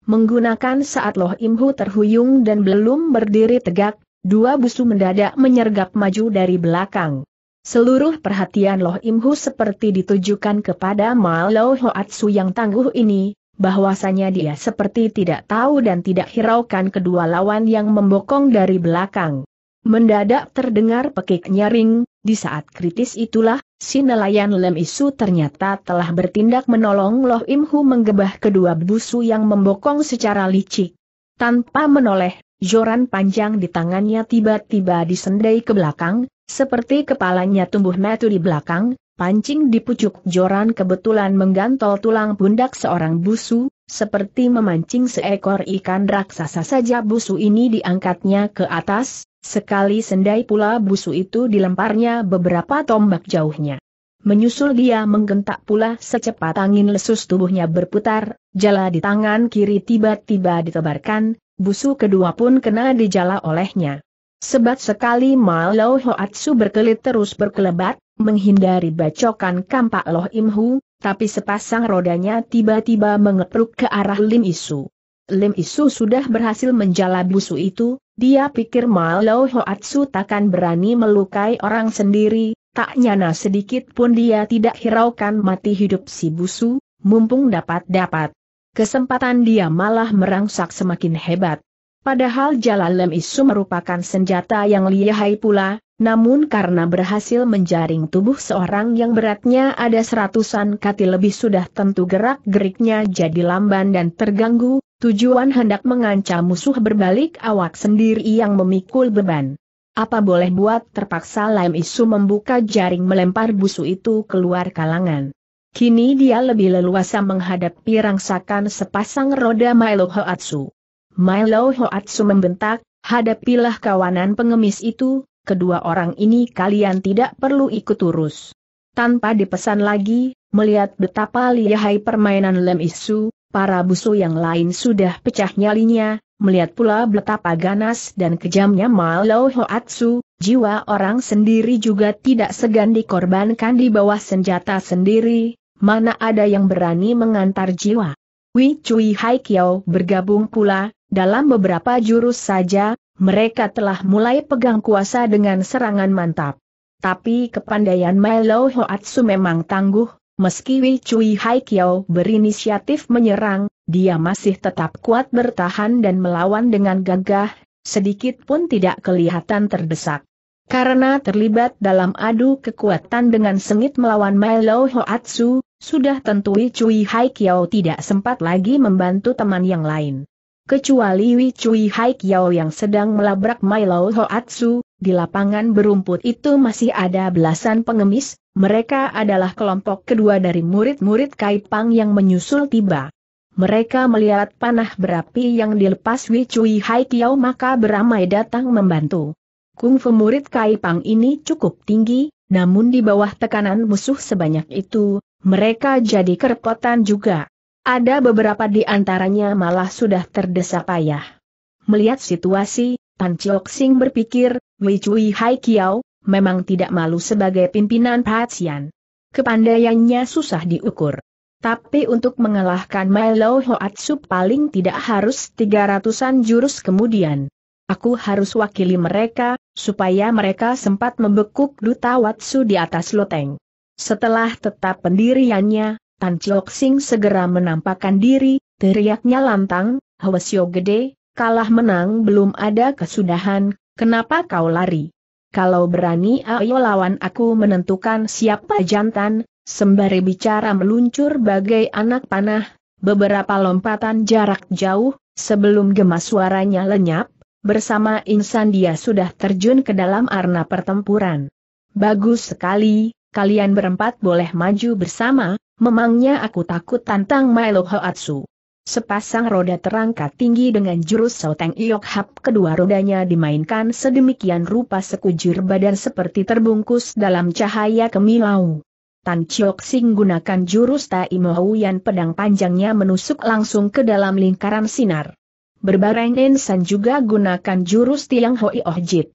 Menggunakan saat Loh Imhu terhuyung dan belum berdiri tegak, dua busu mendadak menyergap maju dari belakang. Seluruh perhatian Loh Imhu seperti ditujukan kepada Malo Hoatsu yang tangguh ini, bahwasanya dia seperti tidak tahu dan tidak hiraukan kedua lawan yang membokong dari belakang. Mendadak terdengar pekik nyaring, di saat kritis itulah, si nelayan Lem Isu ternyata telah bertindak menolong Loh Imhu menggebah kedua busu yang membokong secara licik. Tanpa menoleh, Joran panjang di tangannya tiba-tiba disendai ke belakang, seperti kepalanya tumbuh metu di belakang, pancing di pucuk Joran kebetulan menggantol tulang pundak seorang busu, seperti memancing seekor ikan raksasa saja busu ini diangkatnya ke atas, sekali sendai pula busu itu dilemparnya beberapa tombak jauhnya. Menyusul dia menggentak pula secepat angin lesus tubuhnya berputar, jala di tangan kiri tiba-tiba ditebarkan, busu kedua pun kena dijala olehnya. Sebat sekali Malau Hoatsu berkelit terus berkelebat, menghindari bacokan kampak Loh Imhu, tapi sepasang rodanya tiba-tiba mengepruk ke arah Lim Isu. Lim Isu sudah berhasil menjala busu itu, dia pikir Malau Hoatsu takkan berani melukai orang sendiri, tak nyana sedikit pun dia tidak hiraukan mati hidup si busu, mumpung dapat-dapat kesempatan dia malah merangsak semakin hebat. Padahal jalan lem Isu merupakan senjata yang lihai pula, namun karena berhasil menjaring tubuh seorang yang beratnya ada seratusan kati lebih sudah tentu gerak-geriknya jadi lamban dan terganggu, tujuan hendak mengancam musuh berbalik awak sendiri yang memikul beban. Apa boleh buat terpaksa Lem Isu membuka jaring melempar busu itu keluar kalangan. Kini dia lebih leluasa menghadapi rangsakan sepasang roda Milo Hoatsu. Milo Hoatsu membentak, hadapilah kawanan pengemis itu, kedua orang ini kalian tidak perlu ikut urus. Tanpa dipesan lagi, melihat betapa lihai permainan Lem Isu, para busu yang lain sudah pecah nyalinya, melihat pula betapa ganas dan kejamnya Milo Hoatsu, jiwa orang sendiri juga tidak segan dikorbankan di bawah senjata sendiri, mana ada yang berani mengantar jiwa. Wei Cui Hai Kiao bergabung pula, dalam beberapa jurus saja, mereka telah mulai pegang kuasa dengan serangan mantap. Tapi kepandaian Milo Hoatsu memang tangguh, meski Wei Cui Hai Kiao berinisiatif menyerang, dia masih tetap kuat bertahan dan melawan dengan gagah, sedikit pun tidak kelihatan terdesak. Karena terlibat dalam adu kekuatan dengan sengit melawan Milo Hoatsu, sudah tentu Wei Cui Hai Kiao tidak sempat lagi membantu teman yang lain. Kecuali Wei Cui Hai Kiao yang sedang melabrak Milo Hoatsu, di lapangan berumput itu masih ada belasan pengemis, mereka adalah kelompok kedua dari murid-murid Kaipang yang menyusul tiba. Mereka melihat panah berapi yang dilepas Wei Cui Hai Kiao maka beramai datang membantu. Kungfu murid Kaipang ini cukup tinggi, namun di bawah tekanan musuh sebanyak itu, mereka jadi kerepotan juga. Ada beberapa di antaranya malah sudah terdesak payah. Melihat situasi, Pan Chok Sing berpikir, Wei Chui Hai Kiao, memang tidak malu sebagai pimpinan Patsian. Kepandaiannya susah diukur. Tapi untuk mengalahkan Milo Hoatsu paling tidak harus 300-an jurus kemudian. Aku harus wakili mereka, supaya mereka sempat membekuk Duta Watsu di atas loteng. Setelah tetap pendiriannya, Tan Chok Sing segera menampakkan diri, teriaknya lantang, Hwasyo gede, kalah menang belum ada kesudahan, kenapa kau lari? Kalau berani ayo lawan aku menentukan siapa jantan, sembari bicara meluncur bagai anak panah, beberapa lompatan jarak jauh, sebelum gemas suaranya lenyap, bersama insan dia sudah terjun ke dalam arena pertempuran. Bagus sekali, kalian berempat boleh maju bersama, memangnya aku takut tantang Milo Hoatsu. Sepasang roda terangkat tinggi dengan jurus Soteng Iok Hap kedua rodanya dimainkan sedemikian rupa sekujur badan seperti terbungkus dalam cahaya kemilau. Tan Chiok Sing gunakan jurus Tai Mohu yang pedang panjangnya menusuk langsung ke dalam lingkaran sinar. Berbareng San juga gunakan jurus Tiang Hoi Oh Jit.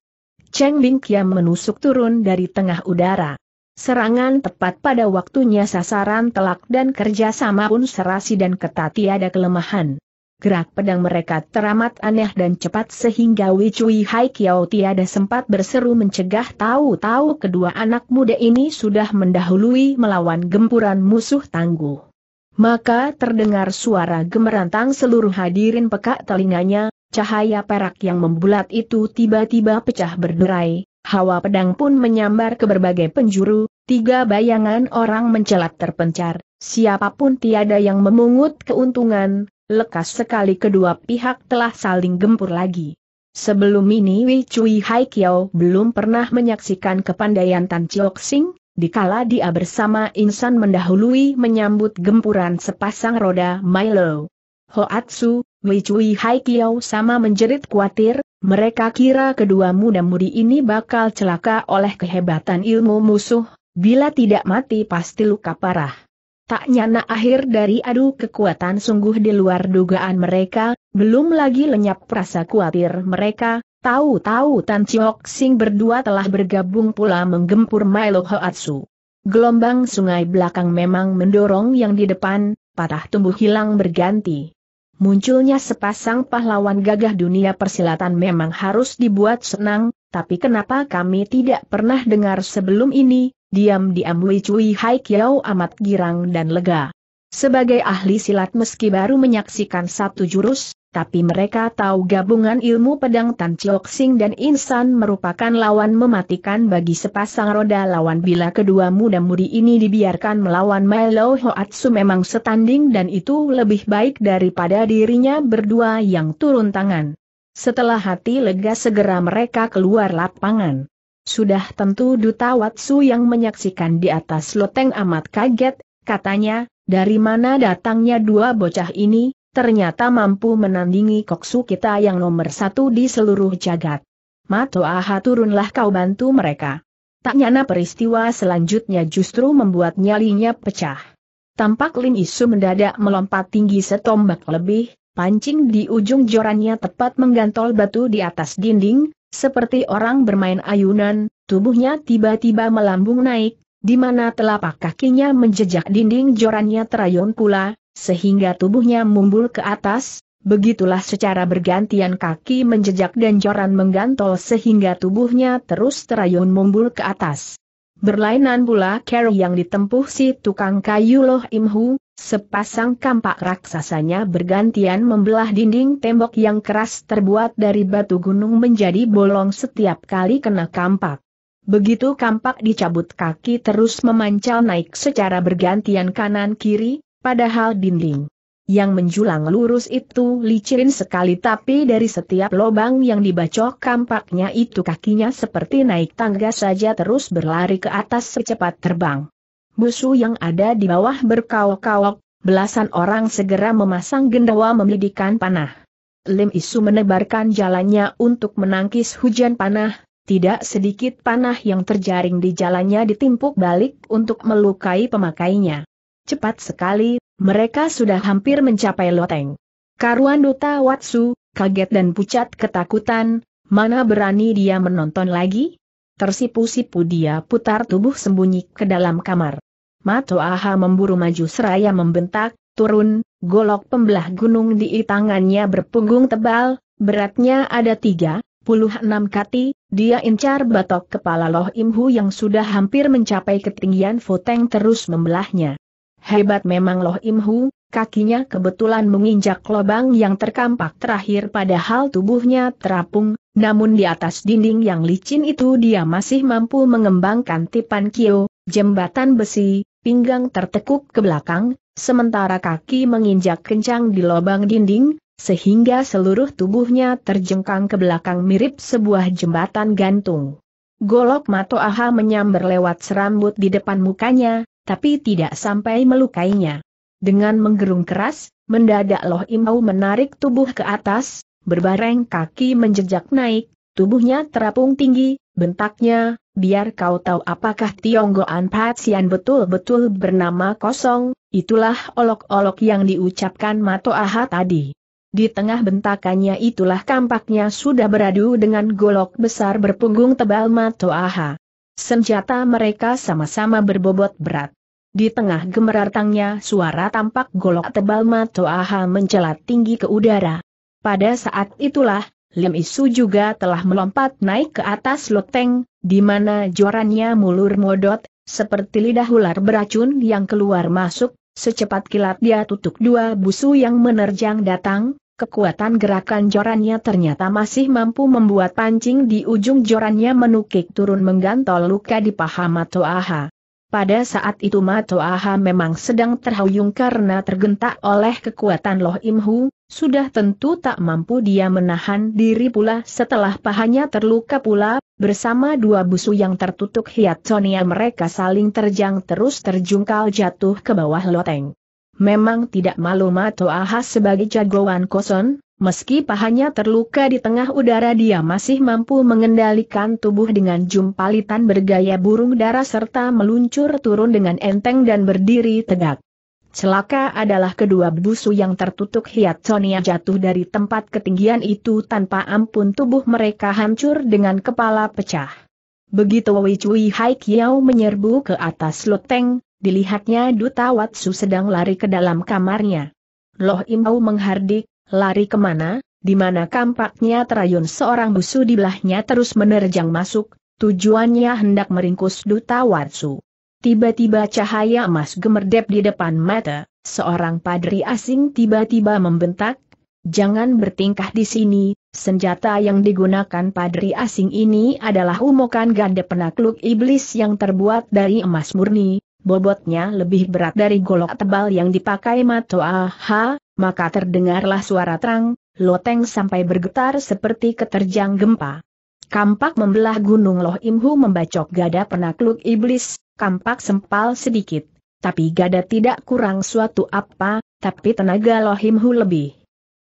Cheng Bing Kiam menusuk turun dari tengah udara. Serangan tepat pada waktunya sasaran telak dan kerjasama pun serasi dan ketat tiada kelemahan. Gerak pedang mereka teramat aneh dan cepat sehingga Wicui Hai Kiao tiada sempat berseru mencegah tahu-tahu kedua anak muda ini sudah mendahului melawan gempuran musuh tangguh. Maka terdengar suara gemerantang seluruh hadirin pekak telinganya, cahaya perak yang membulat itu tiba-tiba pecah berderai, Hawa pedang pun menyambar ke berbagai penjuru, tiga bayangan orang mencelat terpencar, siapapun tiada yang memungut keuntungan, lekas sekali kedua pihak telah saling gempur lagi. Sebelum ini Wei Cui Hai Kiao belum pernah menyaksikan kepandaian Tan Chiok Sing, dikala dia bersama insan mendahului menyambut gempuran sepasang roda Milo. Hoatsu, Wei Cui Haikiao sama menjerit khawatir, mereka kira kedua muda-mudi ini bakal celaka oleh kehebatan ilmu musuh, bila tidak mati pasti luka parah. Tak nyana akhir dari adu kekuatan sungguh di luar dugaan mereka, belum lagi lenyap rasa khawatir mereka, tahu-tahu Tan Chiok Sing berdua telah bergabung pula menggempur Milo Hoatsu. Gelombang sungai belakang memang mendorong yang di depan, patah tumbuh hilang berganti. Munculnya sepasang pahlawan gagah dunia persilatan memang harus dibuat senang, tapi kenapa kami tidak pernah dengar sebelum ini, diam-diam Wei Cui Hai Kiao amat girang dan lega. Sebagai ahli silat meski baru menyaksikan satu jurus, tapi mereka tahu gabungan ilmu pedang Tan Chok Sing dan Insan merupakan lawan mematikan bagi sepasang roda lawan bila kedua muda-mudi ini dibiarkan melawan Milo Hoatsu memang setanding dan itu lebih baik daripada dirinya berdua yang turun tangan. Setelah hati lega segera mereka keluar lapangan. Sudah tentu Duta Watsu yang menyaksikan di atas loteng amat kaget, katanya, dari mana datangnya dua bocah ini, ternyata mampu menandingi koksu kita yang nomor satu di seluruh jagat. Aha turunlah kau bantu mereka. Tak nyana peristiwa selanjutnya justru membuat nyalinya pecah. Tampak Lin Isu mendadak melompat tinggi setombak lebih, pancing di ujung jorannya tepat menggantol batu di atas dinding, seperti orang bermain ayunan, tubuhnya tiba-tiba melambung naik, di mana telapak kakinya menjejak dinding jorannya terayun pula, sehingga tubuhnya mumbul ke atas, Begitulah secara bergantian kaki menjejak dan joran menggantol sehingga tubuhnya terus terayun mumbul ke atas. Berlainan pula care yang ditempuh si tukang kayu Loh Imhu, sepasang kampak raksasanya bergantian membelah dinding tembok yang keras terbuat dari batu gunung menjadi bolong setiap kali kena kampak. Begitu kampak dicabut kaki terus memancal naik secara bergantian kanan-kiri, padahal dinding yang menjulang lurus itu licin sekali tapi dari setiap lubang yang dibacok kampaknya itu kakinya seperti naik tangga saja terus berlari ke atas secepat terbang. Musuh yang ada di bawah berkaok-kaok, belasan orang segera memasang gendawa memidikan panah. Lim Isu menebarkan jalannya untuk menangkis hujan panah, tidak sedikit panah yang terjaring di jalannya ditimpuk balik untuk melukai pemakainya. Cepat sekali, mereka sudah hampir mencapai loteng. Karuan Duta Watsu, kaget dan pucat ketakutan, mana berani dia menonton lagi? Tersipu-sipu dia putar tubuh sembunyi ke dalam kamar. Mato Aha memburu maju seraya membentak, turun, golok pembelah gunung di tangannya berpunggung tebal, beratnya ada tiga, puluh enam kati, dia incar batok kepala Loh Imhu yang sudah hampir mencapai ketinggian Foteng terus membelahnya. Hebat memang Loh imhu, kakinya kebetulan menginjak lubang yang terkampak terakhir padahal tubuhnya terapung, namun di atas dinding yang licin itu dia masih mampu mengembangkan tipan kio, jembatan besi, pinggang tertekuk ke belakang, sementara kaki menginjak kencang di lubang dinding, sehingga seluruh tubuhnya terjengkang ke belakang mirip sebuah jembatan gantung. Golok Mato Aha menyambar lewat serambut di depan mukanya, tapi tidak sampai melukainya. Dengan menggerung keras, mendadak Loh Imau menarik tubuh ke atas, berbareng kaki menjejak naik, tubuhnya terapung tinggi, bentaknya, biar kau tahu apakah Tionggoan Patsian betul-betul bernama kosong, itulah olok-olok yang diucapkan Mato Aha tadi. Di tengah bentakannya itulah kampaknya sudah beradu dengan golok besar berpunggung tebal Mato Aha. Senjata mereka sama-sama berbobot berat. Di tengah gemerartangnya suara tampak golok tebal Aha mencelat tinggi ke udara. Pada saat itulah, Lim Isu juga telah melompat naik ke atas loteng, di mana jorannya mulur modot, seperti lidah ular beracun yang keluar masuk, secepat kilat dia tutup dua busu yang menerjang datang, kekuatan gerakan jorannya ternyata masih mampu membuat pancing di ujung jorannya menukik turun menggantol luka di paha Aha. Pada saat itu Matoaha memang sedang terhuyung karena tergentak oleh kekuatan Loh Imhu, sudah tentu tak mampu dia menahan diri pula setelah pahanya terluka pula, bersama dua busu yang tertutup Sonia mereka saling terjang terus terjungkal jatuh ke bawah loteng. Memang tidak malu Matoaha sebagai jagoan kosong. Meski pahanya terluka di tengah udara dia masih mampu mengendalikan tubuh dengan jumpalitan bergaya burung dara serta meluncur turun dengan enteng dan berdiri tegak. Celaka adalah kedua busu yang tertutup hiat Sonia jatuh dari tempat ketinggian itu tanpa ampun tubuh mereka hancur dengan kepala pecah. Begitu Wei Cui Hai Kiao menyerbu ke atas loteng, dilihatnya Duta Watsu sedang lari ke dalam kamarnya. Loh Imau menghardik, Lari kemana, di mana kampaknya terayun seorang busu di belahnya terus menerjang masuk, tujuannya hendak meringkus duta Watsu. Tiba-tiba cahaya emas gemerdep di depan mata, seorang padri asing tiba-tiba membentak, Jangan bertingkah di sini, senjata yang digunakan padri asing ini adalah umokan ganda penakluk iblis yang terbuat dari emas murni, bobotnya lebih berat dari golok tebal yang dipakai Ha, maka terdengarlah suara terang, loteng sampai bergetar seperti keterjang gempa. Kampak membelah gunung Loh Imhu membacok gada penakluk iblis, kampak sempal sedikit, tapi gada tidak kurang suatu apa, tapi tenaga Loh Imhu lebih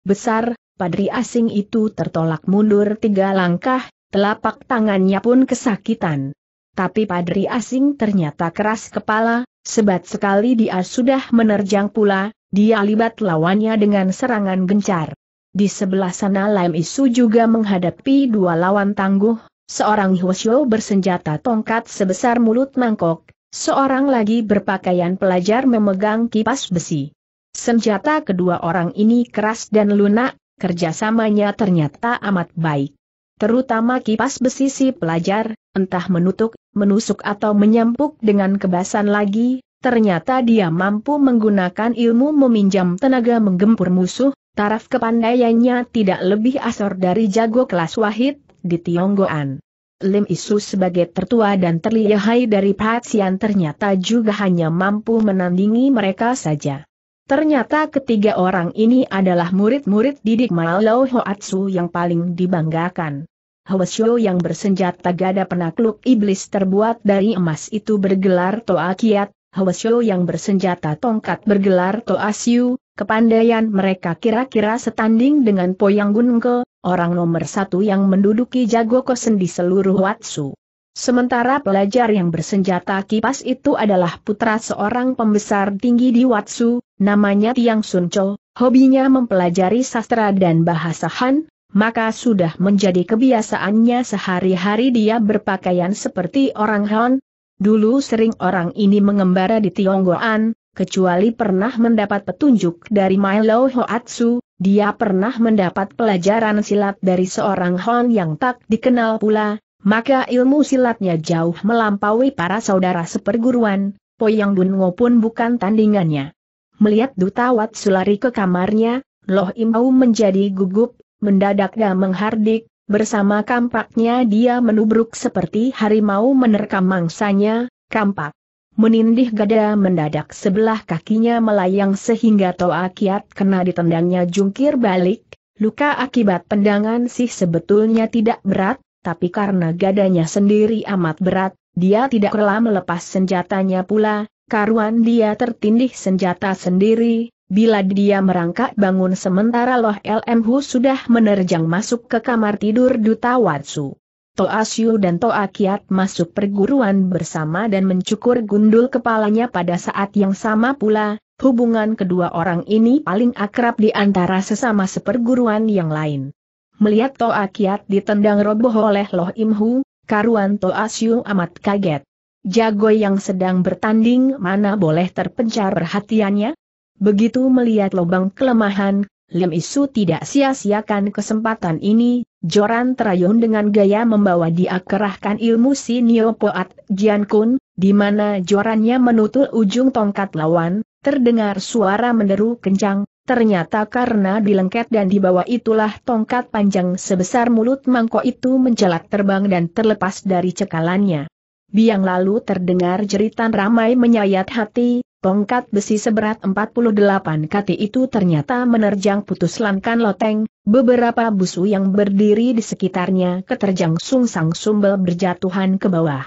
besar, padri asing itu tertolak mundur tiga langkah, telapak tangannya pun kesakitan. Tapi padri asing ternyata keras kepala, sebat sekali dia sudah menerjang pula, dia libat lawannya dengan serangan gencar. Di sebelah sana Lam Isu juga menghadapi dua lawan tangguh, seorang Hwasyo bersenjata tongkat sebesar mulut mangkok, seorang lagi berpakaian pelajar memegang kipas besi. Senjata kedua orang ini keras dan lunak, kerjasamanya ternyata amat baik terutama kipas besi si pelajar, entah menutup, menusuk atau menyampuk dengan kebasan lagi, ternyata dia mampu menggunakan ilmu meminjam tenaga menggempur musuh, taraf kepandaiannya tidak lebih asor dari jago kelas wahid, di Tionggoan. Lim Isu sebagai tertua dan terlihai dari Patsian ternyata juga hanya mampu menandingi mereka saja. Ternyata ketiga orang ini adalah murid-murid didik Malau Hoatsu yang paling dibanggakan. Hwasyo yang bersenjata gada penakluk iblis terbuat dari emas itu bergelar Toa Kiat, Hwasyo yang bersenjata tongkat bergelar Toa Siu, kepandaian mereka kira-kira setanding dengan Poyang Gunungke, orang nomor satu yang menduduki jago kosen di seluruh Watsu. Sementara pelajar yang bersenjata kipas itu adalah putra seorang pembesar tinggi di Watsu, namanya Tiang Sun Cho, hobinya mempelajari sastra dan bahasa Han, maka sudah menjadi kebiasaannya sehari-hari dia berpakaian seperti orang Han. Dulu sering orang ini mengembara di Tionggoan, kecuali pernah mendapat petunjuk dari Milo Hoatsu, dia pernah mendapat pelajaran silat dari seorang Han yang tak dikenal pula, maka ilmu silatnya jauh melampaui para saudara seperguruan, Poyang Dungo pun bukan tandingannya. Melihat Duta Wat Sulari ke kamarnya, Loh Imau menjadi gugup, mendadak dan menghardik, bersama kampaknya dia menubruk seperti harimau menerkam mangsanya, kampak. Menindih gada mendadak sebelah kakinya melayang sehingga Toa Kiat kena ditendangnya jungkir balik, luka akibat tendangan sih sebetulnya tidak berat, tapi karena gadanya sendiri amat berat, dia tidak rela melepas senjatanya pula, karuan dia tertindih senjata sendiri, bila dia merangkak bangun sementara Loh LM Hu sudah menerjang masuk ke kamar tidur Duta Watsu. Siu dan Toa Kiat masuk perguruan bersama dan mencukur gundul kepalanya pada saat yang sama pula, hubungan kedua orang ini paling akrab di antara sesama seperguruan yang lain. Melihat Toa Kiat ditendang roboh oleh Loh Imhu, karuan Toa Siu amat kaget. Jago yang sedang bertanding mana boleh terpencar perhatiannya? Begitu melihat lubang kelemahan, Lim Isu tidak sia-siakan kesempatan ini, Joran terayun dengan gaya membawa dia kerahkan ilmu Neo Poat Jian Kun, di mana jorannya menutul ujung tongkat lawan, terdengar suara menderu kencang, Ternyata karena dilengket dan dibawa itulah tongkat panjang sebesar mulut mangkok itu mencelat terbang dan terlepas dari cekalannya. Biang lalu terdengar jeritan ramai menyayat hati, tongkat besi seberat 48 kati itu ternyata menerjang putus lankan loteng, beberapa busu yang berdiri di sekitarnya keterjang sungsang sumbel berjatuhan ke bawah.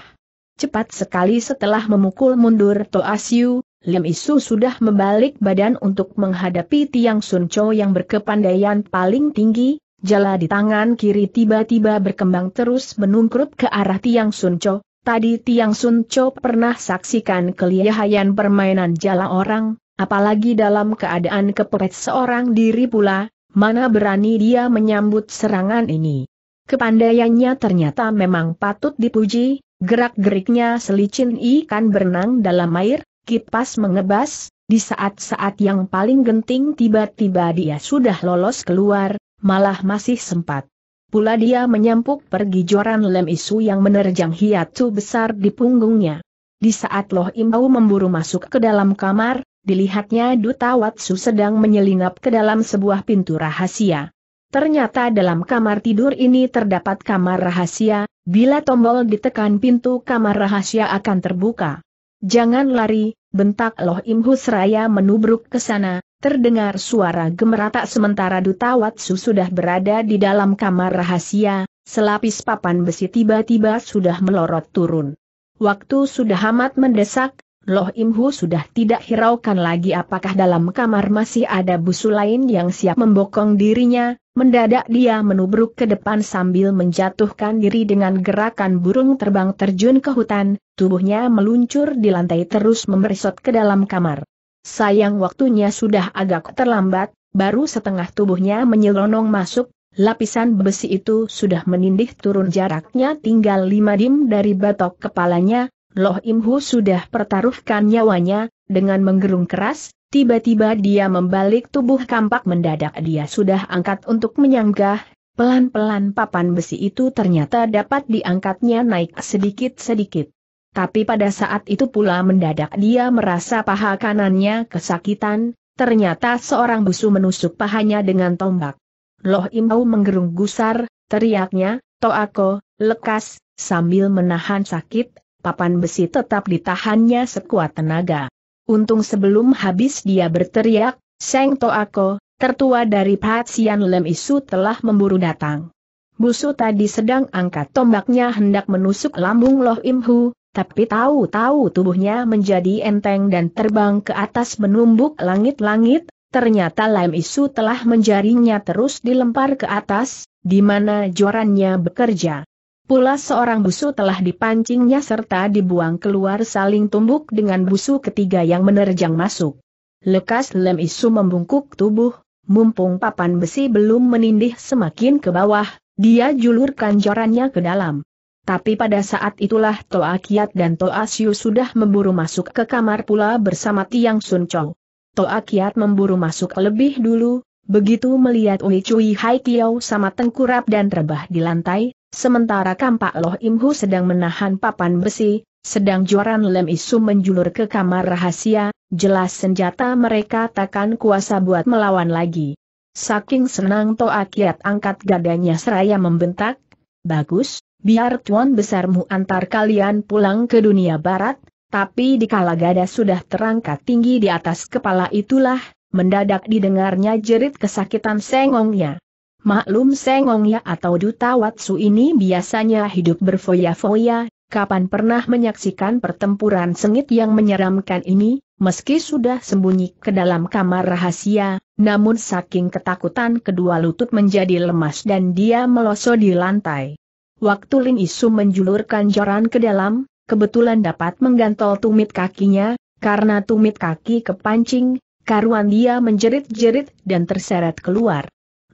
Cepat sekali setelah memukul mundur Asiu, Lim Isu sudah membalik badan untuk menghadapi Tiang Sun Cho yang berkepandaian paling tinggi, jala di tangan kiri tiba-tiba berkembang terus menungkrup ke arah Tiang Sun Cho, Tadi Tiang Sun Cho pernah saksikan kelihayan permainan jala orang, apalagi dalam keadaan kepepet seorang diri pula, mana berani dia menyambut serangan ini. Kepandaiannya ternyata memang patut dipuji, gerak-geriknya selicin ikan berenang dalam air, kipas mengebas, di saat-saat yang paling genting tiba-tiba dia sudah lolos keluar, malah masih sempat Pula dia menyampuk pergi joran lem isu yang menerjang hiatu besar di punggungnya. Di saat Loh imau memburu masuk ke dalam kamar, dilihatnya Duta Watsu sedang menyelinap ke dalam sebuah pintu rahasia. Ternyata dalam kamar tidur ini terdapat kamar rahasia, bila tombol ditekan pintu kamar rahasia akan terbuka. Jangan lari, bentak Loh Imhu Seraya menubruk ke sana, terdengar suara gemeratak sementara Duta Watsu sudah berada di dalam kamar rahasia, selapis papan besi tiba-tiba sudah melorot turun. Waktu sudah amat mendesak, Loh imhu sudah tidak hiraukan lagi apakah dalam kamar masih ada busu lain yang siap membokong dirinya, mendadak dia menubruk ke depan sambil menjatuhkan diri dengan gerakan burung terbang terjun ke hutan, tubuhnya meluncur di lantai terus memeresot ke dalam kamar. Sayang waktunya sudah agak terlambat, baru setengah tubuhnya menyelonong masuk, lapisan besi itu sudah menindih turun jaraknya tinggal lima dim dari batok kepalanya, Loh Imhu sudah pertaruhkan nyawanya, dengan menggerung keras, tiba-tiba dia membalik tubuh kampak mendadak dia sudah angkat untuk menyanggah, pelan-pelan papan besi itu ternyata dapat diangkatnya naik sedikit-sedikit. Tapi pada saat itu pula mendadak dia merasa paha kanannya kesakitan, ternyata seorang busu menusuk pahanya dengan tombak. Loh Imau menggerung gusar, teriaknya, Toako, lekas, sambil menahan sakit, papan besi tetap ditahannya sekuat tenaga. Untung sebelum habis dia berteriak, Seng Toako, tertua dari Patsian Lem Isu telah memburu datang. Busu tadi sedang angkat tombaknya hendak menusuk lambung Loh Im Hu, tapi tahu-tahu tubuhnya menjadi enteng dan terbang ke atas menumbuk langit-langit, ternyata Lem Isu telah menjaringnya terus dilempar ke atas, di mana jorannya bekerja. Pula seorang busu telah dipancingnya serta dibuang keluar saling tumbuk dengan busu ketiga yang menerjang masuk. Lekas lem isu membungkuk tubuh, mumpung papan besi belum menindih semakin ke bawah, dia julurkan jorannya ke dalam. Tapi pada saat itulah Toa Kiat dan Toa Siu sudah memburu masuk ke kamar pula bersama Tiang Sun Chong. Toa Kiat memburu masuk lebih dulu, begitu melihat Ui Cui Hai Kiao sama tengkurap dan rebah di lantai, Sementara Kampak Loh Imhu sedang menahan papan besi, sedang Joran Lem Isu menjulur ke kamar rahasia, jelas senjata mereka takkan kuasa buat melawan lagi. Saking senang Toa Kiat angkat gadanya seraya membentak, Bagus, biar tuan besarmu antar kalian pulang ke dunia barat, tapi dikala gada sudah terangkat tinggi di atas kepala itulah, mendadak didengarnya jerit kesakitan sengongnya. Maklum sengong ya atau Duta Watsu ini biasanya hidup berfoya-foya, kapan pernah menyaksikan pertempuran sengit yang menyeramkan ini, meski sudah sembunyi ke dalam kamar rahasia, namun saking ketakutan kedua lutut menjadi lemas dan dia melosot di lantai. Waktu Lin Isu menjulurkan joran ke dalam, kebetulan dapat menggantol tumit kakinya, karena tumit kaki kepancing, karuan dia menjerit-jerit dan terseret keluar.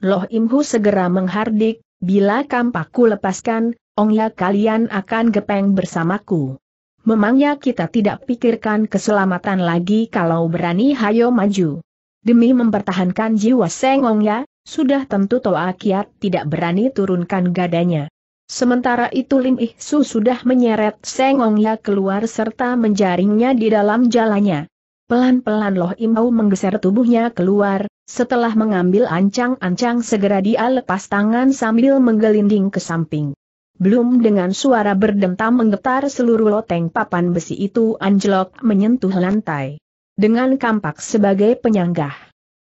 Loh Imhu segera menghardik, bila kampaku lepaskan, ongya kalian akan gepeng bersamaku. Memangnya kita tidak pikirkan keselamatan lagi kalau berani hayo maju. Demi mempertahankan jiwa Seng ong ya, sudah tentu Toa Kiat tidak berani turunkan gadanya. Sementara itu Lim Ih Su sudah menyeret Seng ong ya keluar serta menjaringnya di dalam jalannya. Pelan-pelan Loh Imau menggeser tubuhnya keluar, setelah mengambil ancang-ancang segera dia lepas tangan sambil menggelinding ke samping. Belum dengan suara berdentam menggetar seluruh loteng papan besi itu anjlok menyentuh lantai. Dengan kampak sebagai penyanggah.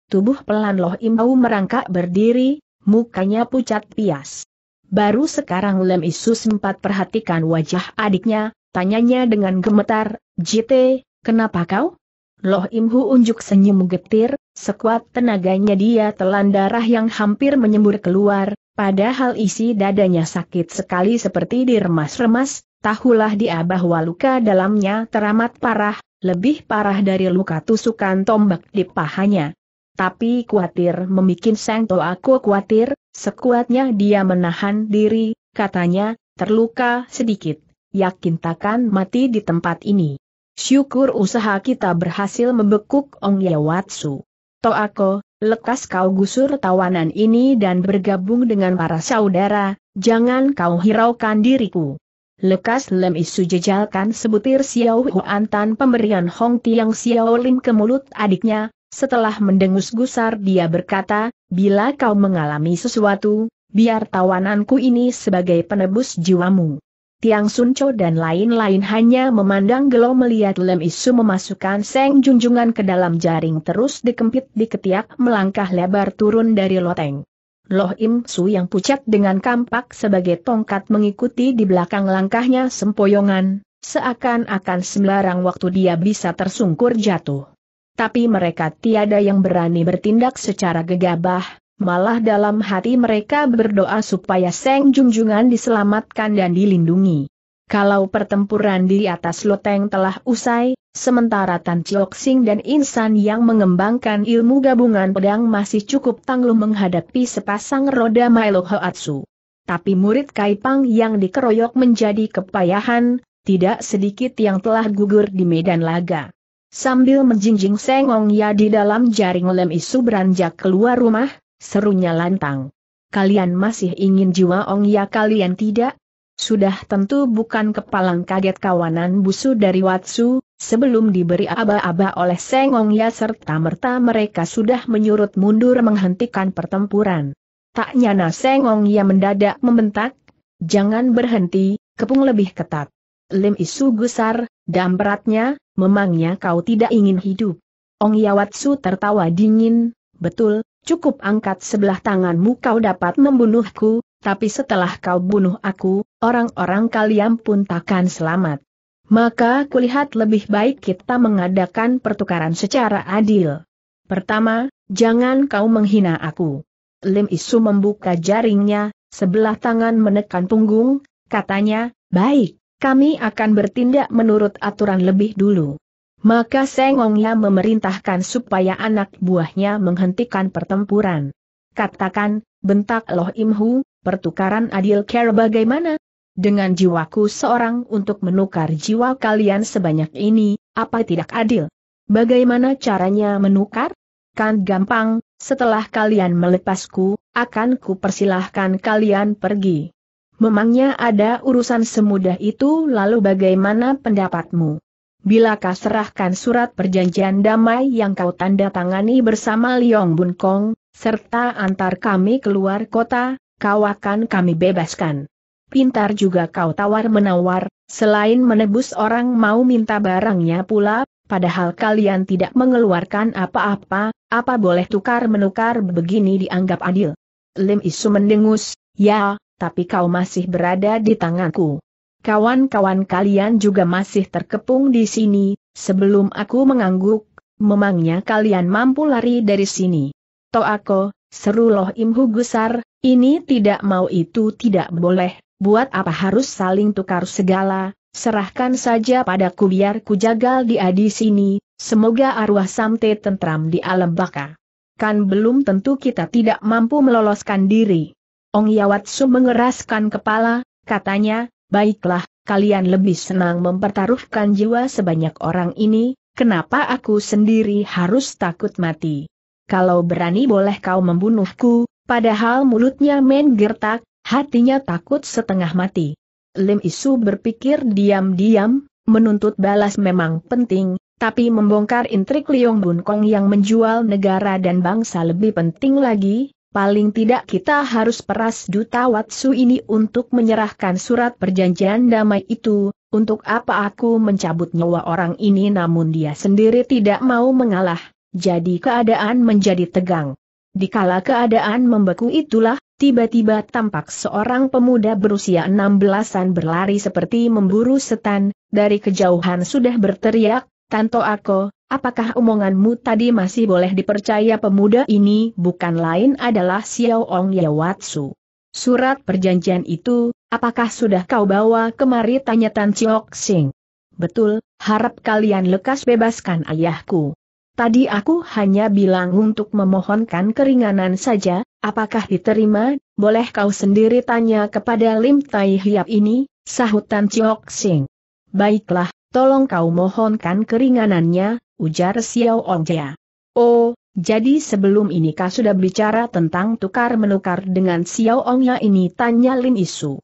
Tubuh pelan Loh Imau merangkak berdiri, mukanya pucat pias. Baru sekarang Lem Isu sempat perhatikan wajah adiknya, tanyanya dengan gemetar, JT, kenapa kau? Loh Imhu unjuk senyum getir, sekuat tenaganya dia telan darah yang hampir menyembur keluar, padahal isi dadanya sakit sekali seperti diremas-remas, tahulah dia bahwa luka dalamnya teramat parah, lebih parah dari luka tusukan tombak di pahanya. Tapi kuatir, membuat Sang Aku kuatir, sekuatnya dia menahan diri, katanya, terluka sedikit, yakin takkan mati di tempat ini. Syukur usaha kita berhasil membekuk Ong Yewatsu. Toako, lekas kau gusur tawanan ini dan bergabung dengan para saudara, jangan kau hiraukan diriku. Lekas Lem Isu jejalkan sebutir Xiao Huan pemberian Hong Tiang Xiao Lin ke mulut adiknya, setelah mendengus gusar dia berkata, bila kau mengalami sesuatu, biar tawananku ini sebagai penebus jiwamu. Tiang Sunco dan lain-lain hanya memandang gelo melihat Lem Isu memasukkan Seng Junjungan ke dalam jaring terus dikempit di ketiak melangkah lebar turun dari loteng. Loh Im Su yang pucat dengan kampak sebagai tongkat mengikuti di belakang langkahnya sempoyongan, seakan-akan sembarang waktu dia bisa tersungkur jatuh. Tapi mereka tiada yang berani bertindak secara gegabah, malah dalam hati mereka berdoa supaya Seng Junjungan diselamatkan dan dilindungi. Kalau pertempuran di atas loteng telah usai, sementara Tan Chiok Sing dan Insan yang mengembangkan ilmu gabungan pedang masih cukup tangguh menghadapi sepasang roda Milo Hoatsu. Tapi murid Kaipang yang dikeroyok menjadi kepayahan, tidak sedikit yang telah gugur di medan laga. Sambil menjinjing sengong ya di dalam jaring lem isu beranjak keluar rumah, serunya lantang. Kalian masih ingin jiwa Ong ya kalian tidak? Sudah tentu bukan kepalang kaget kawanan busu dari Watsu, sebelum diberi aba-aba oleh Seng Ong ya serta merta mereka sudah menyurut mundur menghentikan pertempuran. Tak nyana Ong ya mendadak membentak, jangan berhenti, kepung lebih ketat. Lim isu gusar, dan beratnya, memangnya kau tidak ingin hidup. Ong Yawatsu tertawa dingin, betul, cukup angkat sebelah tanganmu kau dapat membunuhku, tapi setelah kau bunuh aku, orang-orang kalian pun takkan selamat. Maka kulihat lebih baik kita mengadakan pertukaran secara adil. Pertama, jangan kau menghina aku. Lim Isu membuka jaringnya, sebelah tangan menekan punggung, katanya, baik, kami akan bertindak menurut aturan lebih dulu. Maka Sengongya memerintahkan supaya anak buahnya menghentikan pertempuran. Katakan, bentak Loh Imhu, pertukaran adil care bagaimana? Dengan jiwaku seorang untuk menukar jiwa kalian sebanyak ini, apa tidak adil? Bagaimana caranya menukar? Kan gampang, setelah kalian melepasku, akan ku persilahkan kalian pergi. Memangnya ada urusan semudah itu lalu bagaimana pendapatmu? Bila kau serahkan surat perjanjian damai yang kau tanda tangani bersama Liong Bun Kong, serta antar kami keluar kota, kau akan kami bebaskan. Pintar juga kau tawar-menawar, selain menebus orang mau minta barangnya pula, padahal kalian tidak mengeluarkan apa-apa, apa boleh tukar-menukar begini dianggap adil. Lim Isu mendengus, ya, tapi kau masih berada di tanganku. Kawan-kawan kalian juga masih terkepung di sini, sebelum aku mengangguk, memangnya kalian mampu lari dari sini. aku, seru Loh Imhu Gusar, ini tidak mau itu tidak boleh, buat apa harus saling tukar segala, serahkan saja padaku biar ku jagal dia di sini, semoga arwah Samte tentram di alam baka. Kan belum tentu kita tidak mampu meloloskan diri. Ong Yawatsu mengeraskan kepala, katanya, baiklah, kalian lebih senang mempertaruhkan jiwa sebanyak orang ini, kenapa aku sendiri harus takut mati? Kalau berani boleh kau membunuhku, padahal mulutnya men gertak, hatinya takut setengah mati. Lim Isu berpikir diam-diam, menuntut balas memang penting, tapi membongkar intrik Liong Bun Kong yang menjual negara dan bangsa lebih penting lagi, paling tidak kita harus peras duta Watsu ini untuk menyerahkan surat perjanjian damai itu, untuk apa aku mencabut nyawa orang ini namun dia sendiri tidak mau mengalah, jadi keadaan menjadi tegang. Dikala keadaan membeku itulah, tiba-tiba tampak seorang pemuda berusia enam belasan berlari seperti memburu setan, dari kejauhan sudah berteriak, Tanto Ako, Apakah omonganmu tadi masih boleh dipercaya pemuda ini bukan lain adalah Xiao Ong Yawatsu? Surat perjanjian itu, apakah sudah kau bawa kemari tanya Tan Chiok Sing? Betul, harap kalian lekas bebaskan ayahku. Tadi aku hanya bilang untuk memohonkan keringanan saja, apakah diterima, boleh kau sendiri tanya kepada Lim Tai Hiap ini, sahut Tan Chiok Sing. Baiklah, tolong kau mohonkan keringanannya, ujar Xiao Onja. Oh, jadi sebelum ini kau sudah bicara tentang tukar-menukar dengan Xiao Ongya ini tanya Lin Isu.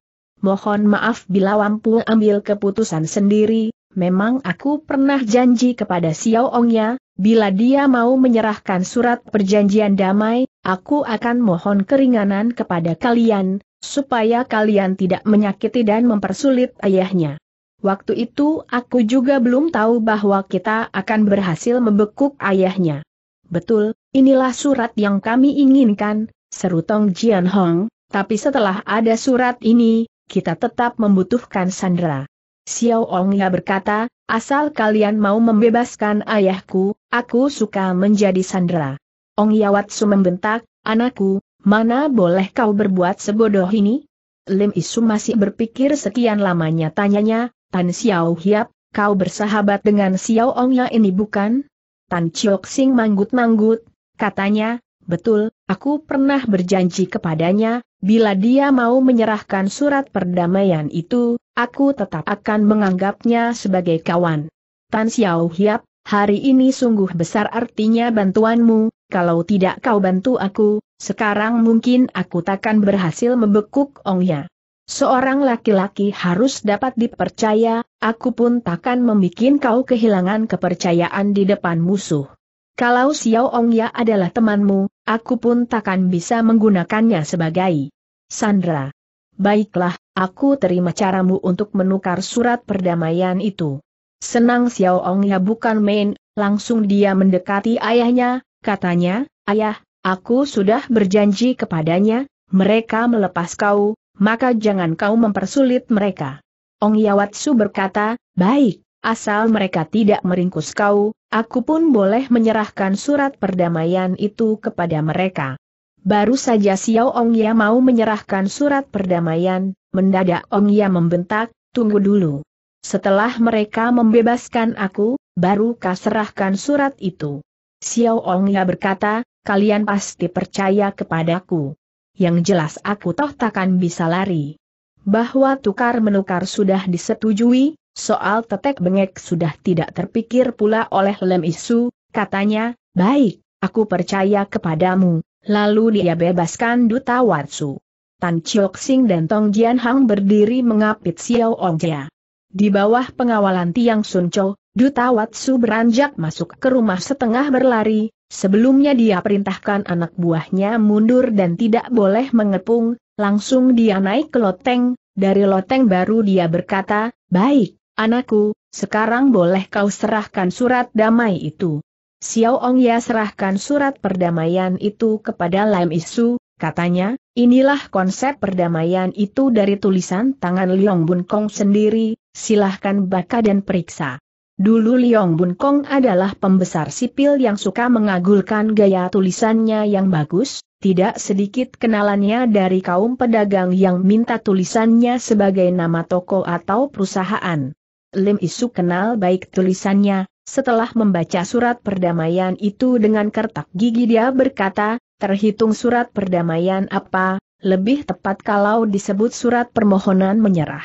Mohon maaf bila Wampu ambil keputusan sendiri, memang aku pernah janji kepada Xiao Ongya, bila dia mau menyerahkan surat perjanjian damai, aku akan mohon keringanan kepada kalian, supaya kalian tidak menyakiti dan mempersulit ayahnya. Waktu itu aku juga belum tahu bahwa kita akan berhasil membekuk ayahnya. Betul, inilah surat yang kami inginkan, seru Tong Jian Hong, tapi setelah ada surat ini, kita tetap membutuhkan Sandra. Xiao Ong ya berkata, asal kalian mau membebaskan ayahku, aku suka menjadi Sandra. Ong Yawatsu membentak, anakku, mana boleh kau berbuat sebodoh ini? Lim Isu masih berpikir sekian lamanya tanyanya, Tan Xiao Hiap, kau bersahabat dengan Xiao ya ini bukan? Tan Chiok Sing manggut-manggut, katanya, betul, aku pernah berjanji kepadanya, bila dia mau menyerahkan surat perdamaian itu, aku tetap akan menganggapnya sebagai kawan. Tan Xiao Hiap, hari ini sungguh besar artinya bantuanmu, kalau tidak kau bantu aku, sekarang mungkin aku takkan berhasil membekuk Ong ya. Seorang laki-laki harus dapat dipercaya, aku pun takkan membuat kau kehilangan kepercayaan di depan musuh. Kalau Xiao Ong ya adalah temanmu, aku pun takkan bisa menggunakannya sebagai Sandra. Baiklah, aku terima caramu untuk menukar surat perdamaian itu. Senang Xiao Ong ya bukan main, langsung dia mendekati ayahnya, katanya, ayah, aku sudah berjanji kepadanya, mereka melepas kau, maka jangan kau mempersulit mereka. Ong Yawatsu berkata, baik, asal mereka tidak meringkus kau, aku pun boleh menyerahkan surat perdamaian itu kepada mereka. Baru saja Xiao Ong Ya mau menyerahkan surat perdamaian, mendadak Ong Ya membentak, tunggu dulu. Setelah mereka membebaskan aku, baru kau serahkan surat itu. Xiao Ong Ya berkata, kalian pasti percaya kepadaku yang jelas aku toh takkan bisa lari. Bahwa tukar-menukar sudah disetujui, soal tetek bengek sudah tidak terpikir pula oleh Lem Isu, katanya, baik, aku percaya kepadamu, lalu dia bebaskan Duta Watsu. Tan Chiok Sing dan Tong Jian Hang berdiri mengapit Xiao Ong Jia. Di bawah pengawalan Tiang Sunco, Duta Watsu beranjak masuk ke rumah setengah berlari, sebelumnya dia perintahkan anak buahnya mundur dan tidak boleh mengepung, langsung dia naik ke loteng, dari loteng baru dia berkata, Baik, anakku, sekarang boleh kau serahkan surat damai itu. Xiao Ong ya serahkan surat perdamaian itu kepada Lam Isu, katanya, inilah konsep perdamaian itu dari tulisan tangan Liong Bun Kong sendiri, silahkan baca dan periksa. Dulu Liong Bun Kong adalah pembesar sipil yang suka mengagulkan gaya tulisannya yang bagus, tidak sedikit kenalannya dari kaum pedagang yang minta tulisannya sebagai nama toko atau perusahaan. Lim Isu kenal baik tulisannya, setelah membaca surat perdamaian itu dengan kertak gigi dia berkata, terhitung surat perdamaian apa, lebih tepat kalau disebut surat permohonan menyerah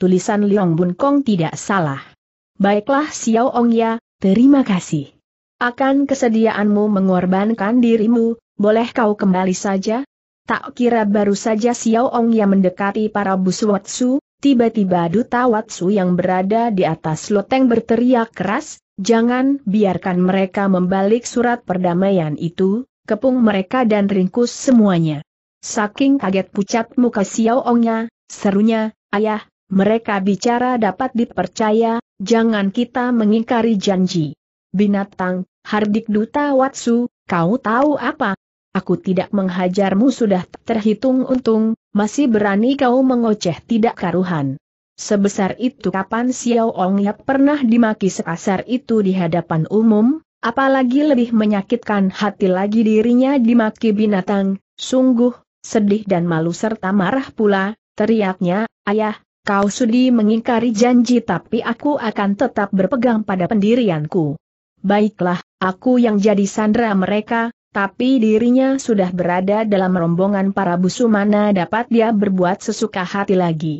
tulisan Liong Bun Kong tidak salah. Baiklah Xiao Ong ya, terima kasih. Akan kesediaanmu mengorbankan dirimu, boleh kau kembali saja? Tak kira baru saja Xiao Ong yang mendekati para buswatsu, tiba-tiba duta watsu yang berada di atas loteng berteriak keras, jangan biarkan mereka membalik surat perdamaian itu, kepung mereka dan ringkus semuanya. Saking kaget pucat muka Xiao Ongnya, serunya, ayah, mereka bicara dapat dipercaya, jangan kita mengingkari janji. Binatang, Hardik Duta Watsu, kau tahu apa? Aku tidak menghajarmu sudah terhitung untung, masih berani kau mengoceh tidak karuhan. Sebesar itu kapan Xiao Ong Yap pernah dimaki sekasar itu di hadapan umum, apalagi lebih menyakitkan hati lagi dirinya dimaki binatang, sungguh, sedih dan malu serta marah pula, teriaknya, ayah, Kau sudi mengingkari janji tapi aku akan tetap berpegang pada pendirianku. Baiklah, aku yang jadi sandera mereka, tapi dirinya sudah berada dalam rombongan para busu mana dapat dia berbuat sesuka hati lagi.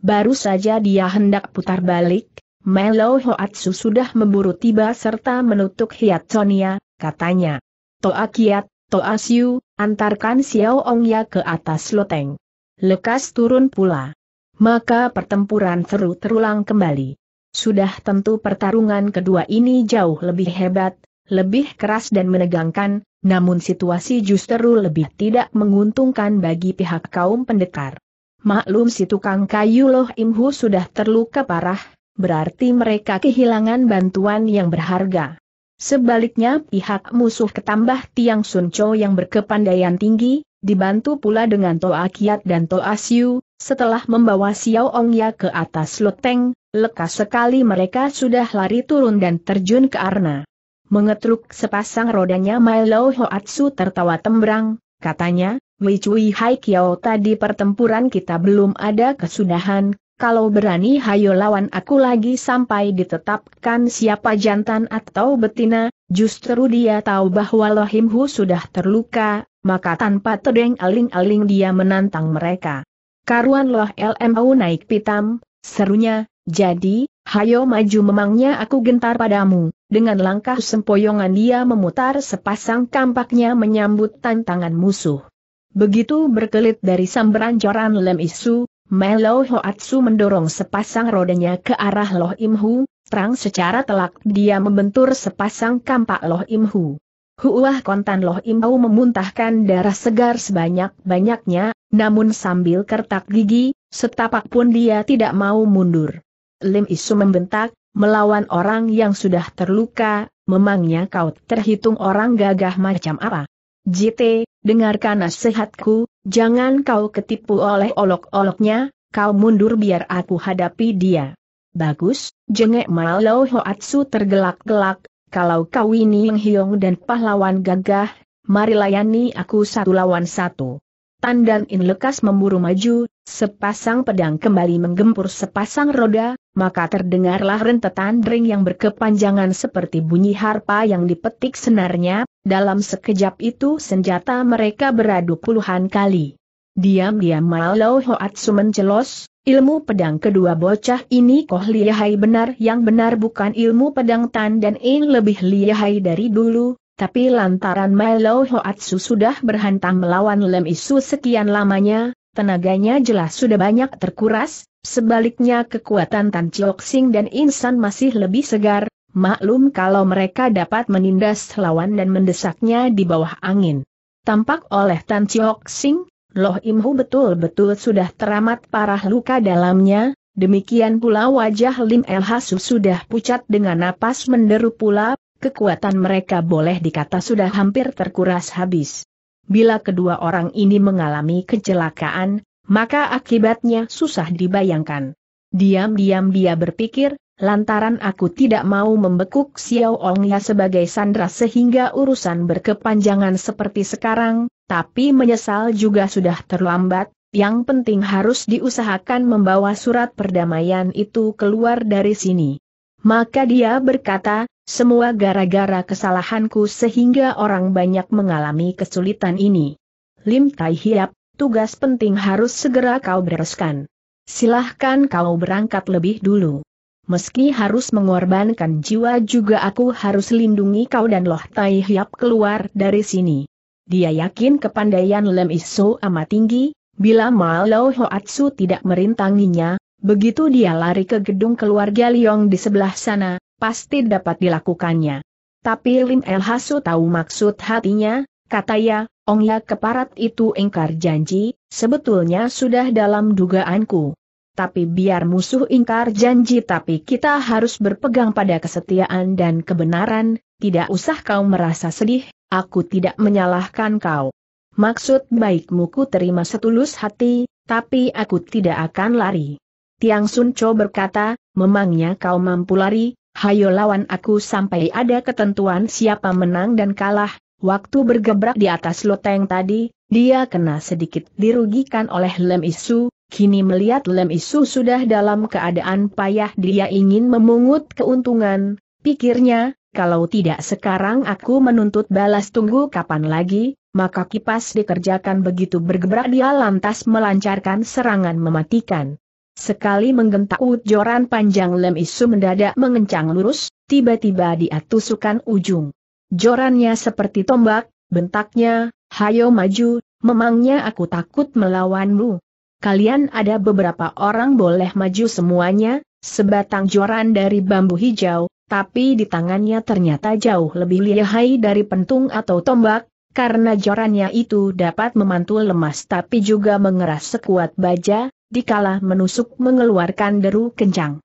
Baru saja dia hendak putar balik, Melo Hoatsu sudah memburu tiba serta menutup hiat Sonia, katanya. Toa Kiat, Toa Siu, antarkan Xiao Ongya ke atas loteng. Lekas turun pula maka pertempuran seru terulang kembali. Sudah tentu pertarungan kedua ini jauh lebih hebat, lebih keras dan menegangkan, namun situasi justru lebih tidak menguntungkan bagi pihak kaum pendekar. Maklum si tukang kayu Loh Imhu sudah terluka parah, berarti mereka kehilangan bantuan yang berharga. Sebaliknya pihak musuh ketambah Tiang Sunco yang berkepandaian tinggi, dibantu pula dengan Toa Kiat dan Toa Siu, setelah membawa Xiao Ongya ke atas loteng, lekas sekali mereka sudah lari turun dan terjun ke arna. Mengetruk sepasang rodanya Milo Hoatsu tertawa tembrang, katanya, Wei Cui Hai Kiao tadi pertempuran kita belum ada kesudahan, kalau berani hayo lawan aku lagi sampai ditetapkan siapa jantan atau betina, justru dia tahu bahwa Lohim Hu sudah terluka, maka tanpa tedeng aling-aling dia menantang mereka. Karuan loh LMAU naik pitam, serunya, jadi, hayo maju memangnya aku gentar padamu. Dengan langkah sempoyongan dia memutar sepasang kampaknya menyambut tantangan musuh. Begitu berkelit dari sambaran joran lem isu, Melo Hoatsu mendorong sepasang rodanya ke arah Loh Imhu, terang secara telak dia membentur sepasang kampak Loh Imhu. Huwah kontan Loh Imhu memuntahkan darah segar sebanyak-banyaknya, namun sambil kertak gigi, setapak pun dia tidak mau mundur. Lim Isu membentak, melawan orang yang sudah terluka, memangnya kau terhitung orang gagah macam apa? JT, dengarkan nasihatku, jangan kau ketipu oleh olok-oloknya, kau mundur biar aku hadapi dia. Bagus, jengek malau Hoatsu tergelak-gelak, kalau kau ini Hyong dan pahlawan gagah, mari layani aku satu lawan satu. Tan dan In lekas memburu maju, sepasang pedang kembali menggempur sepasang roda, maka terdengarlah rentetan d-ring yang berkepanjangan seperti bunyi harpa yang dipetik senarnya, dalam sekejap itu senjata mereka beradu puluhan kali. Diam-diam Malau Hoatsu mencelos, ilmu pedang kedua bocah ini koh lihai benar yang benar bukan ilmu pedang Tan dan In lebih lihai dari dulu, tapi lantaran Milo Hoatsu sudah berhantam melawan Lem Isu sekian lamanya, tenaganya jelas sudah banyak terkuras, sebaliknya kekuatan Tan Chiok Sing dan Insan masih lebih segar, maklum kalau mereka dapat menindas lawan dan mendesaknya di bawah angin. Tampak oleh Tan Chiok Sing, Loh Im betul-betul sudah teramat parah luka dalamnya, Demikian pula wajah Lim El Elhasu sudah pucat dengan napas menderu pula, kekuatan mereka boleh dikata sudah hampir terkuras habis. Bila kedua orang ini mengalami kecelakaan, maka akibatnya susah dibayangkan. Diam-diam dia berpikir, lantaran aku tidak mau membekuk Xiao Ongya sebagai sandra sehingga urusan berkepanjangan seperti sekarang, tapi menyesal juga sudah terlambat, yang penting harus diusahakan membawa surat perdamaian itu keluar dari sini. Maka dia berkata, semua gara-gara kesalahanku sehingga orang banyak mengalami kesulitan ini. Lim Tai Hiap, tugas penting harus segera kau bereskan. Silahkan kau berangkat lebih dulu. Meski harus mengorbankan jiwa juga aku harus lindungi kau dan Loh Tai Hiap keluar dari sini. Dia yakin kepandaian Lem Iso amat tinggi, bila Malau Hoatsu tidak merintanginya, begitu dia lari ke gedung keluarga Liong di sebelah sana, pasti dapat dilakukannya. Tapi Lim El Hasu tahu maksud hatinya, kata ya, Ong Ya keparat itu ingkar janji, sebetulnya sudah dalam dugaanku. Tapi biar musuh ingkar janji tapi kita harus berpegang pada kesetiaan dan kebenaran, tidak usah kau merasa sedih, aku tidak menyalahkan kau. Maksud baikmu ku terima setulus hati, tapi aku tidak akan lari. Tiang Sun Cho berkata, memangnya kau mampu lari, hayo lawan aku sampai ada ketentuan siapa menang dan kalah, waktu bergebrak di atas loteng tadi, dia kena sedikit dirugikan oleh Lem Isu, kini melihat Lem Isu sudah dalam keadaan payah dia ingin memungut keuntungan, pikirnya, kalau tidak sekarang aku menuntut balas tunggu kapan lagi, maka kipas dikerjakan begitu bergebrak dia lantas melancarkan serangan mematikan. Sekali menggentak joran panjang lem isu mendadak mengencang lurus, tiba-tiba dia tusukan ujung. Jorannya seperti tombak, bentaknya, hayo maju, memangnya aku takut melawanmu. Kalian ada beberapa orang boleh maju semuanya, sebatang joran dari bambu hijau, tapi di tangannya ternyata jauh lebih lihai dari pentung atau tombak, karena jorannya itu dapat memantul lemas tapi juga mengeras sekuat baja, dikala menusuk mengeluarkan deru kencang.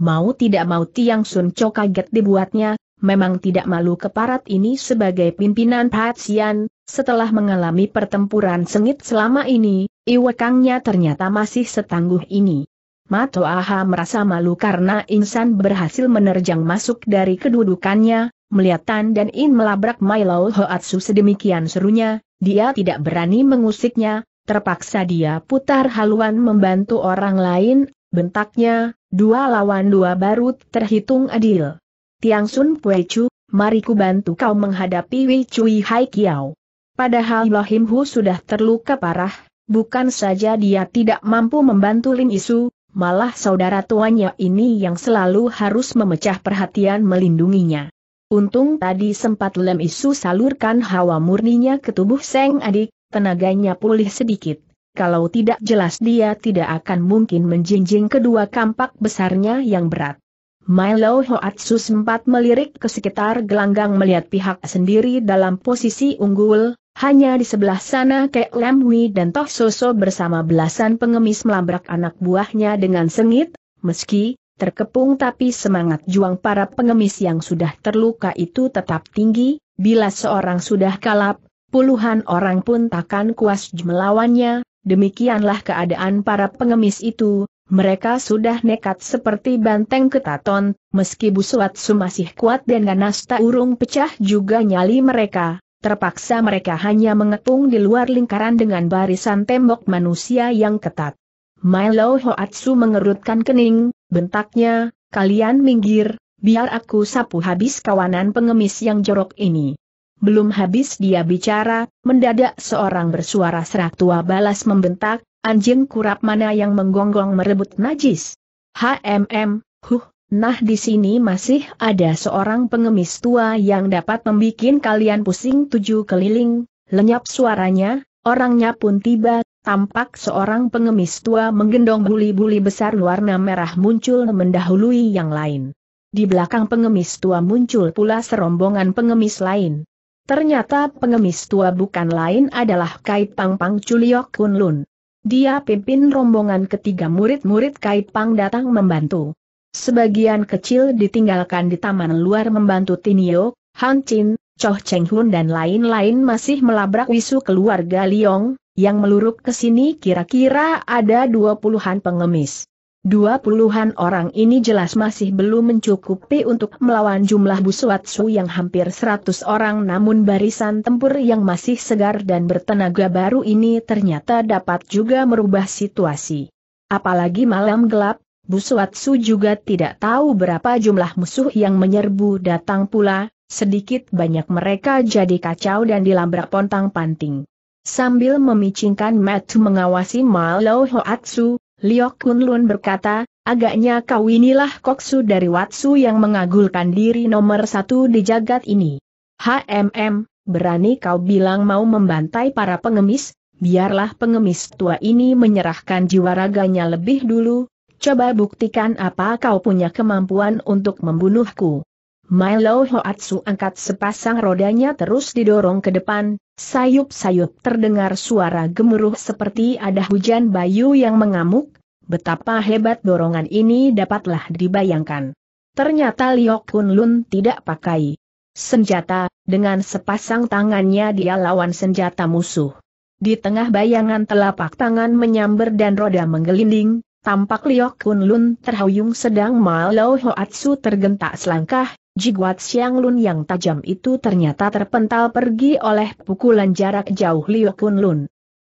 Mau tidak mau Tiang Sun Cho kaget dibuatnya, memang tidak malu keparat ini sebagai pimpinan Patsian, setelah mengalami pertempuran sengit selama ini, iwekangnya ternyata masih setangguh ini. Mato Aha merasa malu karena insan berhasil menerjang masuk dari kedudukannya, Melihat Tan Dan In melabrak Milo Hoatsu sedemikian serunya, dia tidak berani mengusiknya, terpaksa dia putar haluan membantu orang lain, bentaknya, dua lawan dua baru terhitung adil. Tiang Sun Pue Chu, mari ku bantu kau menghadapi Wei Chui Hai Kiao. Padahal Lohim Hu sudah terluka parah, bukan saja dia tidak mampu membantu Lin Isu, malah saudara tuanya ini yang selalu harus memecah perhatian melindunginya. Untung tadi sempat Lem Isu salurkan hawa murninya ke tubuh Seng Adik, tenaganya pulih sedikit. Kalau tidak jelas dia tidak akan mungkin menjinjing kedua kampak besarnya yang berat. Milo Hoatsu sempat melirik ke sekitar gelanggang melihat pihak sendiri dalam posisi unggul, hanya di sebelah sana Kek Lemwi dan Toh Soso bersama belasan pengemis melabrak anak buahnya dengan sengit, meski Terkepung tapi semangat juang para pengemis yang sudah terluka itu tetap tinggi, bila seorang sudah kalap, puluhan orang pun takkan kuas melawannya, demikianlah keadaan para pengemis itu, mereka sudah nekat seperti banteng ketaton, meski busuatsu masih kuat dan ganas tak urung pecah juga nyali mereka, terpaksa mereka hanya mengepung di luar lingkaran dengan barisan tembok manusia yang ketat. Milo Hoatsu mengerutkan kening, bentaknya, kalian minggir, biar aku sapu habis kawanan pengemis yang jorok ini. Belum habis dia bicara, mendadak seorang bersuara serak tua balas membentak, anjing kurap mana yang menggonggong merebut najis. HMM, huh, nah di sini masih ada seorang pengemis tua yang dapat membuat kalian pusing tujuh keliling, lenyap suaranya, orangnya pun tiba Tampak seorang pengemis tua menggendong buli-buli besar warna merah muncul mendahului yang lain. Di belakang pengemis tua muncul pula serombongan pengemis lain. Ternyata pengemis tua bukan lain adalah Kai Pang Pang Chuliok Kunlun. Dia pimpin rombongan ketiga murid-murid Kai Pang datang membantu. Sebagian kecil ditinggalkan di taman luar membantu Tinio, Han Chin, Choh Cheng Hun dan lain-lain masih melabrak wisu keluarga Liong, yang meluruk ke sini kira-kira ada dua puluhan pengemis. Dua puluhan orang ini jelas masih belum mencukupi untuk melawan jumlah busuatsu yang hampir seratus orang namun barisan tempur yang masih segar dan bertenaga baru ini ternyata dapat juga merubah situasi. Apalagi malam gelap, busuatsu juga tidak tahu berapa jumlah musuh yang menyerbu datang pula, sedikit banyak mereka jadi kacau dan dilambrak pontang panting. Sambil memicingkan mata mengawasi Malo Hoatsu, Liok Kunlun berkata, agaknya kau inilah koksu dari Watsu yang mengagulkan diri nomor satu di jagat ini. HMM, berani kau bilang mau membantai para pengemis, biarlah pengemis tua ini menyerahkan jiwa raganya lebih dulu, coba buktikan apa kau punya kemampuan untuk membunuhku. Milo Hoatsu angkat sepasang rodanya terus didorong ke depan, Sayup-sayup terdengar suara gemuruh seperti ada hujan bayu yang mengamuk, betapa hebat dorongan ini dapatlah dibayangkan. Ternyata Liok Kun Lun tidak pakai senjata, dengan sepasang tangannya dia lawan senjata musuh. Di tengah bayangan telapak tangan menyamber dan roda menggelinding, tampak Liok Kun Lun terhuyung sedang malau Hoatsu tergentak selangkah, Jiguat Xiang Lun yang tajam itu ternyata terpental pergi oleh pukulan jarak jauh Liu Kun Lun.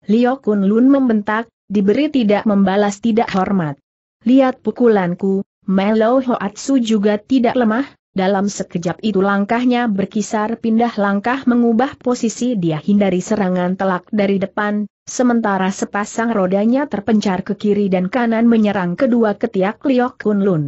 Liu Kun Lun membentak, diberi tidak membalas tidak hormat. Lihat pukulanku, Melo Hoatsu juga tidak lemah, dalam sekejap itu langkahnya berkisar pindah langkah mengubah posisi dia hindari serangan telak dari depan, sementara sepasang rodanya terpencar ke kiri dan kanan menyerang kedua ketiak Liu Kun Lun.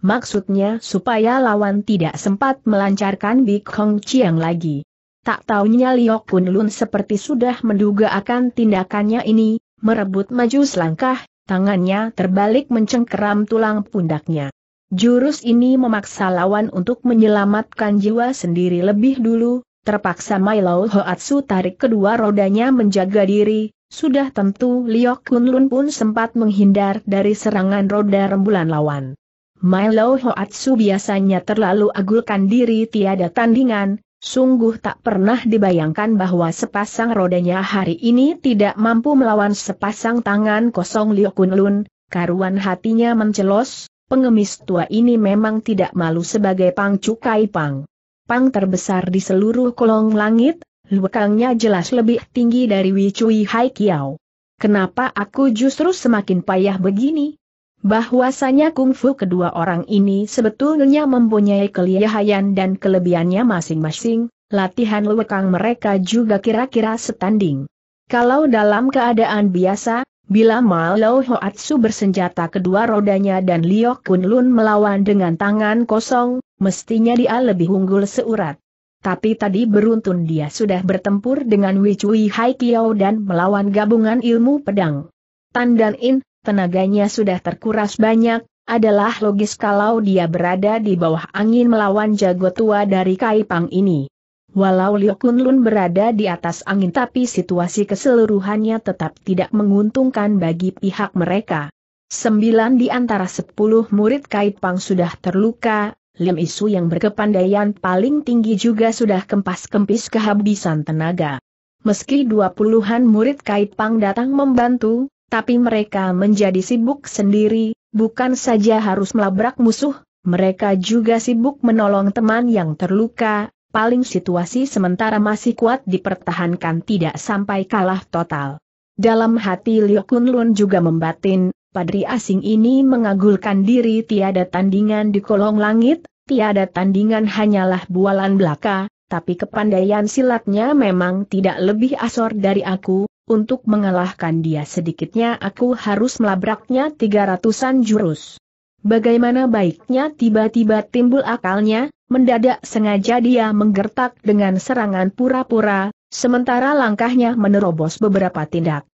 Maksudnya supaya lawan tidak sempat melancarkan Big Hong Chiang lagi. Tak taunya Liok Kun Lun seperti sudah menduga akan tindakannya ini, merebut maju selangkah, tangannya terbalik mencengkeram tulang pundaknya. Jurus ini memaksa lawan untuk menyelamatkan jiwa sendiri lebih dulu, terpaksa Mailau Hoatsu tarik kedua rodanya menjaga diri, sudah tentu Liok Kun Lun pun sempat menghindar dari serangan roda rembulan lawan. Milo Hoatsu biasanya terlalu agulkan diri tiada tandingan, sungguh tak pernah dibayangkan bahwa sepasang rodanya hari ini tidak mampu melawan sepasang tangan kosong Liu Kunlun, karuan hatinya mencelos, pengemis tua ini memang tidak malu sebagai Pang Cukai Pang. Pang terbesar di seluruh kolong langit, luekangnya jelas lebih tinggi dari Wicui Hai Kiao. Kenapa aku justru semakin payah begini? bahwasanya kungfu kedua orang ini sebetulnya mempunyai kelihayan dan kelebihannya masing-masing, latihan lewekang mereka juga kira-kira setanding. Kalau dalam keadaan biasa, bila Mao Hoatsu bersenjata kedua rodanya dan Kun Kunlun melawan dengan tangan kosong, mestinya dia lebih unggul seurat. Tapi tadi beruntun dia sudah bertempur dengan Wichui Hai dan melawan gabungan ilmu pedang. Tandan In, tenaganya sudah terkuras banyak, adalah logis kalau dia berada di bawah angin melawan jago tua dari Kaipang ini. Walau Liu Kunlun berada di atas angin tapi situasi keseluruhannya tetap tidak menguntungkan bagi pihak mereka. Sembilan di antara sepuluh murid Kaipang sudah terluka, Lim Isu yang berkepandaian paling tinggi juga sudah kempas-kempis kehabisan tenaga. Meski dua puluhan murid Kaipang datang membantu, tapi mereka menjadi sibuk sendiri, bukan saja harus melabrak musuh, mereka juga sibuk menolong teman yang terluka, paling situasi sementara masih kuat dipertahankan tidak sampai kalah total. Dalam hati Liu Kunlun juga membatin, padri asing ini mengagulkan diri tiada tandingan di kolong langit, tiada tandingan hanyalah bualan belaka, tapi kepandaian silatnya memang tidak lebih asor dari aku, untuk mengalahkan dia sedikitnya aku harus melabraknya tiga ratusan jurus. Bagaimana baiknya tiba-tiba timbul akalnya, mendadak sengaja dia menggertak dengan serangan pura-pura, sementara langkahnya menerobos beberapa tindak.